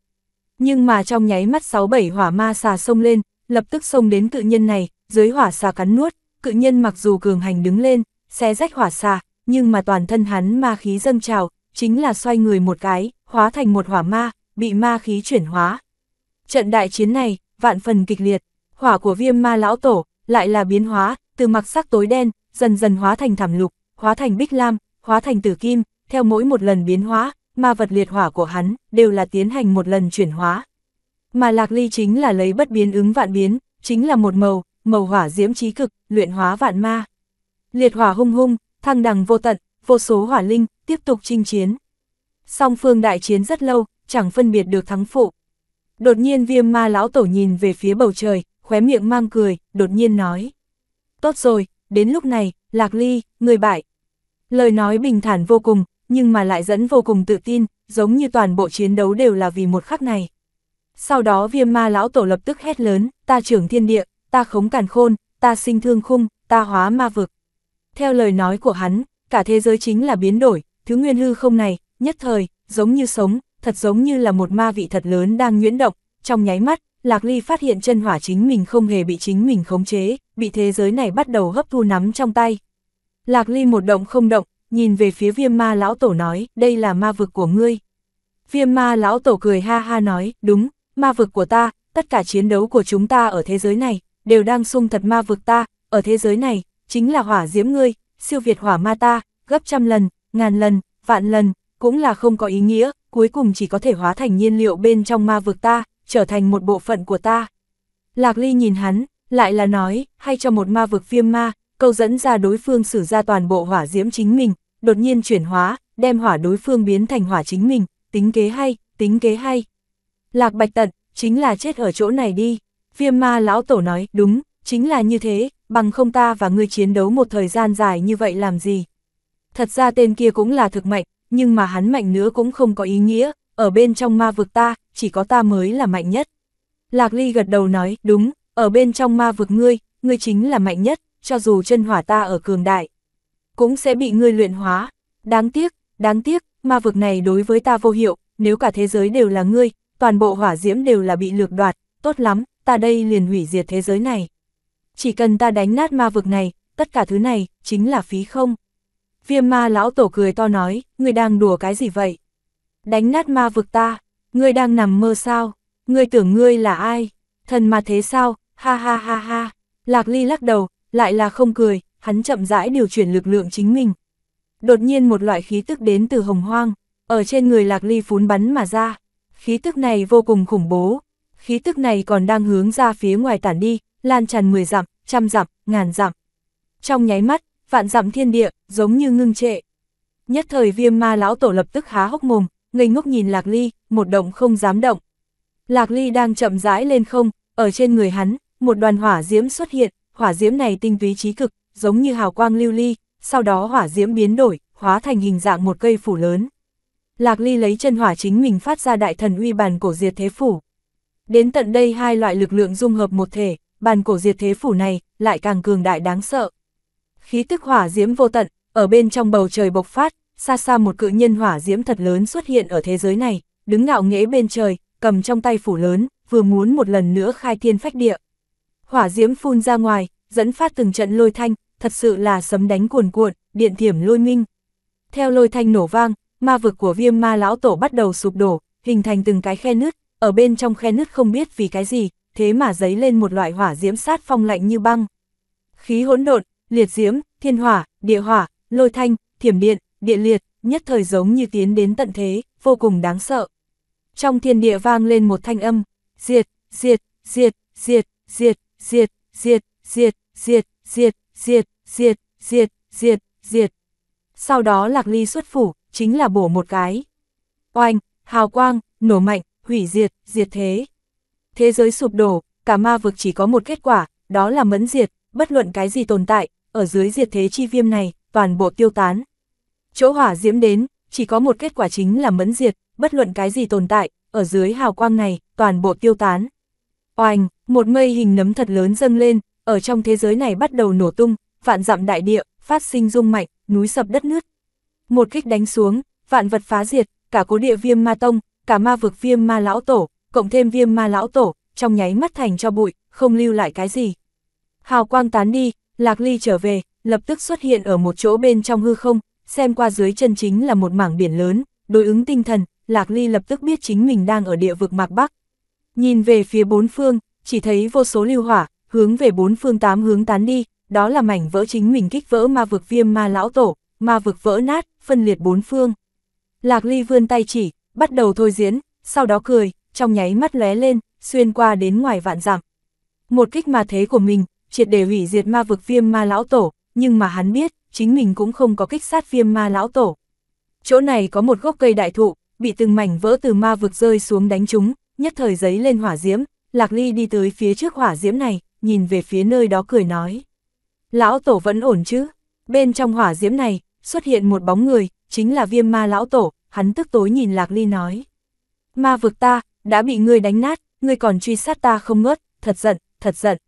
Speaker 1: nhưng mà trong nháy mắt sáu bảy hỏa ma xà xông lên, lập tức xông đến cự nhân này, dưới hỏa xà cắn nuốt, cự nhân mặc dù cường hành đứng lên, xé rách hỏa xà, nhưng mà toàn thân hắn ma khí dâng trào, chính là xoay người một cái, hóa thành một hỏa ma, bị ma khí chuyển hóa. Trận đại chiến này, vạn phần kịch liệt, hỏa của viêm ma lão tổ, lại là biến hóa, từ mặc sắc tối đen, dần dần hóa thành thảm lục, hóa thành bích lam, hóa thành tử kim, theo mỗi một lần biến hóa, ma vật liệt hỏa của hắn đều là tiến hành một lần chuyển hóa. Mà lạc ly chính là lấy bất biến ứng vạn biến, chính là một màu, màu hỏa diễm trí cực, luyện hóa vạn ma. Liệt hỏa hung hung, thăng đằng vô tận, vô số hỏa linh, tiếp tục chinh chiến. Song phương đại chiến rất lâu, chẳng phân biệt được thắng phụ. Đột nhiên viêm ma lão tổ nhìn về phía bầu trời, khóe miệng mang cười, đột nhiên nói. Tốt rồi, đến lúc này, Lạc Ly, người bại. Lời nói bình thản vô cùng, nhưng mà lại dẫn vô cùng tự tin, giống như toàn bộ chiến đấu đều là vì một khắc này. Sau đó viêm ma lão tổ lập tức hét lớn, ta trưởng thiên địa, ta khống càn khôn, ta sinh thương khung, ta hóa ma vực. Theo lời nói của hắn, cả thế giới chính là biến đổi, thứ nguyên hư không này, nhất thời, giống như sống, thật giống như là một ma vị thật lớn đang nhuyễn động, trong nháy mắt, Lạc Ly phát hiện chân hỏa chính mình không hề bị chính mình khống chế, bị thế giới này bắt đầu hấp thu nắm trong tay. Lạc Ly một động không động, nhìn về phía viêm ma lão tổ nói, đây là ma vực của ngươi. Viêm ma lão tổ cười ha ha nói, đúng, ma vực của ta, tất cả chiến đấu của chúng ta ở thế giới này, đều đang sung thật ma vực ta, ở thế giới này, chính là hỏa diễm ngươi, siêu việt hỏa ma ta, gấp trăm lần, ngàn lần, vạn lần, cũng là không có ý nghĩa, cuối cùng chỉ có thể hóa thành nhiên liệu bên trong ma vực ta, trở thành một bộ phận của ta. Lạc Ly nhìn hắn, lại là nói, hay cho một ma vực viêm ma, câu dẫn ra đối phương sử ra toàn bộ hỏa diễm chính mình, đột nhiên chuyển hóa, đem hỏa đối phương biến thành hỏa chính mình, tính kế hay, tính kế hay. Lạc Bạch Tận, chính là chết ở chỗ này đi. Viêm ma lão tổ nói, đúng, chính là như thế, bằng không ta và ngươi chiến đấu một thời gian dài như vậy làm gì. Thật ra tên kia cũng là thực mạnh, nhưng mà hắn mạnh nữa cũng không có ý nghĩa, ở bên trong ma vực ta, chỉ có ta mới là mạnh nhất. Lạc Ly gật đầu nói, đúng, ở bên trong ma vực ngươi, ngươi chính là mạnh nhất, cho dù chân hỏa ta ở cường đại cũng sẽ bị ngươi luyện hóa. Đáng tiếc, đáng tiếc, ma vực này đối với ta vô hiệu, nếu cả thế giới đều là ngươi, toàn bộ hỏa diễm đều là bị lược đoạt, tốt lắm, ta đây liền hủy diệt thế giới này. Chỉ cần ta đánh nát ma vực này, tất cả thứ này, chính là phí không. Viêm ma lão tổ cười to nói, ngươi đang đùa cái gì vậy? Đánh nát ma vực ta, ngươi đang nằm mơ sao? Ngươi tưởng ngươi là ai? Thần mà thế sao? Ha ha ha ha. Lạc ly lắc đầu, lại là không cười, hắn chậm rãi điều chuyển lực lượng chính mình. Đột nhiên một loại khí tức đến từ hồng hoang, ở trên người Lạc Ly phún bắn mà ra. Khí tức này vô cùng khủng bố, khí tức này còn đang hướng ra phía ngoài tản đi, lan tràn 10 dặm, trăm dặm, ngàn dặm. Trong nháy mắt, vạn dặm thiên địa, giống như ngưng trệ. Nhất thời viêm ma lão tổ lập tức há hốc mồm, ngây ngốc nhìn Lạc Ly, một động không dám động. Lạc Ly đang chậm rãi lên không, ở trên người hắn, một đoàn hỏa diễm xuất hiện, hỏa diễm này tinh túy trí cực, giống như hào quang lưu ly, sau đó hỏa diễm biến đổi, hóa thành hình dạng một cây phủ lớn. Lạc Ly lấy chân hỏa chính mình phát ra đại thần uy bàn cổ diệt thế phủ. Đến tận đây hai loại lực lượng dung hợp một thể, bàn cổ diệt thế phủ này lại càng cường đại đáng sợ. Khí tức hỏa diễm vô tận, ở bên trong bầu trời bộc phát, xa xa một cự nhân hỏa diễm thật lớn xuất hiện ở thế giới này, đứng ngạo nghễ bên trời, cầm trong tay phủ lớn, vừa muốn một lần nữa khai thiên phách địa. Hỏa diễm phun ra ngoài, dẫn phát từng trận lôi thanh, thật sự là sấm đánh cuồn cuộn, điện thiểm lôi minh. Theo lôi thanh nổ vang, ma vực của viêm ma lão tổ bắt đầu sụp đổ, hình thành từng cái khe nứt, ở bên trong khe nứt không biết vì cái gì, thế mà dấy lên một loại hỏa diễm sát phong lạnh như băng. Khí hỗn độn, liệt diễm, thiên hỏa, địa hỏa, lôi thanh, thiểm điện, địa liệt, nhất thời giống như tiến đến tận thế, vô cùng đáng sợ. Trong thiên địa vang lên một thanh âm, diệt, diệt, diệt, diệt, diệt, diệt, diệt, diệt, diệt, diệt, diệt, diệt, diệt, diệt, diệt. Sau đó Lạc Ly xuất phủ, chính là bổ một cái. Oanh, hào quang, nổ mạnh, hủy diệt, diệt thế. Thế giới sụp đổ, cả ma vực chỉ có một kết quả, đó là mẫn diệt, bất luận cái gì tồn tại, ở dưới diệt thế chi viêm này, toàn bộ tiêu tán. Chỗ hỏa diễm đến, chỉ có một kết quả chính là mẫn diệt, bất luận cái gì tồn tại, ở dưới hào quang này, toàn bộ tiêu tán. Oanh, một mây hình nấm thật lớn dâng lên, ở trong thế giới này bắt đầu nổ tung, vạn dặm đại địa, phát sinh rung mạnh, núi sập đất nứt. Một kích đánh xuống, vạn vật phá diệt, cả cố địa viêm ma tông, cả ma vực viêm ma lão tổ, cộng thêm viêm ma lão tổ, trong nháy mắt thành cho bụi, không lưu lại cái gì. Hào quang tán đi, Lạc Ly trở về, lập tức xuất hiện ở một chỗ bên trong hư không, xem qua dưới chân chính là một mảng biển lớn, đối ứng tinh thần, Lạc Ly lập tức biết chính mình đang ở địa vực Mạc Bắc. Nhìn về phía bốn phương, chỉ thấy vô số lưu hỏa, hướng về bốn phương tám hướng tán đi, đó là mảnh vỡ chính mình kích vỡ ma vực viêm ma lão tổ, ma vực vỡ nát, phân liệt bốn phương. Lạc Ly vươn tay chỉ, bắt đầu thôi diễn, sau đó cười, trong nháy mắt lóe lên, xuyên qua đến ngoài vạn dặm. Một kích ma thế của mình, triệt để hủy diệt ma vực viêm ma lão tổ, nhưng mà hắn biết, chính mình cũng không có kích sát viêm ma lão tổ. Chỗ này có một gốc cây đại thụ, bị từng mảnh vỡ từ ma vực rơi xuống đánh chúng, nhất thời giấy lên hỏa diễm, Lạc Ly đi tới phía trước hỏa diễm này, nhìn về phía nơi đó cười nói. Lão tổ vẫn ổn chứ? Bên trong hỏa diễm này, xuất hiện một bóng người, chính là viêm ma lão tổ, hắn tức tối nhìn Lạc Ly nói. Ma vực ta, đã bị ngươi đánh nát, ngươi còn truy sát ta không ngớt, thật giận, thật giận.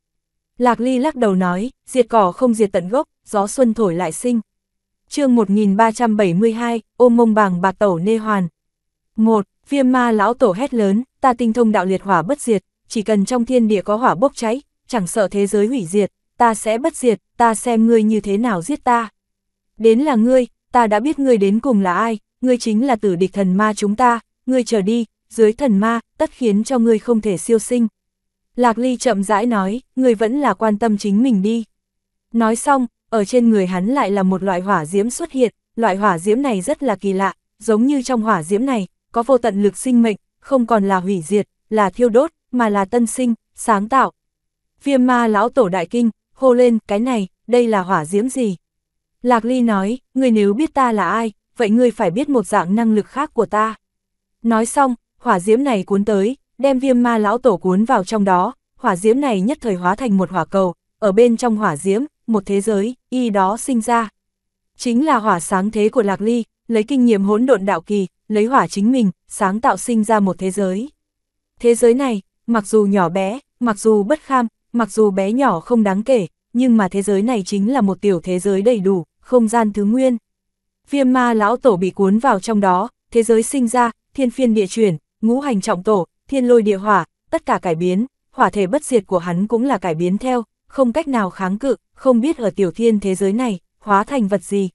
Speaker 1: Lạc Ly lắc đầu nói, diệt cỏ không diệt tận gốc, gió xuân thổi lại sinh. chương 1372, ôm mông bàng bạc tổ nê hoàn. một Viêm ma lão tổ hét lớn, ta tinh thông đạo liệt hỏa bất diệt, chỉ cần trong thiên địa có hỏa bốc cháy, chẳng sợ thế giới hủy diệt, ta sẽ bất diệt, ta xem ngươi như thế nào giết ta. Đến là ngươi, ta đã biết ngươi đến cùng là ai, ngươi chính là tử địch thần ma chúng ta, ngươi trở đi, dưới thần ma, tất khiến cho ngươi không thể siêu sinh. Lạc Ly chậm rãi nói, ngươi vẫn là quan tâm chính mình đi. Nói xong, ở trên người hắn lại là một loại hỏa diễm xuất hiện, loại hỏa diễm này rất là kỳ lạ, giống như trong hỏa diễm này, có vô tận lực sinh mệnh, không còn là hủy diệt, là thiêu đốt, mà là tân sinh, sáng tạo, Viêm ma lão tổ đại kinh, hô lên, cái này, đây là hỏa diễm gì? Lạc Ly nói, ngươi nếu biết ta là ai, vậy ngươi phải biết một dạng năng lực khác của ta. Nói xong, hỏa diễm này cuốn tới, đem viêm ma lão tổ cuốn vào trong đó, hỏa diễm này nhất thời hóa thành một hỏa cầu, ở bên trong hỏa diễm, một thế giới, y đó sinh ra. Chính là hỏa sáng thế của Lạc Ly, lấy kinh nghiệm hỗn độn đạo kỳ, lấy hỏa chính mình, sáng tạo sinh ra một thế giới. Thế giới này, mặc dù nhỏ bé, mặc dù bất kham, mặc dù bé nhỏ không đáng kể, nhưng mà thế giới này chính là một tiểu thế giới đầy đủ, không gian thứ nguyên. Viêm ma lão tổ bị cuốn vào trong đó, thế giới sinh ra, thiên phiên địa chuyển, ngũ hành trọng tổ, thiên lôi địa hỏa, tất cả cải biến, hỏa thể bất diệt của hắn cũng là cải biến theo, không cách nào kháng cự, không biết ở tiểu thiên thế giới này, hóa thành vật gì.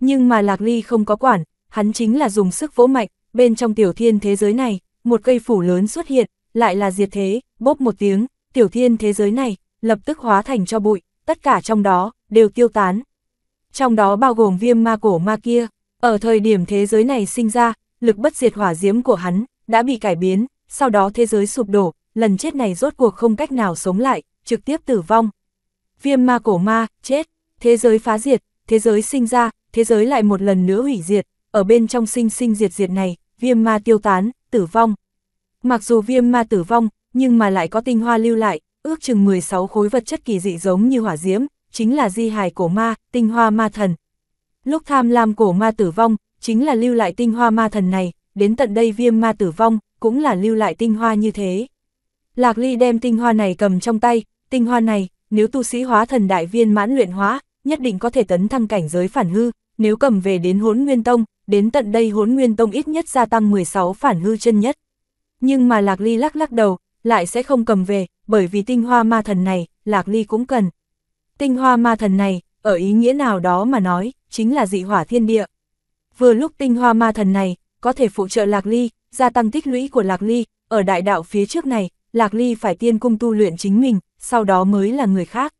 Speaker 1: Nhưng mà Lạc Ly không có quản, hắn chính là dùng sức vỗ mạnh, bên trong tiểu thiên thế giới này, một cây phủ lớn xuất hiện, lại là diệt thế, bốp một tiếng, tiểu thiên thế giới này, lập tức hóa thành cho bụi, tất cả trong đó, đều tiêu tán. Trong đó bao gồm viêm ma cổ ma kia, ở thời điểm thế giới này sinh ra, lực bất diệt hỏa diễm của hắn, đã bị cải biến, sau đó thế giới sụp đổ, lần chết này rốt cuộc không cách nào sống lại, trực tiếp tử vong. Viêm ma cổ ma, chết, thế giới phá diệt, thế giới sinh ra, thế giới lại một lần nữa hủy diệt, ở bên trong sinh sinh diệt diệt này, viêm ma tiêu tán, tử vong. Mặc dù viêm ma tử vong, nhưng mà lại có tinh hoa lưu lại, ước chừng 16 khối vật chất kỳ dị giống như hỏa diễm, chính là di hài cổ ma, tinh hoa ma thần. Lúc tham lam cổ ma tử vong, chính là lưu lại tinh hoa ma thần này, đến tận đây viêm ma tử vong, cũng là lưu lại tinh hoa như thế. Lạc Ly đem tinh hoa này cầm trong tay, tinh hoa này, nếu tu sĩ hóa thần đại viên mãn luyện hóa, nhất định có thể tấn thăng cảnh giới phản hư, nếu cầm về đến hốn nguyên tông, đến tận đây hốn nguyên tông ít nhất gia tăng 16 phản hư chân nhất. Nhưng mà Lạc Ly lắc lắc đầu, lại sẽ không cầm về, bởi vì tinh hoa ma thần này, Lạc Ly cũng cần. Tinh hoa ma thần này, ở ý nghĩa nào đó mà nói, chính là dị hỏa thiên địa. Vừa lúc tinh hoa ma thần này, có thể phụ trợ Lạc Ly, gia tăng tích lũy của Lạc Ly, ở đại đạo phía trước này, Lạc Ly phải tiên cung tu luyện chính mình, sau đó mới là người khác.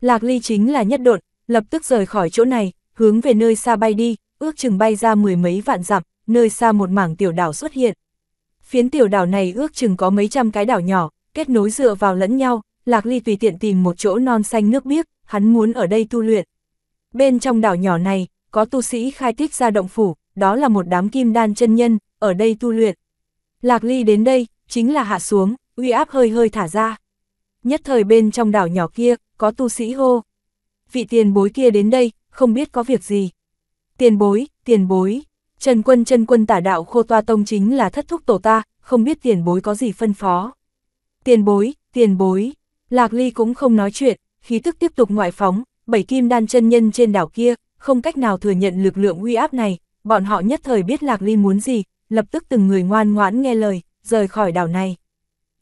Speaker 1: Lạc Ly chính là nhất độn, lập tức rời khỏi chỗ này, hướng về nơi xa bay đi, ước chừng bay ra mười mấy vạn dặm, nơi xa một mảng tiểu đảo xuất hiện, Phiến tiểu đảo này ước chừng có mấy trăm cái đảo nhỏ, kết nối dựa vào lẫn nhau, Lạc Ly tùy tiện tìm một chỗ non xanh nước biếc, hắn muốn ở đây tu luyện. Bên trong đảo nhỏ này, có tu sĩ khai tích ra động phủ, đó là một đám kim đan chân nhân, ở đây tu luyện. Lạc Ly đến đây, chính là hạ xuống, uy áp hơi hơi thả ra. Nhất thời bên trong đảo nhỏ kia, có tu sĩ hô. Vị tiền bối kia đến đây, không biết có việc gì. Tiền bối, tiền bối, Trần quân trần quân tả đạo khô toa tông chính là thất thúc tổ ta, không biết tiền bối có gì phân phó. Tiền bối, tiền bối, Lạc Ly cũng không nói chuyện, khí tức tiếp tục ngoại phóng, bảy kim đan chân nhân trên đảo kia, không cách nào thừa nhận lực lượng uy áp này, bọn họ nhất thời biết Lạc Ly muốn gì, lập tức từng người ngoan ngoãn nghe lời, rời khỏi đảo này.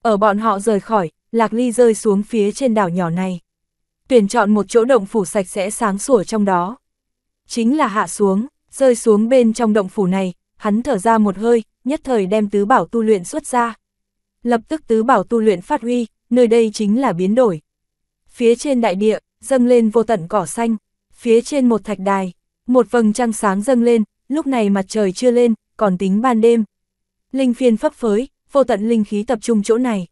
Speaker 1: Ở bọn họ rời khỏi, Lạc Ly rơi xuống phía trên đảo nhỏ này. Tuyển chọn một chỗ động phủ sạch sẽ sáng sủa trong đó. Chính là hạ xuống. Rơi xuống bên trong động phủ này, hắn thở ra một hơi, nhất thời đem tứ bảo tu luyện xuất ra. Lập tức tứ bảo tu luyện phát huy, nơi đây chính là biến đổi. Phía trên đại địa, dâng lên vô tận cỏ xanh, phía trên một thạch đài, một vầng trăng sáng dâng lên, lúc này mặt trời chưa lên, còn tính ban đêm. Linh phiên phấp phới, vô tận linh khí tập trung chỗ này.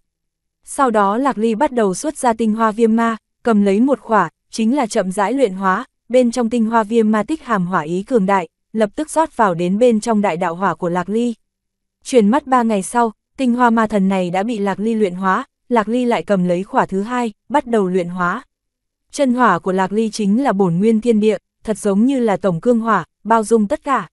Speaker 1: Sau đó Lạc Ly bắt đầu xuất ra tinh hoa viêm ma, cầm lấy một khỏa, chính là chậm rãi luyện hóa, bên trong tinh hoa viêm ma tích hàm hỏa ý cường đại, lập tức rót vào đến bên trong đại đạo hỏa của Lạc Ly. Chuyển mắt ba ngày sau, tinh hoa ma thần này đã bị Lạc Ly luyện hóa, Lạc Ly lại cầm lấy khỏa thứ hai, bắt đầu luyện hóa. Chân hỏa của Lạc Ly chính là bổn nguyên thiên địa, thật giống như là tổng cương hỏa, bao dung tất cả.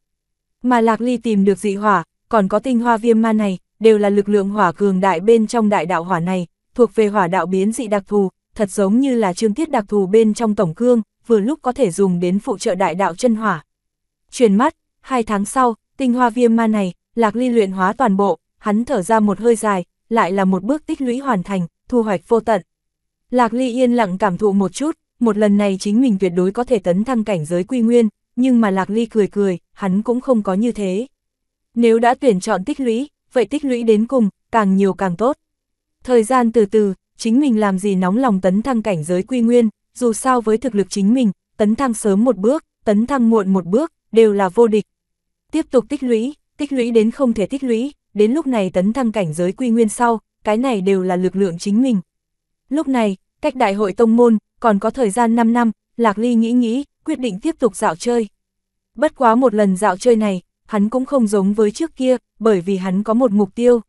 Speaker 1: Mà Lạc Ly tìm được dị hỏa, còn có tinh hoa viêm ma này, đều là lực lượng hỏa cường đại bên trong đại đạo hỏa này, thuộc về hỏa đạo biến dị đặc thù, thật giống như là trương tiết đặc thù bên trong tổng cương, vừa lúc có thể dùng đến phụ trợ đại đạo chân hỏa. Truyền mắt, hai tháng sau, tinh hoa viêm ma này, Lạc Ly luyện hóa toàn bộ, hắn thở ra một hơi dài, lại là một bước tích lũy hoàn thành, thu hoạch vô tận. Lạc Ly yên lặng cảm thụ một chút, một lần này chính mình tuyệt đối có thể tấn thăng cảnh giới quy nguyên, nhưng mà Lạc Ly cười cười, hắn cũng không có như thế. Nếu đã tuyển chọn tích lũy, vậy tích lũy đến cùng, càng nhiều càng tốt. Thời gian từ từ, chính mình làm gì nóng lòng tấn thăng cảnh giới quy nguyên, dù sao với thực lực chính mình, tấn thăng sớm một bước, tấn thăng muộn một bước, đều là vô địch. Tiếp tục tích lũy, tích lũy đến không thể tích lũy, đến lúc này tấn thăng cảnh giới quy nguyên sau, cái này đều là lực lượng chính mình. Lúc này, cách đại hội tông môn, còn có thời gian 5 năm, Lạc Ly nghĩ nghĩ, quyết định tiếp tục dạo chơi. Bất quá một lần dạo chơi này, hắn cũng không giống với trước kia, bởi vì hắn có một mục tiêu.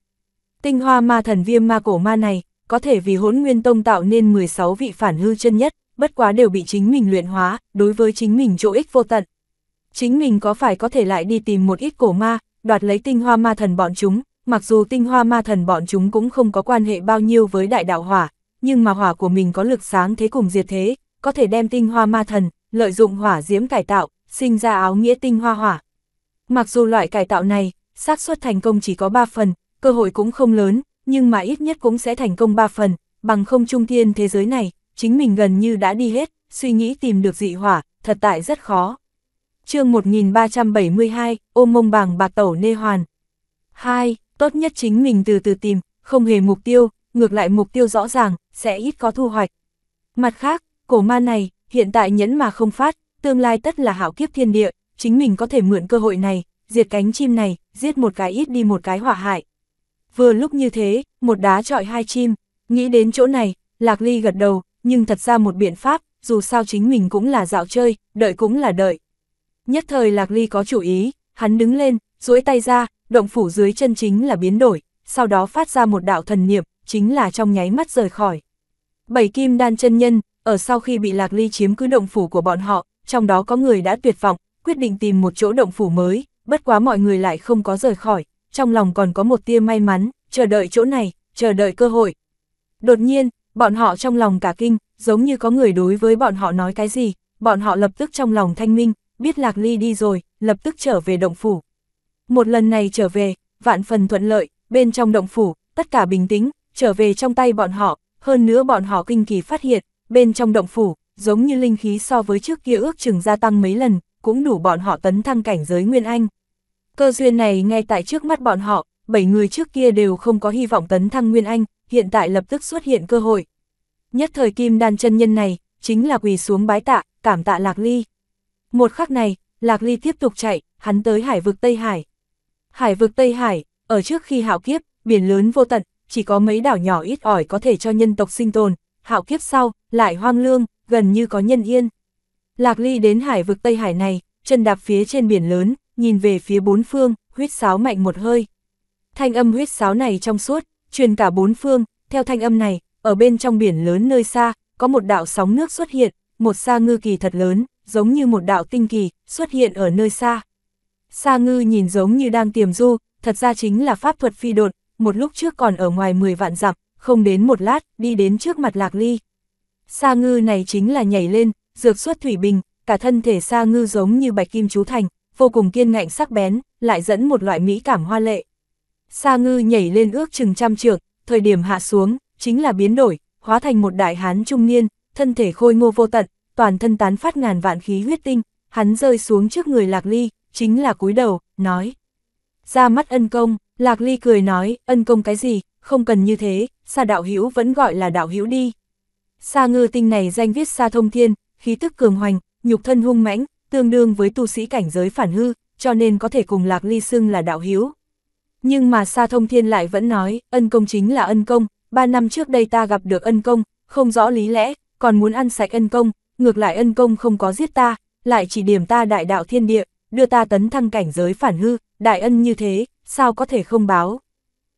Speaker 1: Tinh hoa ma thần viêm ma cổ ma này, có thể vì hỗn nguyên tông tạo nên 16 vị phản hư chân nhất, bất quá đều bị chính mình luyện hóa, đối với chính mình chỗ ích vô tận. Chính mình có phải có thể lại đi tìm một ít cổ ma, đoạt lấy tinh hoa ma thần bọn chúng, mặc dù tinh hoa ma thần bọn chúng cũng không có quan hệ bao nhiêu với đại đạo hỏa, nhưng mà hỏa của mình có lực sáng thế cùng diệt thế, có thể đem tinh hoa ma thần, lợi dụng hỏa diễm cải tạo, sinh ra áo nghĩa tinh hoa hỏa. Mặc dù loại cải tạo này, xác suất thành công chỉ có 3 phần, cơ hội cũng không lớn, nhưng mà ít nhất cũng sẽ thành công 3 phần, bằng không trung thiên thế giới này, chính mình gần như đã đi hết, suy nghĩ tìm được dị hỏa, thật tại rất khó. chương 1372, ôm mông bàng bạc tẩu nê hoàn. 2. Tốt nhất chính mình từ từ tìm, không hề mục tiêu, ngược lại mục tiêu rõ ràng, sẽ ít có thu hoạch. Mặt khác, cổ ma này, hiện tại nhẫn mà không phát, tương lai tất là hảo kiếp thiên địa, chính mình có thể mượn cơ hội này, diệt cánh chim này, giết một cái ít đi một cái hỏa hại. Vừa lúc như thế, một đá trọi hai chim, nghĩ đến chỗ này, Lạc Ly gật đầu, nhưng thật ra một biện pháp, dù sao chính mình cũng là dạo chơi, đợi cũng là đợi. Nhất thời Lạc Ly có chủ ý, hắn đứng lên, duỗi tay ra, động phủ dưới chân chính là biến đổi, sau đó phát ra một đạo thần niệm, chính là trong nháy mắt rời khỏi. Bảy kim đan chân nhân, ở sau khi bị Lạc Ly chiếm cứ động phủ của bọn họ, trong đó có người đã tuyệt vọng, quyết định tìm một chỗ động phủ mới, bất quá mọi người lại không có rời khỏi, trong lòng còn có một tia may mắn, chờ đợi chỗ này, chờ đợi cơ hội. Đột nhiên, Bọn họ trong lòng cả kinh, giống như có người đối với bọn họ nói cái gì, bọn họ lập tức trong lòng thanh minh, biết Lạc Ly đi rồi, lập tức trở về động phủ. Một lần này trở về, vạn phần thuận lợi, bên trong động phủ, tất cả bình tĩnh, trở về trong tay bọn họ, hơn nữa bọn họ kinh kỳ phát hiện, bên trong động phủ, giống như linh khí so với trước kia ước chừng gia tăng mấy lần, cũng đủ bọn họ tấn thăng cảnh giới Nguyên Anh. Cơ duyên này ngay tại trước mắt bọn họ, bảy người trước kia đều không có hy vọng tấn thăng Nguyên Anh, hiện tại lập tức xuất hiện cơ hội. Nhất thời kim đan chân nhân này, chính là quỳ xuống bái tạ, cảm tạ Lạc Ly. Một khắc này, Lạc Ly tiếp tục chạy, hắn tới hải vực Tây Hải. Hải vực Tây Hải, ở trước khi hạo kiếp, biển lớn vô tận, chỉ có mấy đảo nhỏ ít ỏi có thể cho nhân tộc sinh tồn, hạo kiếp sau, lại hoang lương, gần như có nhân yên. Lạc Ly đến hải vực Tây Hải này, chân đạp phía trên biển lớn, nhìn về phía bốn phương, huyết sáo mạnh một hơi. Thanh âm huyết sáo này trong suốt, truyền cả bốn phương, theo thanh âm này, ở bên trong biển lớn nơi xa, có một đạo sóng nước xuất hiện, một sa ngư kỳ thật lớn, giống như một đạo tinh kỳ, xuất hiện ở nơi xa. Sa ngư nhìn giống như đang tiềm du, thật ra chính là pháp thuật phi đột, một lúc trước còn ở ngoài 10 vạn dặm, không đến một lát, đi đến trước mặt lạc ly. Sa ngư này chính là nhảy lên, dược xuất thủy bình, cả thân thể sa ngư giống như bạch kim chú thành, vô cùng kiên ngạnh sắc bén, lại dẫn một loại mỹ cảm hoa lệ. Sa ngư nhảy lên ước chừng trăm trượng, thời điểm hạ xuống, chính là biến đổi, hóa thành một đại hán trung niên, thân thể khôi ngô vô tận, toàn thân tán phát ngàn vạn khí huyết tinh, hắn rơi xuống trước người Lạc Ly, chính là cúi đầu, nói. Ra mắt ân công, Lạc Ly cười nói, ân công cái gì, không cần như thế, Sa đạo hữu vẫn gọi là đạo hữu đi. Sa ngư tinh này danh viết Sa thông thiên, khí tức cường hoành, nhục thân hung mãnh, tương đương với tu sĩ cảnh giới phản hư, cho nên có thể cùng Lạc Ly xưng là đạo hữu. Nhưng mà Sa Thông Thiên lại vẫn nói, ân công chính là ân công, ba năm trước đây ta gặp được ân công, không rõ lý lẽ, còn muốn ăn sạch ân công, ngược lại ân công không có giết ta, lại chỉ điểm ta đại đạo thiên địa, đưa ta tấn thăng cảnh giới phản hư, đại ân như thế, sao có thể không báo.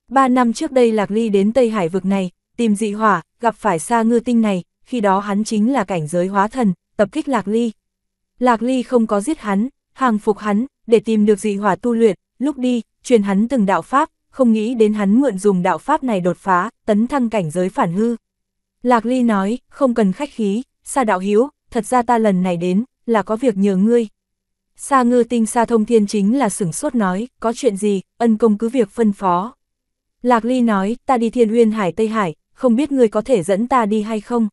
Speaker 1: Ba năm trước đây Lạc Ly đến Tây Hải vực này, tìm dị hỏa, gặp phải Sa Ngư Tinh này, khi đó hắn chính là cảnh giới hóa thần, tập kích Lạc Ly. Lạc Ly không có giết hắn, hàng phục hắn, để tìm được dị hỏa tu luyện, lúc đi, truyền hắn từng đạo pháp, không nghĩ đến hắn mượn dùng đạo pháp này đột phá, tấn thăng cảnh giới phản hư. Lạc Ly nói, không cần khách khí, Sa đạo hiếu, thật ra ta lần này đến, là có việc nhờ ngươi. Sa ngư tinh sa thông thiên chính là sửng sốt nói, có chuyện gì, ân công cứ việc phân phó. Lạc Ly nói, ta đi thiên uyên hải Tây Hải, không biết ngươi có thể dẫn ta đi hay không.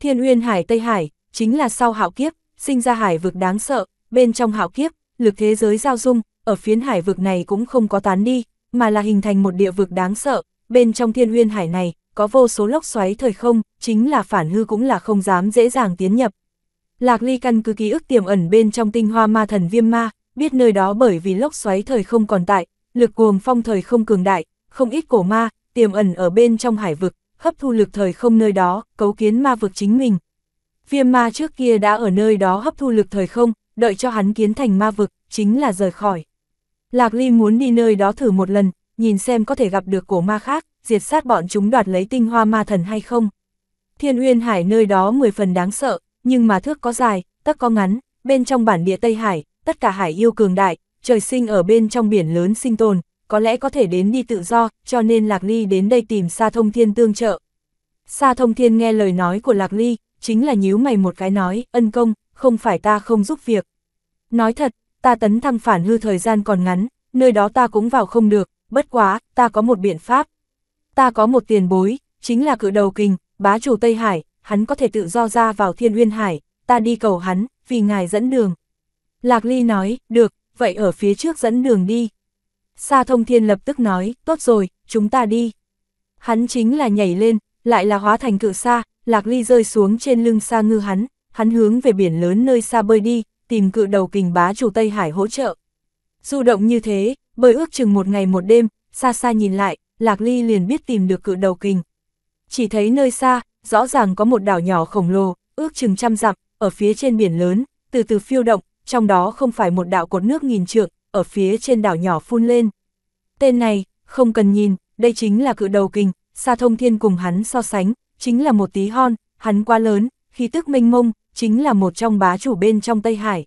Speaker 1: Thiên uyên hải Tây Hải, chính là sau hạo kiếp, sinh ra hải vực đáng sợ, bên trong hạo kiếp, lực thế giới giao dung, ở phiến hải vực này cũng không có tán đi, mà là hình thành một địa vực đáng sợ, bên trong thiên huyên hải này, có vô số lốc xoáy thời không, chính là phản hư cũng là không dám dễ dàng tiến nhập. Lạc Ly căn cứ ký ức tiềm ẩn bên trong tinh hoa ma thần viêm ma, biết nơi đó bởi vì lốc xoáy thời không còn tại, lực cuồng phong thời không cường đại, không ít cổ ma, tiềm ẩn ở bên trong hải vực, hấp thu lực thời không nơi đó, cấu kiến ma vực chính mình. Viêm ma trước kia đã ở nơi đó hấp thu lực thời không, đợi cho hắn kiến thành ma vực, chính là rời khỏi. Lạc Ly muốn đi nơi đó thử một lần, nhìn xem có thể gặp được cổ ma khác, diệt sát bọn chúng đoạt lấy tinh hoa ma thần hay không. Thiên Uyên Hải nơi đó mười phần đáng sợ, nhưng mà thước có dài, tất có ngắn, bên trong bản địa Tây Hải, tất cả hải yêu cường đại, trời sinh ở bên trong biển lớn sinh tồn, có lẽ có thể đến đi tự do, cho nên Lạc Ly đến đây tìm Sa Thông Thiên tương trợ. Sa Thông Thiên nghe lời nói của Lạc Ly, chính là nhíu mày một cái nói, ân công, không phải ta không giúp việc. Nói thật, ta tấn thăng phản hư thời gian còn ngắn, nơi đó ta cũng vào không được, bất quá, ta có một biện pháp. Ta có một tiền bối, chính là cự đầu kình, bá chủ Tây Hải, hắn có thể tự do ra vào thiên uyên hải, ta đi cầu hắn, vì ngài dẫn đường. Lạc Ly nói, được, vậy ở phía trước dẫn đường đi. Sa thông thiên lập tức nói, tốt rồi, chúng ta đi. Hắn chính là nhảy lên, lại là hóa thành cự sa, Lạc Ly rơi xuống trên lưng sa ngư hắn, hắn hướng về biển lớn nơi xa bơi đi, tìm cự đầu kình bá chủ Tây Hải hỗ trợ. Du động như thế, bởi ước chừng một ngày một đêm, xa xa nhìn lại, Lạc Ly liền biết tìm được cự đầu kình. Chỉ thấy nơi xa, rõ ràng có một đảo nhỏ khổng lồ, ước chừng trăm dặm, ở phía trên biển lớn, từ từ phiêu động, trong đó không phải một đạo cột nước nghìn trượng, ở phía trên đảo nhỏ phun lên. Tên này, không cần nhìn, đây chính là cự đầu kình, xa thông thiên cùng hắn so sánh, chính là một tí hon, hắn quá lớn, khí tức mênh mông, chính là một trong bá chủ bên trong Tây Hải.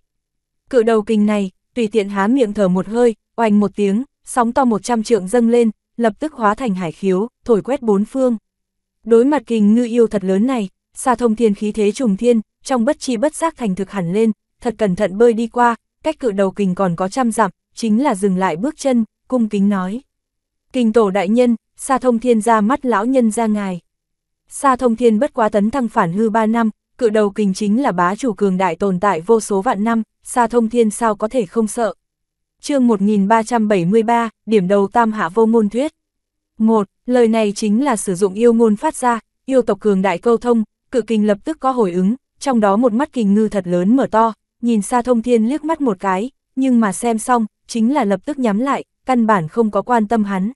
Speaker 1: Cự đầu kinh này, tùy tiện há miệng thở một hơi, oanh một tiếng, sóng to 100 trượng dâng lên, lập tức hóa thành hải khiếu, thổi quét bốn phương. Đối mặt kình ngư yêu thật lớn này, xa thông thiên khí thế trùng thiên, trong bất chi bất giác thành thực hẳn lên, thật cẩn thận bơi đi qua, cách cự đầu kình còn có trăm dặm, chính là dừng lại bước chân, cung kính nói. Kình tổ đại nhân, xa thông thiên ra mắt lão nhân ra ngài. Sa thông thiên bất quá tấn thăng phản hư 3 năm, cự đầu kình chính là bá chủ cường đại tồn tại vô số vạn năm, xa thông thiên sao có thể không sợ. chương 1373, điểm đầu tam hạ vô môn thuyết. một Lời này chính là sử dụng yêu ngôn phát ra, yêu tộc cường đại câu thông, cự kình lập tức có hồi ứng, trong đó một mắt kình ngư thật lớn mở to, nhìn xa thông thiên liếc mắt một cái, nhưng mà xem xong, chính là lập tức nhắm lại, căn bản không có quan tâm hắn.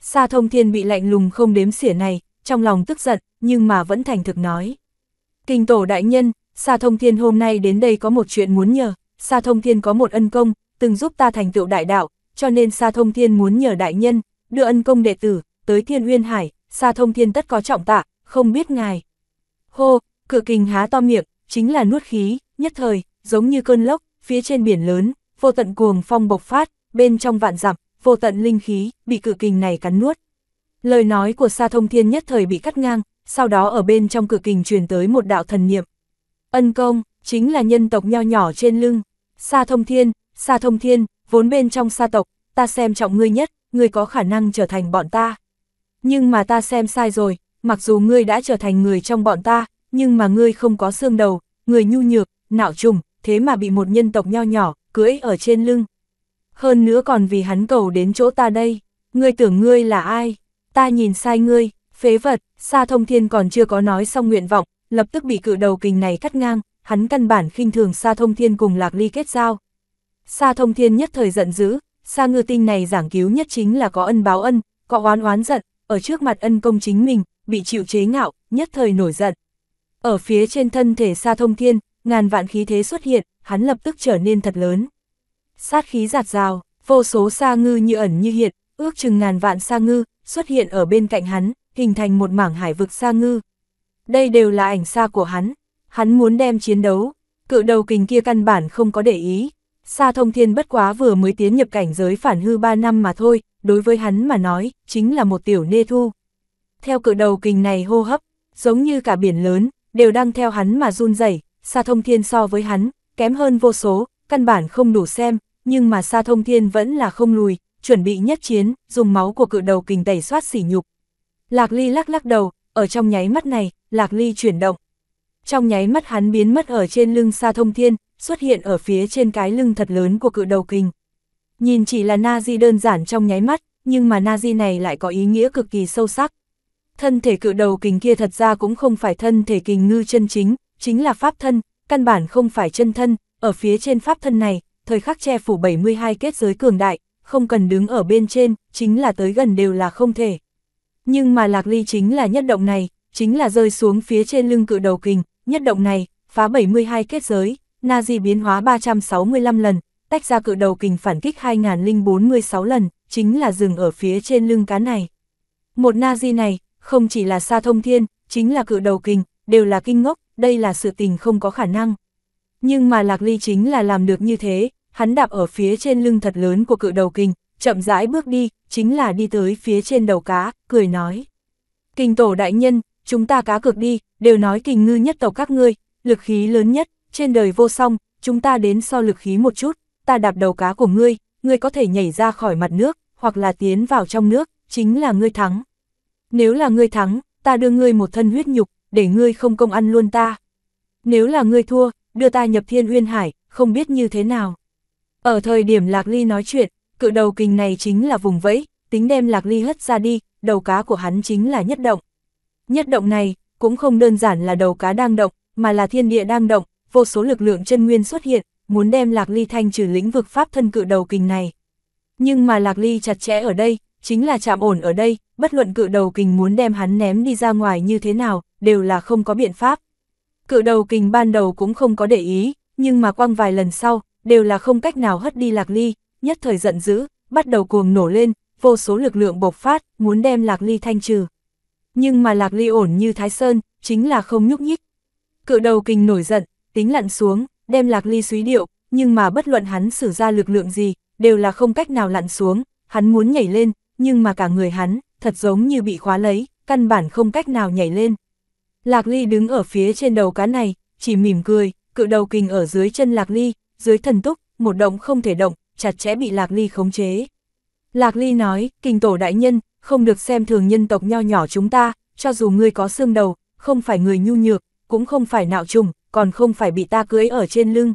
Speaker 1: xa thông thiên bị lạnh lùng không đếm xỉa này, trong lòng tức giận, nhưng mà vẫn thành thực nói. Kinh tổ đại nhân, Sa Thông Thiên hôm nay đến đây có một chuyện muốn nhờ, Sa Thông Thiên có một ân công, từng giúp ta thành tựu đại đạo, cho nên Sa Thông Thiên muốn nhờ đại nhân, đưa ân công đệ tử, tới Thiên Uyên Hải, Sa Thông Thiên tất có trọng tạ, không biết ngài. Hô, cửa kình há to miệng, chính là nuốt khí, nhất thời, giống như cơn lốc, phía trên biển lớn, vô tận cuồng phong bộc phát, bên trong vạn dặm, vô tận linh khí, bị cử kình này cắn nuốt. Lời nói của Sa Thông Thiên nhất thời bị cắt ngang, sau đó ở bên trong cửa kình truyền tới một đạo thần niệm. Ân công, chính là nhân tộc nho nhỏ trên lưng. Sa thông thiên, sa thông thiên, vốn bên trong sa tộc, ta xem trọng ngươi nhất, ngươi có khả năng trở thành bọn ta. Nhưng mà ta xem sai rồi, mặc dù ngươi đã trở thành người trong bọn ta, nhưng mà ngươi không có xương đầu, người nhu nhược, nạo trùng, thế mà bị một nhân tộc nho nhỏ, cưỡi ở trên lưng. Hơn nữa còn vì hắn cầu đến chỗ ta đây, ngươi tưởng ngươi là ai, ta nhìn sai ngươi, Phế vật, Sa Thông Thiên còn chưa có nói xong nguyện vọng, lập tức bị cự đầu kình này cắt ngang, hắn căn bản khinh thường Sa Thông Thiên cùng Lạc Ly kết giao. Sa Thông Thiên nhất thời giận dữ, Sa Ngư Tinh này giảng cứu nhất chính là có ân báo ân, có oán oán giận, ở trước mặt ân công chính mình, bị chịu chế ngạo, nhất thời nổi giận. Ở phía trên thân thể Sa Thông Thiên, ngàn vạn khí thế xuất hiện, hắn lập tức trở nên thật lớn. Sát khí giạt rào, vô số Sa Ngư như ẩn như hiện, ước chừng ngàn vạn Sa Ngư xuất hiện ở bên cạnh hắn, hình thành một mảng hải vực xa ngư. Đây đều là ảnh xa của hắn, hắn muốn đem chiến đấu, cự đầu kình kia căn bản không có để ý. xa thông thiên bất quá vừa mới tiến nhập cảnh giới phản hư 3 năm mà thôi, đối với hắn mà nói, chính là một tiểu nê thu. Theo cự đầu kình này hô hấp, giống như cả biển lớn, đều đang theo hắn mà run rẩy. xa thông thiên so với hắn, kém hơn vô số, căn bản không đủ xem, nhưng mà xa thông thiên vẫn là không lùi, chuẩn bị nhất chiến, dùng máu của cự đầu kình tẩy soát sỉ nhục, Lạc Ly lắc lắc đầu, ở trong nháy mắt này, Lạc Ly chuyển động. Trong nháy mắt hắn biến mất ở trên lưng xa thông thiên, xuất hiện ở phía trên cái lưng thật lớn của cự đầu kình Nhìn chỉ là na di đơn giản trong nháy mắt, nhưng mà na di này lại có ý nghĩa cực kỳ sâu sắc. Thân thể cự đầu kình kia thật ra cũng không phải thân thể kình ngư chân chính, chính là pháp thân, căn bản không phải chân thân, ở phía trên pháp thân này, thời khắc che phủ 72 kết giới cường đại, không cần đứng ở bên trên, chính là tới gần đều là không thể. Nhưng mà Lạc Ly chính là nhất động này, chính là rơi xuống phía trên lưng cự đầu kình, nhất động này, phá 72 kết giới, na di biến hóa 365 lần, tách ra cự đầu kình phản kích 2046 lần, chính là dừng ở phía trên lưng cá này. Một na di này, không chỉ là xa thông thiên, chính là cự đầu kình, đều là kinh ngốc, đây là sự tình không có khả năng. Nhưng mà Lạc Ly chính là làm được như thế, hắn đạp ở phía trên lưng thật lớn của cự đầu kình, chậm rãi bước đi, chính là đi tới phía trên đầu cá, cười nói. Kinh tổ đại nhân, chúng ta cá cược đi, đều nói kình ngư nhất tộc các ngươi, lực khí lớn nhất, trên đời vô song, chúng ta đến so lực khí một chút, ta đạp đầu cá của ngươi, ngươi có thể nhảy ra khỏi mặt nước, hoặc là tiến vào trong nước, chính là ngươi thắng. Nếu là ngươi thắng, ta đưa ngươi một thân huyết nhục, để ngươi không công ăn luôn ta. Nếu là ngươi thua, đưa ta nhập thiên uyên hải, không biết như thế nào. Ở thời điểm Lạc Ly nói chuyện, Cự đầu kình này chính là vùng vẫy, tính đem lạc ly hất ra đi, đầu cá của hắn chính là nhất động. Nhất động này, cũng không đơn giản là đầu cá đang động, mà là thiên địa đang động, vô số lực lượng chân nguyên xuất hiện, muốn đem lạc ly thanh trừ lĩnh vực pháp thân cự đầu kình này. Nhưng mà lạc ly chặt chẽ ở đây, chính là chạm ổn ở đây, bất luận cự đầu kình muốn đem hắn ném đi ra ngoài như thế nào, đều là không có biện pháp. Cự đầu kình ban đầu cũng không có để ý, nhưng mà quăng vài lần sau, đều là không cách nào hất đi lạc ly, nhất thời giận dữ, bắt đầu cuồng nổ lên, vô số lực lượng bộc phát, muốn đem Lạc Ly thanh trừ. Nhưng mà Lạc Ly ổn như Thái Sơn, chính là không nhúc nhích. Cự đầu kinh nổi giận, tính lặn xuống, đem Lạc Ly suy điệu, nhưng mà bất luận hắn sử ra lực lượng gì, đều là không cách nào lặn xuống, hắn muốn nhảy lên, nhưng mà cả người hắn, thật giống như bị khóa lấy, căn bản không cách nào nhảy lên. Lạc Ly đứng ở phía trên đầu cá này, chỉ mỉm cười, cự đầu kinh ở dưới chân Lạc Ly, dưới thần túc, một động không thể động, chặt chẽ bị Lạc Ly khống chế. Lạc Ly nói, kinh tổ đại nhân, không được xem thường nhân tộc nho nhỏ chúng ta, cho dù ngươi có xương đầu, không phải người nhu nhược, cũng không phải nạo trùng, còn không phải bị ta cưới ở trên lưng.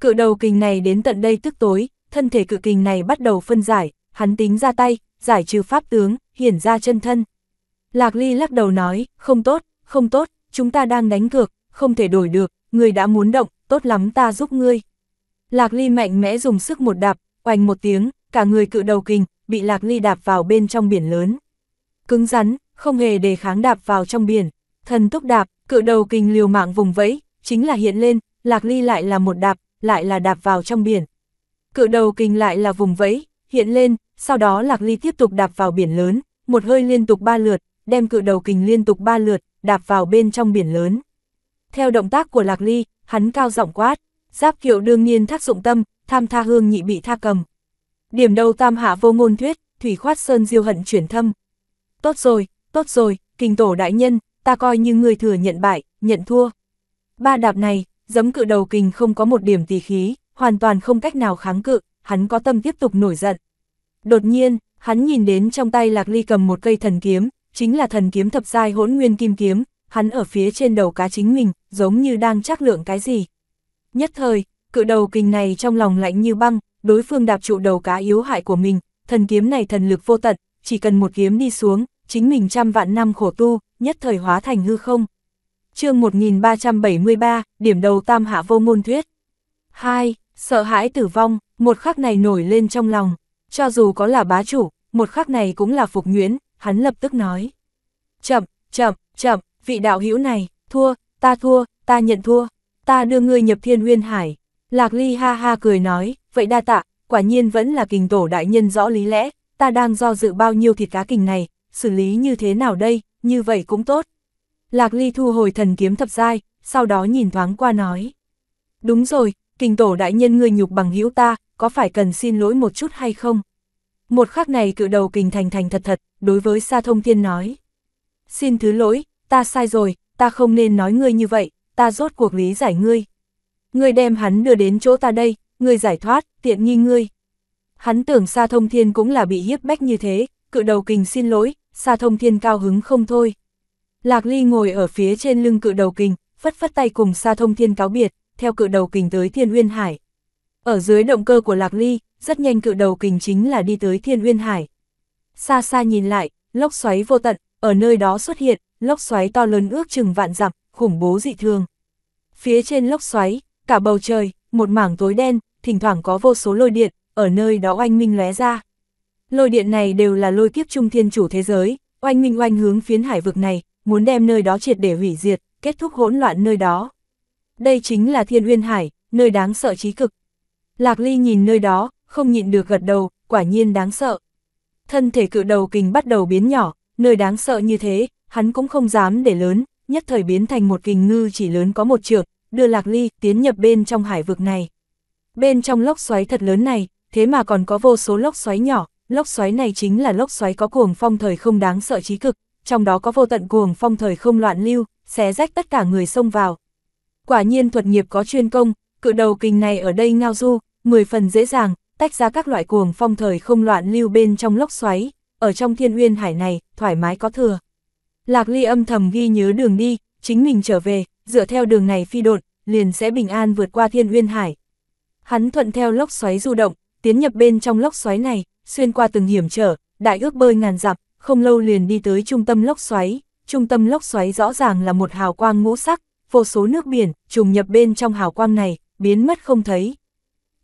Speaker 1: Cự đầu kình này đến tận đây tức tối, thân thể cự kình này bắt đầu phân giải, hắn tính ra tay, giải trừ pháp tướng, hiển ra chân thân. Lạc Ly lắc đầu nói, không tốt, không tốt, chúng ta đang đánh cược, không thể đổi được, ngươi đã muốn động, tốt lắm ta giúp ngươi. Lạc Ly mạnh mẽ dùng sức một đạp, oanh một tiếng, cả người cự đầu kình, bị Lạc Ly đạp vào bên trong biển lớn. Cứng rắn, không hề đề kháng đạp vào trong biển, thần tốc đạp, cự đầu kình liều mạng vùng vẫy, chính là hiện lên, Lạc Ly lại là một đạp, lại là đạp vào trong biển. Cự đầu kình lại là vùng vẫy, hiện lên, sau đó Lạc Ly tiếp tục đạp vào biển lớn, một hơi liên tục ba lượt, đem cự đầu kình liên tục ba lượt, đạp vào bên trong biển lớn. Theo động tác của Lạc Ly, hắn cao giọng quát giáp kiệu đương nhiên thác dụng tâm, tham tha hương nhị bị tha cầm. Điểm đầu tam hạ vô ngôn thuyết, thủy khoát sơn diêu hận chuyển thâm. Tốt rồi, tốt rồi, kinh tổ đại nhân, ta coi như người thừa nhận bại, nhận thua. Ba đạp này, giấm cự đầu kình không có một điểm tỳ khí, hoàn toàn không cách nào kháng cự, hắn có tâm tiếp tục nổi giận. Đột nhiên, hắn nhìn đến trong tay Lạc Ly cầm một cây thần kiếm, chính là thần kiếm thập giai hỗn nguyên kim kiếm, hắn ở phía trên đầu cá chính mình, giống như đang chắc lượng cái gì. Nhất thời, cự đầu kình này trong lòng lạnh như băng, đối phương đạp trụ đầu cá yếu hại của mình, thần kiếm này thần lực vô tận, chỉ cần một kiếm đi xuống, chính mình trăm vạn năm khổ tu, nhất thời hóa thành hư không. chương 1373, điểm đầu tam hạ vô môn thuyết. 2. Sợ hãi tử vong, một khắc này nổi lên trong lòng, cho dù có là bá chủ, một khắc này cũng là phục nguyễn, hắn lập tức nói. Chậm, chậm, chậm, vị đạo hữu này, thua, ta thua, ta nhận thua ta đưa ngươi nhập thiên huyên hải. Lạc Ly ha ha cười nói, vậy đa tạ, quả nhiên vẫn là kình tổ đại nhân rõ lý lẽ, ta đang do dự bao nhiêu thịt cá kình này, xử lý như thế nào đây, như vậy cũng tốt. Lạc Ly thu hồi thần kiếm thập giai, sau đó nhìn thoáng qua nói. Đúng rồi, kình tổ đại nhân ngươi nhục bằng hữu ta, có phải cần xin lỗi một chút hay không? Một khắc này cự đầu kình thành thành thật thật, đối với Sa Thông Thiên nói. Xin thứ lỗi, ta sai rồi, ta không nên nói ngươi như vậy, ta rốt cuộc lý giải ngươi. Ngươi đem hắn đưa đến chỗ ta đây, ngươi giải thoát, tiện nghi ngươi. Hắn tưởng Sa Thông Thiên cũng là bị hiếp bách như thế, cự đầu kình xin lỗi, Sa Thông Thiên cao hứng không thôi. Lạc Ly ngồi ở phía trên lưng cự đầu kình, phất phất tay cùng Sa Thông Thiên cáo biệt, theo cự đầu kình tới Thiên Uyên Hải. Ở dưới động cơ của Lạc Ly, rất nhanh cự đầu kình chính là đi tới Thiên Uyên Hải. Xa xa nhìn lại, lốc xoáy vô tận, ở nơi đó xuất hiện, lốc xoáy to lớn ước chừng vạn dặm, khủng bố dị thường. Phía trên lốc xoáy, cả bầu trời, một mảng tối đen, thỉnh thoảng có vô số lôi điện, ở nơi đó oanh minh lóe ra. Lôi điện này đều là lôi kiếp trung thiên chủ thế giới, oanh minh oanh hướng phiến hải vực này, muốn đem nơi đó triệt để hủy diệt, kết thúc hỗn loạn nơi đó. Đây chính là thiên uyên hải, nơi đáng sợ trí cực. Lạc Ly nhìn nơi đó, không nhịn được gật đầu, quả nhiên đáng sợ. Thân thể cự đầu kình bắt đầu biến nhỏ, nơi đáng sợ như thế, hắn cũng không dám để lớn, nhất thời biến thành một kình ngư chỉ lớn có một trượng, đưa Lạc Ly tiến nhập bên trong hải vực này. Bên trong lốc xoáy thật lớn này, thế mà còn có vô số lốc xoáy nhỏ, lốc xoáy này chính là lốc xoáy có cuồng phong thời không đáng sợ trí cực, trong đó có vô tận cuồng phong thời không loạn lưu, xé rách tất cả người xông vào. Quả nhiên thuật nghiệp có chuyên công, cự đầu kình này ở đây ngao du, 10 phần dễ dàng, tách ra các loại cuồng phong thời không loạn lưu bên trong lốc xoáy, ở trong thiên uyên hải này, thoải mái có thừa. Lạc Ly âm thầm ghi nhớ đường đi, chính mình trở về, dựa theo đường này phi đột, liền sẽ bình an vượt qua thiên uyên hải. Hắn thuận theo lốc xoáy du động, tiến nhập bên trong lốc xoáy này, xuyên qua từng hiểm trở, đại ước bơi ngàn dặm, không lâu liền đi tới trung tâm lốc xoáy, trung tâm lốc xoáy rõ ràng là một hào quang ngũ sắc, vô số nước biển trùng nhập bên trong hào quang này, biến mất không thấy.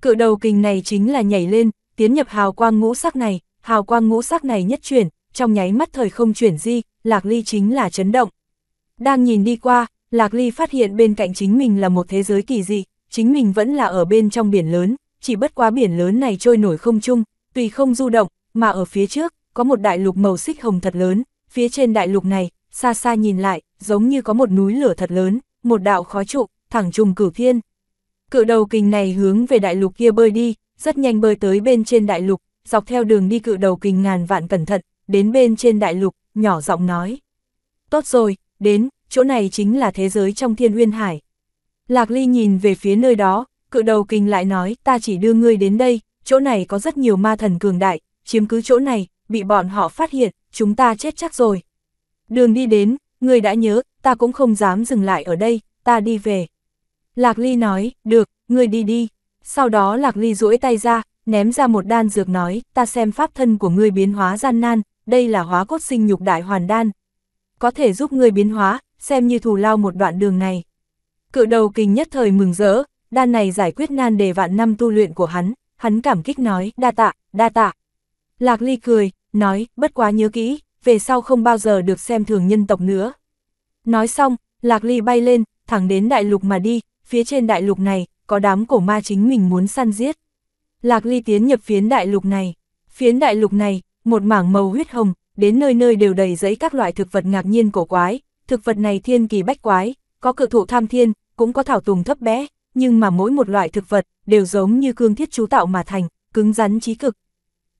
Speaker 1: Cự đầu kình này chính là nhảy lên, tiến nhập hào quang ngũ sắc này, hào quang ngũ sắc này nhất chuyển, trong nháy mắt thời không chuyển di, Lạc Ly chính là chấn động. Đang nhìn đi qua, Lạc Ly phát hiện bên cạnh chính mình là một thế giới kỳ dị, chính mình vẫn là ở bên trong biển lớn, chỉ bất quá biển lớn này trôi nổi không chung, tùy không du động, mà ở phía trước, có một đại lục màu xích hồng thật lớn, phía trên đại lục này, xa xa nhìn lại, giống như có một núi lửa thật lớn, một đạo khói trụ, thẳng trùng cửu thiên. Cự đầu kình này hướng về đại lục kia bơi đi, rất nhanh bơi tới bên trên đại lục, dọc theo đường đi cự đầu kình ngàn vạn cẩn thận, đến bên trên đại lục, nhỏ giọng nói. Tốt rồi, đến, chỗ này chính là thế giới trong thiên uyên hải. Lạc Ly nhìn về phía nơi đó, cự đầu kinh lại nói, ta chỉ đưa ngươi đến đây, chỗ này có rất nhiều ma thần cường đại, chiếm cứ chỗ này, bị bọn họ phát hiện, chúng ta chết chắc rồi. Đường đi đến, ngươi đã nhớ, ta cũng không dám dừng lại ở đây, ta đi về. Lạc Ly nói, được, ngươi đi đi. Sau đó Lạc Ly duỗi tay ra, ném ra một đan dược nói, ta xem pháp thân của ngươi biến hóa gian nan, đây là hóa cốt sinh nhục đại hoàn đan. Có thể giúp người biến hóa, xem như thù lao một đoạn đường này. Cự đầu kinh nhất thời mừng rỡ, đan này giải quyết nan đề vạn năm tu luyện của hắn, hắn cảm kích nói, đa tạ, đa tạ. Lạc ly cười, nói, bất quá nhớ kỹ, về sau không bao giờ được xem thường nhân tộc nữa. Nói xong, Lạc ly bay lên, thẳng đến đại lục mà đi, phía trên đại lục này, có đám cổ ma chính mình muốn săn giết. Lạc ly tiến nhập phiến đại lục này. Phiến đại lục này, một mảng màu huyết hồng, đến nơi nơi đều đầy giấy các loại thực vật ngạc nhiên cổ quái, thực vật này thiên kỳ bách quái, có cự thụ tham thiên, cũng có thảo tùng thấp bé, nhưng mà mỗi một loại thực vật đều giống như cương thiết chú tạo mà thành, cứng rắn trí cực.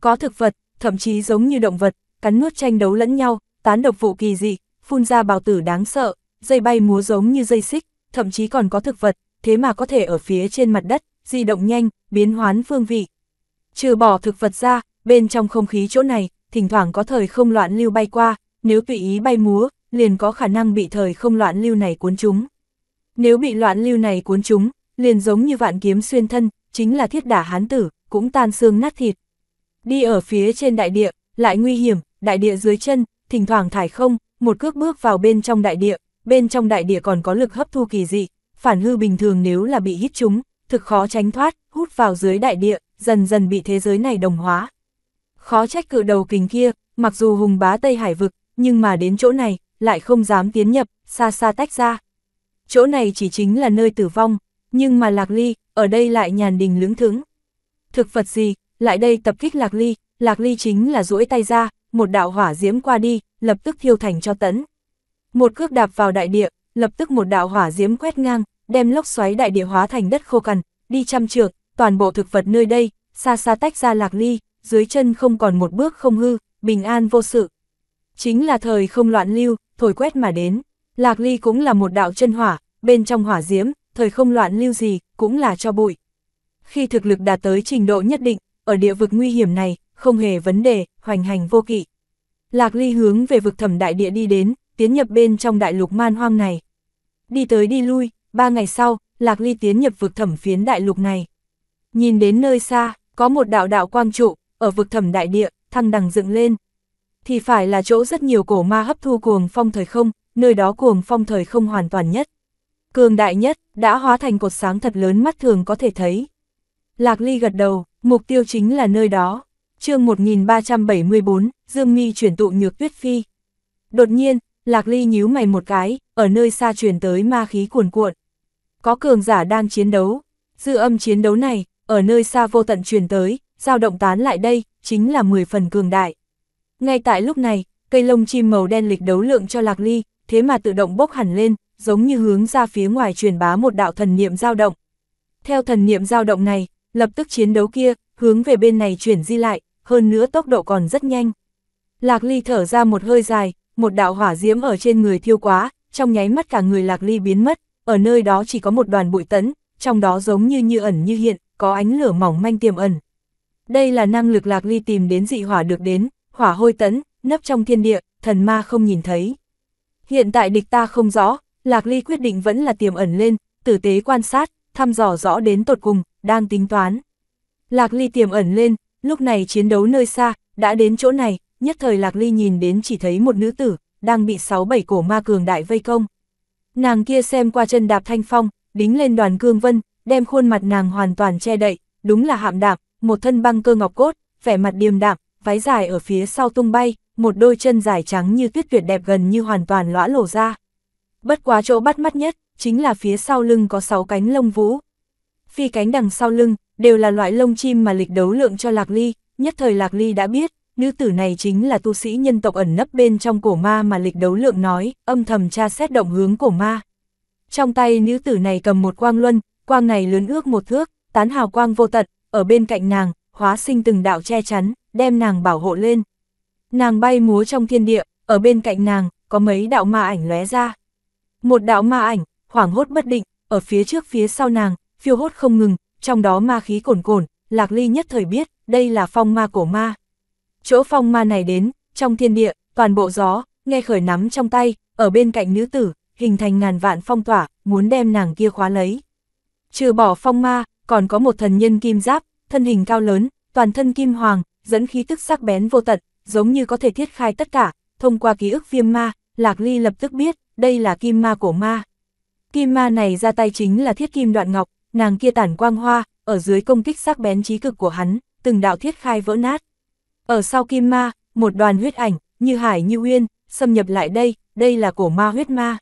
Speaker 1: Có thực vật, thậm chí giống như động vật, cắn nuốt tranh đấu lẫn nhau, tán độc vụ kỳ dị, phun ra bào tử đáng sợ, dây bay múa giống như dây xích, thậm chí còn có thực vật, thế mà có thể ở phía trên mặt đất, di động nhanh, biến hoán phương vị. Trừ bỏ thực vật ra, bên trong không khí chỗ này, thỉnh thoảng có thời không loạn lưu bay qua, nếu tùy ý bay múa, liền có khả năng bị thời không loạn lưu này cuốn chúng. Nếu bị loạn lưu này cuốn chúng, liền giống như vạn kiếm xuyên thân, chính là thiết đả hán tử, cũng tan xương nát thịt. Đi ở phía trên đại địa, lại nguy hiểm, đại địa dưới chân, thỉnh thoảng thải không, một cước bước vào bên trong đại địa, bên trong đại địa còn có lực hấp thu kỳ dị, phản hư bình thường nếu là bị hít chúng, thực khó tránh thoát, hút vào dưới đại địa, dần dần bị thế giới này đồng hóa, Khó trách cự đầu kình kia, mặc dù hùng bá Tây Hải vực, nhưng mà đến chỗ này, lại không dám tiến nhập, xa xa tách ra. Chỗ này chỉ chính là nơi tử vong, nhưng mà Lạc Ly, ở đây lại nhàn đình lưỡng thứng. Thực vật gì, lại đây tập kích Lạc Ly, Lạc Ly chính là duỗi tay ra, một đạo hỏa diễm qua đi, lập tức thiêu thành cho tẫn. Một cước đạp vào đại địa, lập tức một đạo hỏa diễm quét ngang, đem lốc xoáy đại địa hóa thành đất khô cằn, đi trăm trượng, toàn bộ thực vật nơi đây, xa xa tách ra Lạc Ly, dưới chân không còn một bước không hư, bình an vô sự. Chính là thời không loạn lưu, thổi quét mà đến, Lạc Ly cũng là một đạo chân hỏa, bên trong hỏa diễm, thời không loạn lưu gì, cũng là cho bụi. Khi thực lực đạt tới trình độ nhất định, ở địa vực nguy hiểm này, không hề vấn đề, hoành hành vô kỵ. Lạc Ly hướng về vực thẩm đại địa đi đến, tiến nhập bên trong đại lục man hoang này. Đi tới đi lui, ba ngày sau, Lạc Ly tiến nhập vực thẩm phiến đại lục này. Nhìn đến nơi xa, có một đạo đạo quang trụ, ở vực thẩm đại địa, thăng đằng dựng lên. Thì phải là chỗ rất nhiều cổ ma hấp thu cuồng phong thời không, nơi đó cuồng phong thời không hoàn toàn nhất. Cường đại nhất, đã hóa thành cột sáng thật lớn mắt thường có thể thấy. Lạc Ly gật đầu, mục tiêu chính là nơi đó. chương 1374, Dương Mi chuyển tụ nhược tuyết phi. Đột nhiên, Lạc Ly nhíu mày một cái, ở nơi xa truyền tới ma khí cuồn cuộn. Có cường giả đang chiến đấu, dư âm chiến đấu này, ở nơi xa vô tận truyền tới, dao động tán lại đây, chính là 10 phần cường đại. Ngay tại lúc này, cây lông chim màu đen lịch đấu lượng cho Lạc Ly, thế mà tự động bốc hẳn lên, giống như hướng ra phía ngoài truyền bá một đạo thần niệm dao động. Theo thần niệm dao động này, lập tức chiến đấu kia, hướng về bên này chuyển di lại, hơn nữa tốc độ còn rất nhanh. Lạc Ly thở ra một hơi dài, một đạo hỏa diễm ở trên người thiêu quá, trong nháy mắt cả người Lạc Ly biến mất, ở nơi đó chỉ có một đoàn bụi tấn, trong đó giống như như ẩn như hiện, có ánh lửa mỏng manh tiềm ẩn. Đây là năng lực lạc ly tìm đến dị hỏa được đến, hỏa hôi tấn, nấp trong thiên địa, thần ma không nhìn thấy. Hiện tại địch ta không rõ, lạc ly quyết định vẫn là tiềm ẩn lên, tử tế quan sát, thăm dò rõ đến tột cùng, đang tính toán. Lạc ly tiềm ẩn lên, lúc này chiến đấu nơi xa, đã đến chỗ này, nhất thời lạc ly nhìn đến chỉ thấy một nữ tử, đang bị sáu bảy cổ ma cường đại vây công. Nàng kia xem qua chân đạp thanh phong, đính lên đoàn cương vân, đem khuôn mặt nàng hoàn toàn che đậy, đúng là hạm đạp, một thân băng cơ ngọc cốt, vẻ mặt điềm đạm, váy dài ở phía sau tung bay, một đôi chân dài trắng như tuyết tuyệt đẹp gần như hoàn toàn lõa lổ ra. Bất quá chỗ bắt mắt nhất, chính là phía sau lưng có 6 cánh lông vũ. Phi cánh đằng sau lưng, đều là loại lông chim mà lịch đấu lượng cho Lạc Ly, nhất thời Lạc Ly đã biết, nữ tử này chính là tu sĩ nhân tộc ẩn nấp bên trong cổ ma mà lịch đấu lượng nói, âm thầm tra xét động hướng cổ ma. Trong tay nữ tử này cầm một quang luân, quang này lớn ước một thước, tán hào quang vô tận, ở bên cạnh nàng, hóa sinh từng đạo che chắn, đem nàng bảo hộ lên. Nàng bay múa trong thiên địa, ở bên cạnh nàng, có mấy đạo ma ảnh lóe ra. Một đạo ma ảnh, hoảng hốt bất định, ở phía trước phía sau nàng, phiêu hốt không ngừng, trong đó ma khí cồn cồn, Lạc Ly nhất thời biết, đây là phong ma cổ ma. Chỗ phong ma này đến, trong thiên địa, toàn bộ gió, nghe khởi nắm trong tay, ở bên cạnh nữ tử, hình thành ngàn vạn phong tỏa, muốn đem nàng kia khóa lấy. Trừ bỏ phong ma, còn có một thần nhân kim giáp, thân hình cao lớn, toàn thân kim hoàng, dẫn khí tức sắc bén vô tận, giống như có thể thiết khai tất cả, thông qua ký ức viêm ma, Lạc Ly lập tức biết, đây là kim ma cổ ma. Kim ma này ra tay chính là thiết kim đoạn ngọc, nàng kia tản quang hoa, ở dưới công kích sắc bén trí cực của hắn, từng đạo thiết khai vỡ nát. Ở sau kim ma, một đoàn huyết ảnh, như hải như uyên, xâm nhập lại đây, đây là cổ ma huyết ma.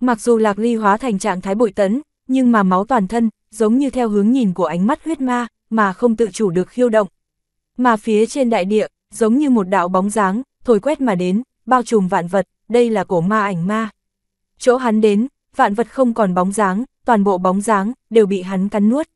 Speaker 1: Mặc dù Lạc Ly hóa thành trạng thái bội tấn, nhưng mà máu toàn thân, giống như theo hướng nhìn của ánh mắt huyết ma, mà không tự chủ được khiêu động. Mà phía trên đại địa, giống như một đạo bóng dáng, thổi quét mà đến, bao trùm vạn vật, đây là cổ ma ảnh ma. Chỗ hắn đến, vạn vật không còn bóng dáng, toàn bộ bóng dáng, đều bị hắn cắn nuốt.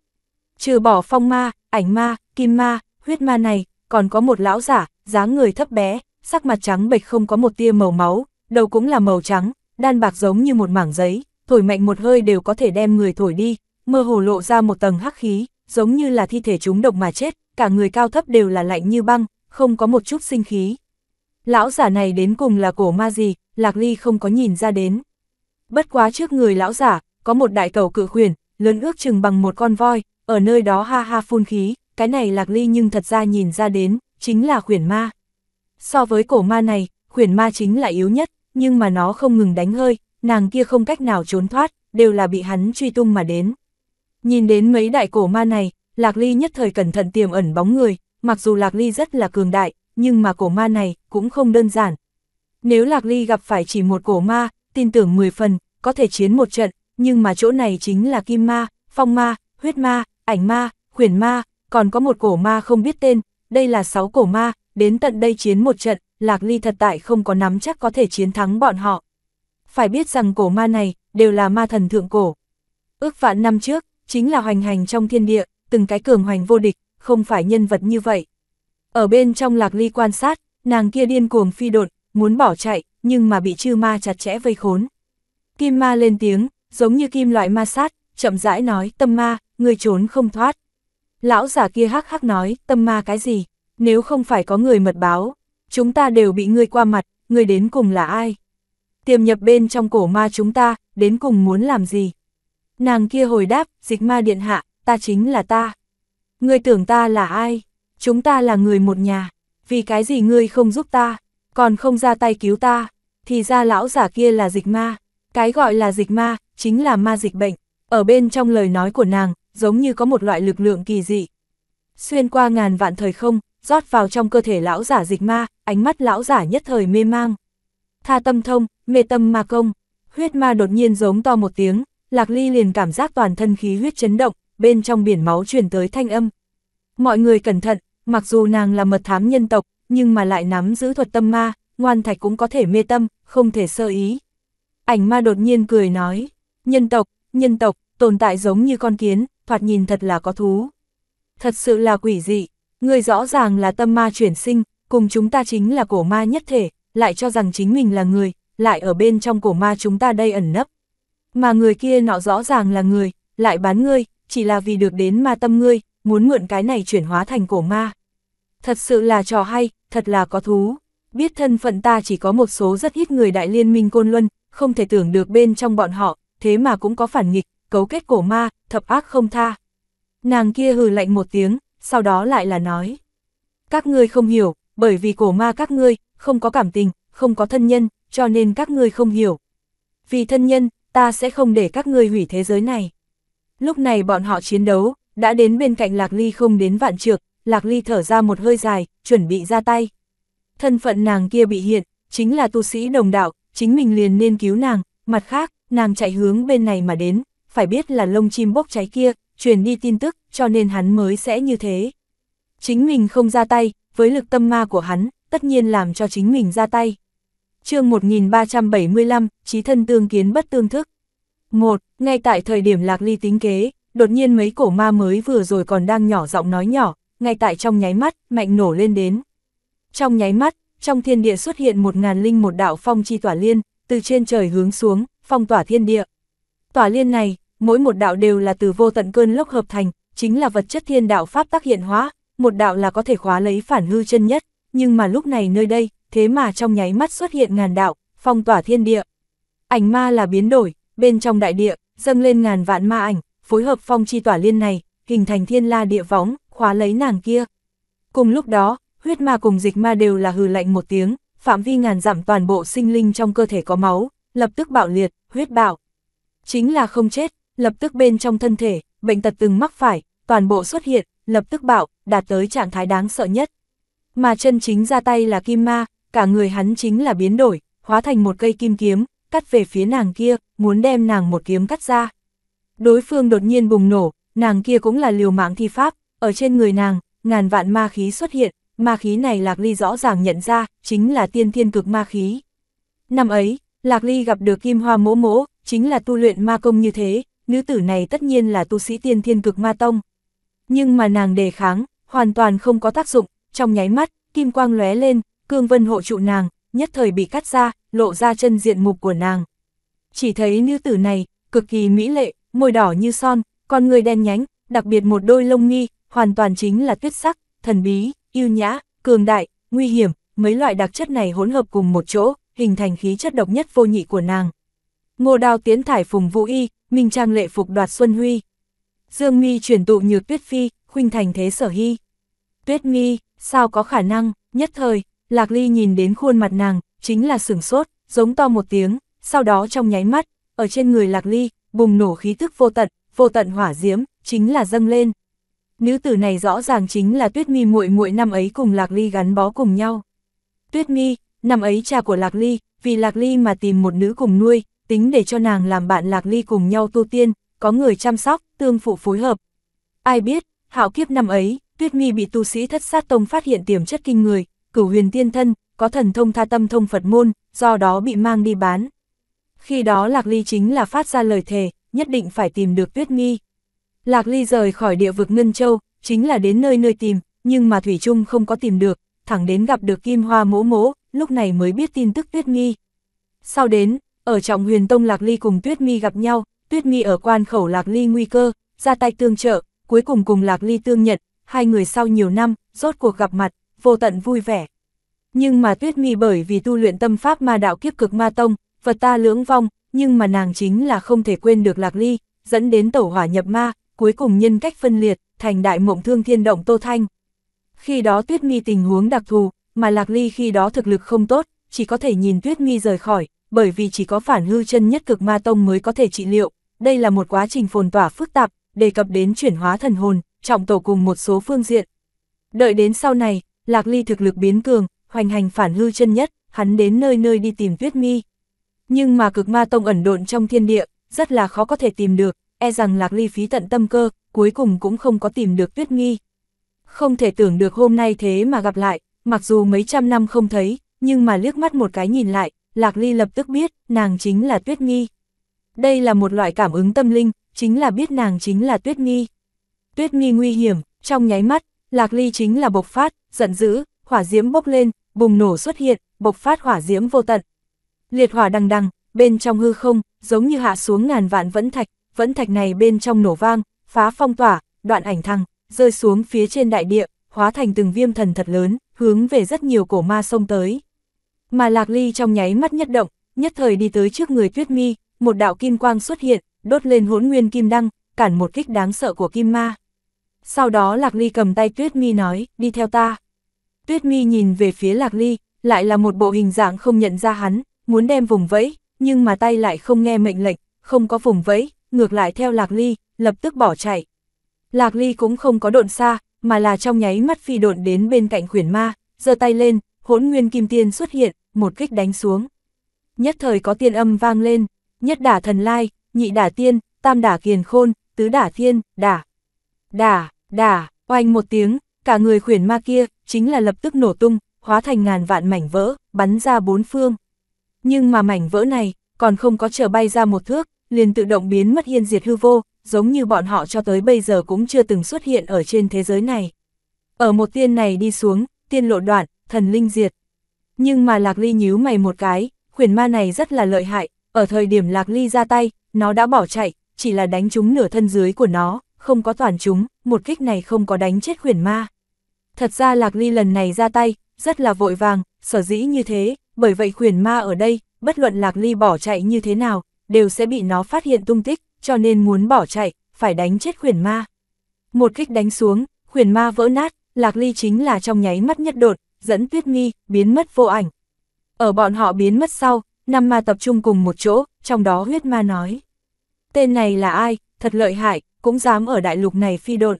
Speaker 1: Trừ bỏ phong ma, ảnh ma, kim ma, huyết ma này, còn có một lão giả, dáng người thấp bé, sắc mặt trắng bệch không có một tia màu máu, đầu cũng là màu trắng, đan bạc giống như một mảng giấy, thổi mạnh một hơi đều có thể đem người thổi đi, mơ hồ lộ ra một tầng hắc khí, giống như là thi thể chúng độc mà chết, cả người cao thấp đều là lạnh như băng, không có một chút sinh khí. Lão giả này đến cùng là cổ ma gì, Lạc Ly không có nhìn ra đến. Bất quá trước người lão giả, có một đại cầu cự khuyển, lớn ước chừng bằng một con voi, ở nơi đó ha ha phun khí, cái này Lạc Ly nhưng thật ra nhìn ra đến, chính là khuyển ma. So với cổ ma này, khuyển ma chính là yếu nhất, nhưng mà nó không ngừng đánh hơi, nàng kia không cách nào trốn thoát, đều là bị hắn truy tung mà đến. Nhìn đến mấy đại cổ ma này, Lạc Ly nhất thời cẩn thận tiềm ẩn bóng người, mặc dù Lạc Ly rất là cường đại, nhưng mà cổ ma này cũng không đơn giản. Nếu Lạc Ly gặp phải chỉ một cổ ma, tin tưởng 10 phần, có thể chiến một trận, nhưng mà chỗ này chính là kim ma, phong ma, huyết ma, ảnh ma, khuyển ma, còn có một cổ ma không biết tên, đây là 6 cổ ma, đến tận đây chiến một trận, Lạc Ly thật tại không có nắm chắc có thể chiến thắng bọn họ phải biết rằng cổ ma này đều là ma thần thượng cổ. Ước vạn năm trước, chính là hoành hành trong thiên địa, từng cái cường hoành vô địch, không phải nhân vật như vậy. Ở bên trong lạc ly quan sát, nàng kia điên cuồng phi đột, muốn bỏ chạy, nhưng mà bị chư ma chặt chẽ vây khốn. Kim ma lên tiếng, giống như kim loại ma sát, chậm rãi nói, tâm ma, người trốn không thoát. Lão giả kia hắc hắc nói, tâm ma cái gì, nếu không phải có người mật báo, chúng ta đều bị ngươi qua mặt, người đến cùng là ai? tiềm nhập bên trong cổ ma chúng ta, đến cùng muốn làm gì? Nàng kia hồi đáp, dịch ma điện hạ, ta chính là ta. Ngươi tưởng ta là ai? Chúng ta là người một nhà, vì cái gì ngươi không giúp ta, còn không ra tay cứu ta, thì ra lão giả kia là dịch ma. Cái gọi là dịch ma, chính là ma dịch bệnh, ở bên trong lời nói của nàng, giống như có một loại lực lượng kỳ dị. Xuyên qua ngàn vạn thời không, rót vào trong cơ thể lão giả dịch ma, ánh mắt lão giả nhất thời mê mang. Tha tâm thông, mê tâm ma công. Huyết ma đột nhiên giống to một tiếng, Lạc Ly liền cảm giác toàn thân khí huyết chấn động, bên trong biển máu truyền tới thanh âm. Mọi người cẩn thận, mặc dù nàng là mật thám nhân tộc, nhưng mà lại nắm giữ thuật tâm ma, ngoan thạch cũng có thể mê tâm, không thể sơ ý. Ảnh ma đột nhiên cười nói, nhân tộc, nhân tộc, tồn tại giống như con kiến, thoạt nhìn thật là có thú. Thật sự là quỷ dị, người rõ ràng là tâm ma chuyển sinh, cùng chúng ta chính là cổ ma nhất thể, lại cho rằng chính mình là người, lại ở bên trong cổ ma chúng ta đây ẩn nấp. Mà người kia nọ rõ ràng là người, lại bán ngươi, chỉ là vì được đến ma tâm ngươi, muốn mượn cái này chuyển hóa thành cổ ma. Thật sự là trò hay, thật là có thú. Biết thân phận ta chỉ có một số rất ít người đại liên minh côn luân, không thể tưởng được bên trong bọn họ, thế mà cũng có phản nghịch, cấu kết cổ ma, thập ác không tha. Nàng kia hừ lạnh một tiếng, sau đó lại là nói. Các ngươi không hiểu, bởi vì cổ ma các ngươi, không có cảm tình, không có thân nhân, cho nên các ngươi không hiểu. Vì thân nhân, ta sẽ không để các ngươi hủy thế giới này. Lúc này bọn họ chiến đấu, đã đến bên cạnh Lạc Ly không đến vạn trược, Lạc Ly thở ra một hơi dài, chuẩn bị ra tay. Thân phận nàng kia bị hiện, chính là tu sĩ đồng đạo, chính mình liền nên cứu nàng, mặt khác, nàng chạy hướng bên này mà đến, phải biết là lông chim bốc cháy kia, truyền đi tin tức, cho nên hắn mới sẽ như thế. Chính mình không ra tay, với lực tâm ma của hắn, tất nhiên làm cho chính mình ra tay chương 1375, trí thân tương kiến bất tương thức. một Ngay tại thời điểm lạc ly tính kế, đột nhiên mấy cổ ma mới vừa rồi còn đang nhỏ giọng nói nhỏ, ngay tại trong nháy mắt, mạnh nổ lên đến. Trong nháy mắt, trong thiên địa xuất hiện một ngàn linh một đạo phong chi tỏa liên, từ trên trời hướng xuống, phong tỏa thiên địa. Tỏa liên này, mỗi một đạo đều là từ vô tận cơn lốc hợp thành, chính là vật chất thiên đạo pháp tác hiện hóa, một đạo là có thể khóa lấy phản hư chân nhất, nhưng mà lúc này nơi đây, thế mà trong nháy mắt xuất hiện ngàn đạo, phong tỏa thiên địa. Ảnh ma là biến đổi, bên trong đại địa, dâng lên ngàn vạn ma ảnh, phối hợp phong chi tỏa liên này, hình thành thiên la địa võng, khóa lấy nàng kia. Cùng lúc đó, huyết ma cùng dịch ma đều là hừ lạnh một tiếng, phạm vi ngàn dặm toàn bộ sinh linh trong cơ thể có máu, lập tức bạo liệt, huyết bạo. Chính là không chết, lập tức bên trong thân thể, bệnh tật từng mắc phải, toàn bộ xuất hiện, lập tức bạo, đạt tới trạng thái đáng sợ nhất. Mà chân chính ra tay là kim ma, cả người hắn chính là biến đổi, hóa thành một cây kim kiếm, cắt về phía nàng kia, muốn đem nàng một kiếm cắt ra. Đối phương đột nhiên bùng nổ, nàng kia cũng là liều mạng thi pháp, ở trên người nàng, ngàn vạn ma khí xuất hiện, ma khí này Lạc Ly rõ ràng nhận ra, chính là tiên thiên cực ma khí. Năm ấy, Lạc Ly gặp được kim hoa mỗ mỗ, chính là tu luyện ma công như thế, nữ tử này tất nhiên là tu sĩ tiên thiên cực ma tông. Nhưng mà nàng đề kháng, hoàn toàn không có tác dụng, trong nháy mắt, kim quang lóe lên, cương vân hộ trụ nàng, nhất thời bị cắt ra, lộ ra chân diện mục của nàng. Chỉ thấy nữ tử này, cực kỳ mỹ lệ, môi đỏ như son, con người đen nhánh, đặc biệt một đôi lông nghi, hoàn toàn chính là tuyết sắc, thần bí, yêu nhã, cường đại, nguy hiểm, mấy loại đặc chất này hỗn hợp cùng một chỗ, hình thành khí chất độc nhất vô nhị của nàng. Ngô Đào tiến thải phùng vũ y, minh trang lệ phục đoạt xuân huy. Dương mi chuyển tụ nhược tuyết phi, khuynh thành thế sở hy. Tuyết nghi, sao có khả năng, nhất thời, Lạc Ly nhìn đến khuôn mặt nàng, chính là sửng sốt, giống to một tiếng, sau đó trong nháy mắt, ở trên người Lạc Ly, bùng nổ khí thức vô tận, vô tận hỏa diễm, chính là dâng lên. Nữ tử này rõ ràng chính là Tuyết Mi muội muội năm ấy cùng Lạc Ly gắn bó cùng nhau. Tuyết Mi, năm ấy cha của Lạc Ly, vì Lạc Ly mà tìm một nữ cùng nuôi, tính để cho nàng làm bạn Lạc Ly cùng nhau tu tiên, có người chăm sóc, tương phụ phối hợp. Ai biết, hạo kiếp năm ấy, Tuyết Mi bị tu sĩ thất sát tông phát hiện tiềm chất kinh người, cửu huyền tiên thân, có thần thông tha tâm thông Phật môn, do đó bị mang đi bán. Khi đó Lạc Ly chính là phát ra lời thề, nhất định phải tìm được Tuyết Nghi. Lạc Ly rời khỏi địa vực Ngân Châu, chính là đến nơi nơi tìm, nhưng mà Thủy Trung không có tìm được, thẳng đến gặp được Kim Hoa mỗ mỗ, lúc này mới biết tin tức Tuyết Nghi. Sau đến, ở trọng huyền tông Lạc Ly cùng Tuyết Mi gặp nhau, Tuyết Mi ở quan khẩu Lạc Ly nguy cơ, ra tay tương trợ, cuối cùng cùng Lạc Ly tương nhận, hai người sau nhiều năm, rốt cuộc gặp mặt vô tận vui vẻ. Nhưng mà Tuyết Mi bởi vì tu luyện tâm pháp ma đạo kiếp cực ma tông, Phật ta lưỡng vong, nhưng mà nàng chính là không thể quên được Lạc Ly, dẫn đến tẩu hỏa nhập ma, cuối cùng nhân cách phân liệt, thành đại mộng thương thiên động Tô Thanh. Khi đó Tuyết Mi tình huống đặc thù, mà Lạc Ly khi đó thực lực không tốt, chỉ có thể nhìn Tuyết Mi rời khỏi, bởi vì chỉ có phản hư chân nhất cực ma tông mới có thể trị liệu. Đây là một quá trình phồn tỏa phức tạp, đề cập đến chuyển hóa thần hồn, trọng tổ cùng một số phương diện. Đợi đến sau này, Lạc Ly thực lực biến cường, hoành hành phản hư chân nhất, hắn đến nơi nơi đi tìm Tuyết Mi. Nhưng mà cực ma tông ẩn độn trong thiên địa, rất là khó có thể tìm được, e rằng Lạc Ly phí tận tâm cơ, cuối cùng cũng không có tìm được Tuyết Mi. Không thể tưởng được hôm nay thế mà gặp lại, mặc dù mấy trăm năm không thấy, nhưng mà liếc mắt một cái nhìn lại, Lạc Ly lập tức biết, nàng chính là Tuyết Mi. Đây là một loại cảm ứng tâm linh, chính là biết nàng chính là Tuyết Mi. Tuyết Mi nguy hiểm, trong nháy mắt, Lạc Ly chính là bộc phát, giận dữ, hỏa diễm bốc lên, bùng nổ xuất hiện, bộc phát hỏa diễm vô tận. Liệt hỏa đằng đằng, bên trong hư không, giống như hạ xuống ngàn vạn vẫn thạch, vẫn thạch này bên trong nổ vang, phá phong tỏa, đoạn ảnh thăng, rơi xuống phía trên đại địa, hóa thành từng viêm thần thật lớn, hướng về rất nhiều cổ ma sông tới. Mà Lạc Ly trong nháy mắt nhất động, nhất thời đi tới trước người Tuyết Mi, một đạo kim quang xuất hiện, đốt lên hỗn nguyên kim đăng, cản một kích đáng sợ của kim ma. Sau đó Lạc Ly cầm tay Tuyết Mi nói, đi theo ta. Tuyết Mi nhìn về phía Lạc Ly, lại là một bộ hình dạng không nhận ra hắn, muốn đem vùng vẫy, nhưng mà tay lại không nghe mệnh lệnh, không có vùng vẫy, ngược lại theo Lạc Ly, lập tức bỏ chạy. Lạc Ly cũng không có độn xa, mà là trong nháy mắt phi độn đến bên cạnh khuyển ma, giơ tay lên, hỗn nguyên kim tiên xuất hiện, một kích đánh xuống. Nhất thời có tiên âm vang lên, nhất đả thần lai, nhị đả tiên, tam đả kiền khôn, tứ đả thiên, đả đà đà oanh một tiếng, cả người khuyển ma kia, chính là lập tức nổ tung, hóa thành ngàn vạn mảnh vỡ, bắn ra bốn phương. Nhưng mà mảnh vỡ này, còn không có chờ bay ra một thước, liền tự động biến mất hiên diệt hư vô, giống như bọn họ cho tới bây giờ cũng chưa từng xuất hiện ở trên thế giới này. Ở một tiên này đi xuống, tiên lộ đoạn, thần linh diệt. Nhưng mà Lạc Ly nhíu mày một cái, khuyển ma này rất là lợi hại, ở thời điểm Lạc Ly ra tay, nó đã bỏ chạy, chỉ là đánh trúng nửa thân dưới của nó, không có toàn chúng, một kích này không có đánh chết khuyển ma. Thật ra Lạc Ly lần này ra tay, rất là vội vàng, sở dĩ như thế, bởi vậy khuyển ma ở đây, bất luận Lạc Ly bỏ chạy như thế nào, đều sẽ bị nó phát hiện tung tích, cho nên muốn bỏ chạy, phải đánh chết khuyển ma. Một kích đánh xuống, khuyển ma vỡ nát, Lạc Ly chính là trong nháy mắt nhất đột, dẫn Tuyết Nghi, biến mất vô ảnh. Ở bọn họ biến mất sau, năm ma tập trung cùng một chỗ, trong đó huyết ma nói. Tên này là ai, thật lợi hại, cũng dám ở đại lục này phi độn.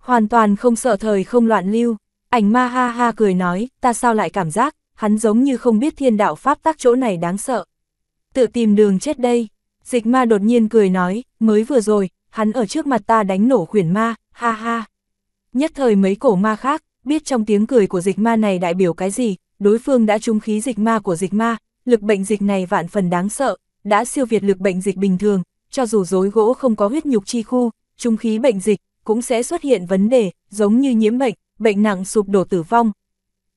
Speaker 1: Hoàn toàn không sợ thời không loạn lưu, ảnh ma ha ha cười nói, ta sao lại cảm giác, hắn giống như không biết thiên đạo pháp tác chỗ này đáng sợ. Tự tìm đường chết đây, dịch ma đột nhiên cười nói, mới vừa rồi, hắn ở trước mặt ta đánh nổ khuyển ma, ha ha. Nhất thời mấy cổ ma khác, biết trong tiếng cười của dịch ma này đại biểu cái gì, đối phương đã trúng khí dịch ma của dịch ma, lực bệnh dịch này vạn phần đáng sợ, đã siêu việt lực bệnh dịch bình thường, cho dù dối gỗ không có huyết nhục chi khu, trung khí bệnh dịch, cũng sẽ xuất hiện vấn đề, giống như nhiễm bệnh, bệnh nặng sụp đổ tử vong,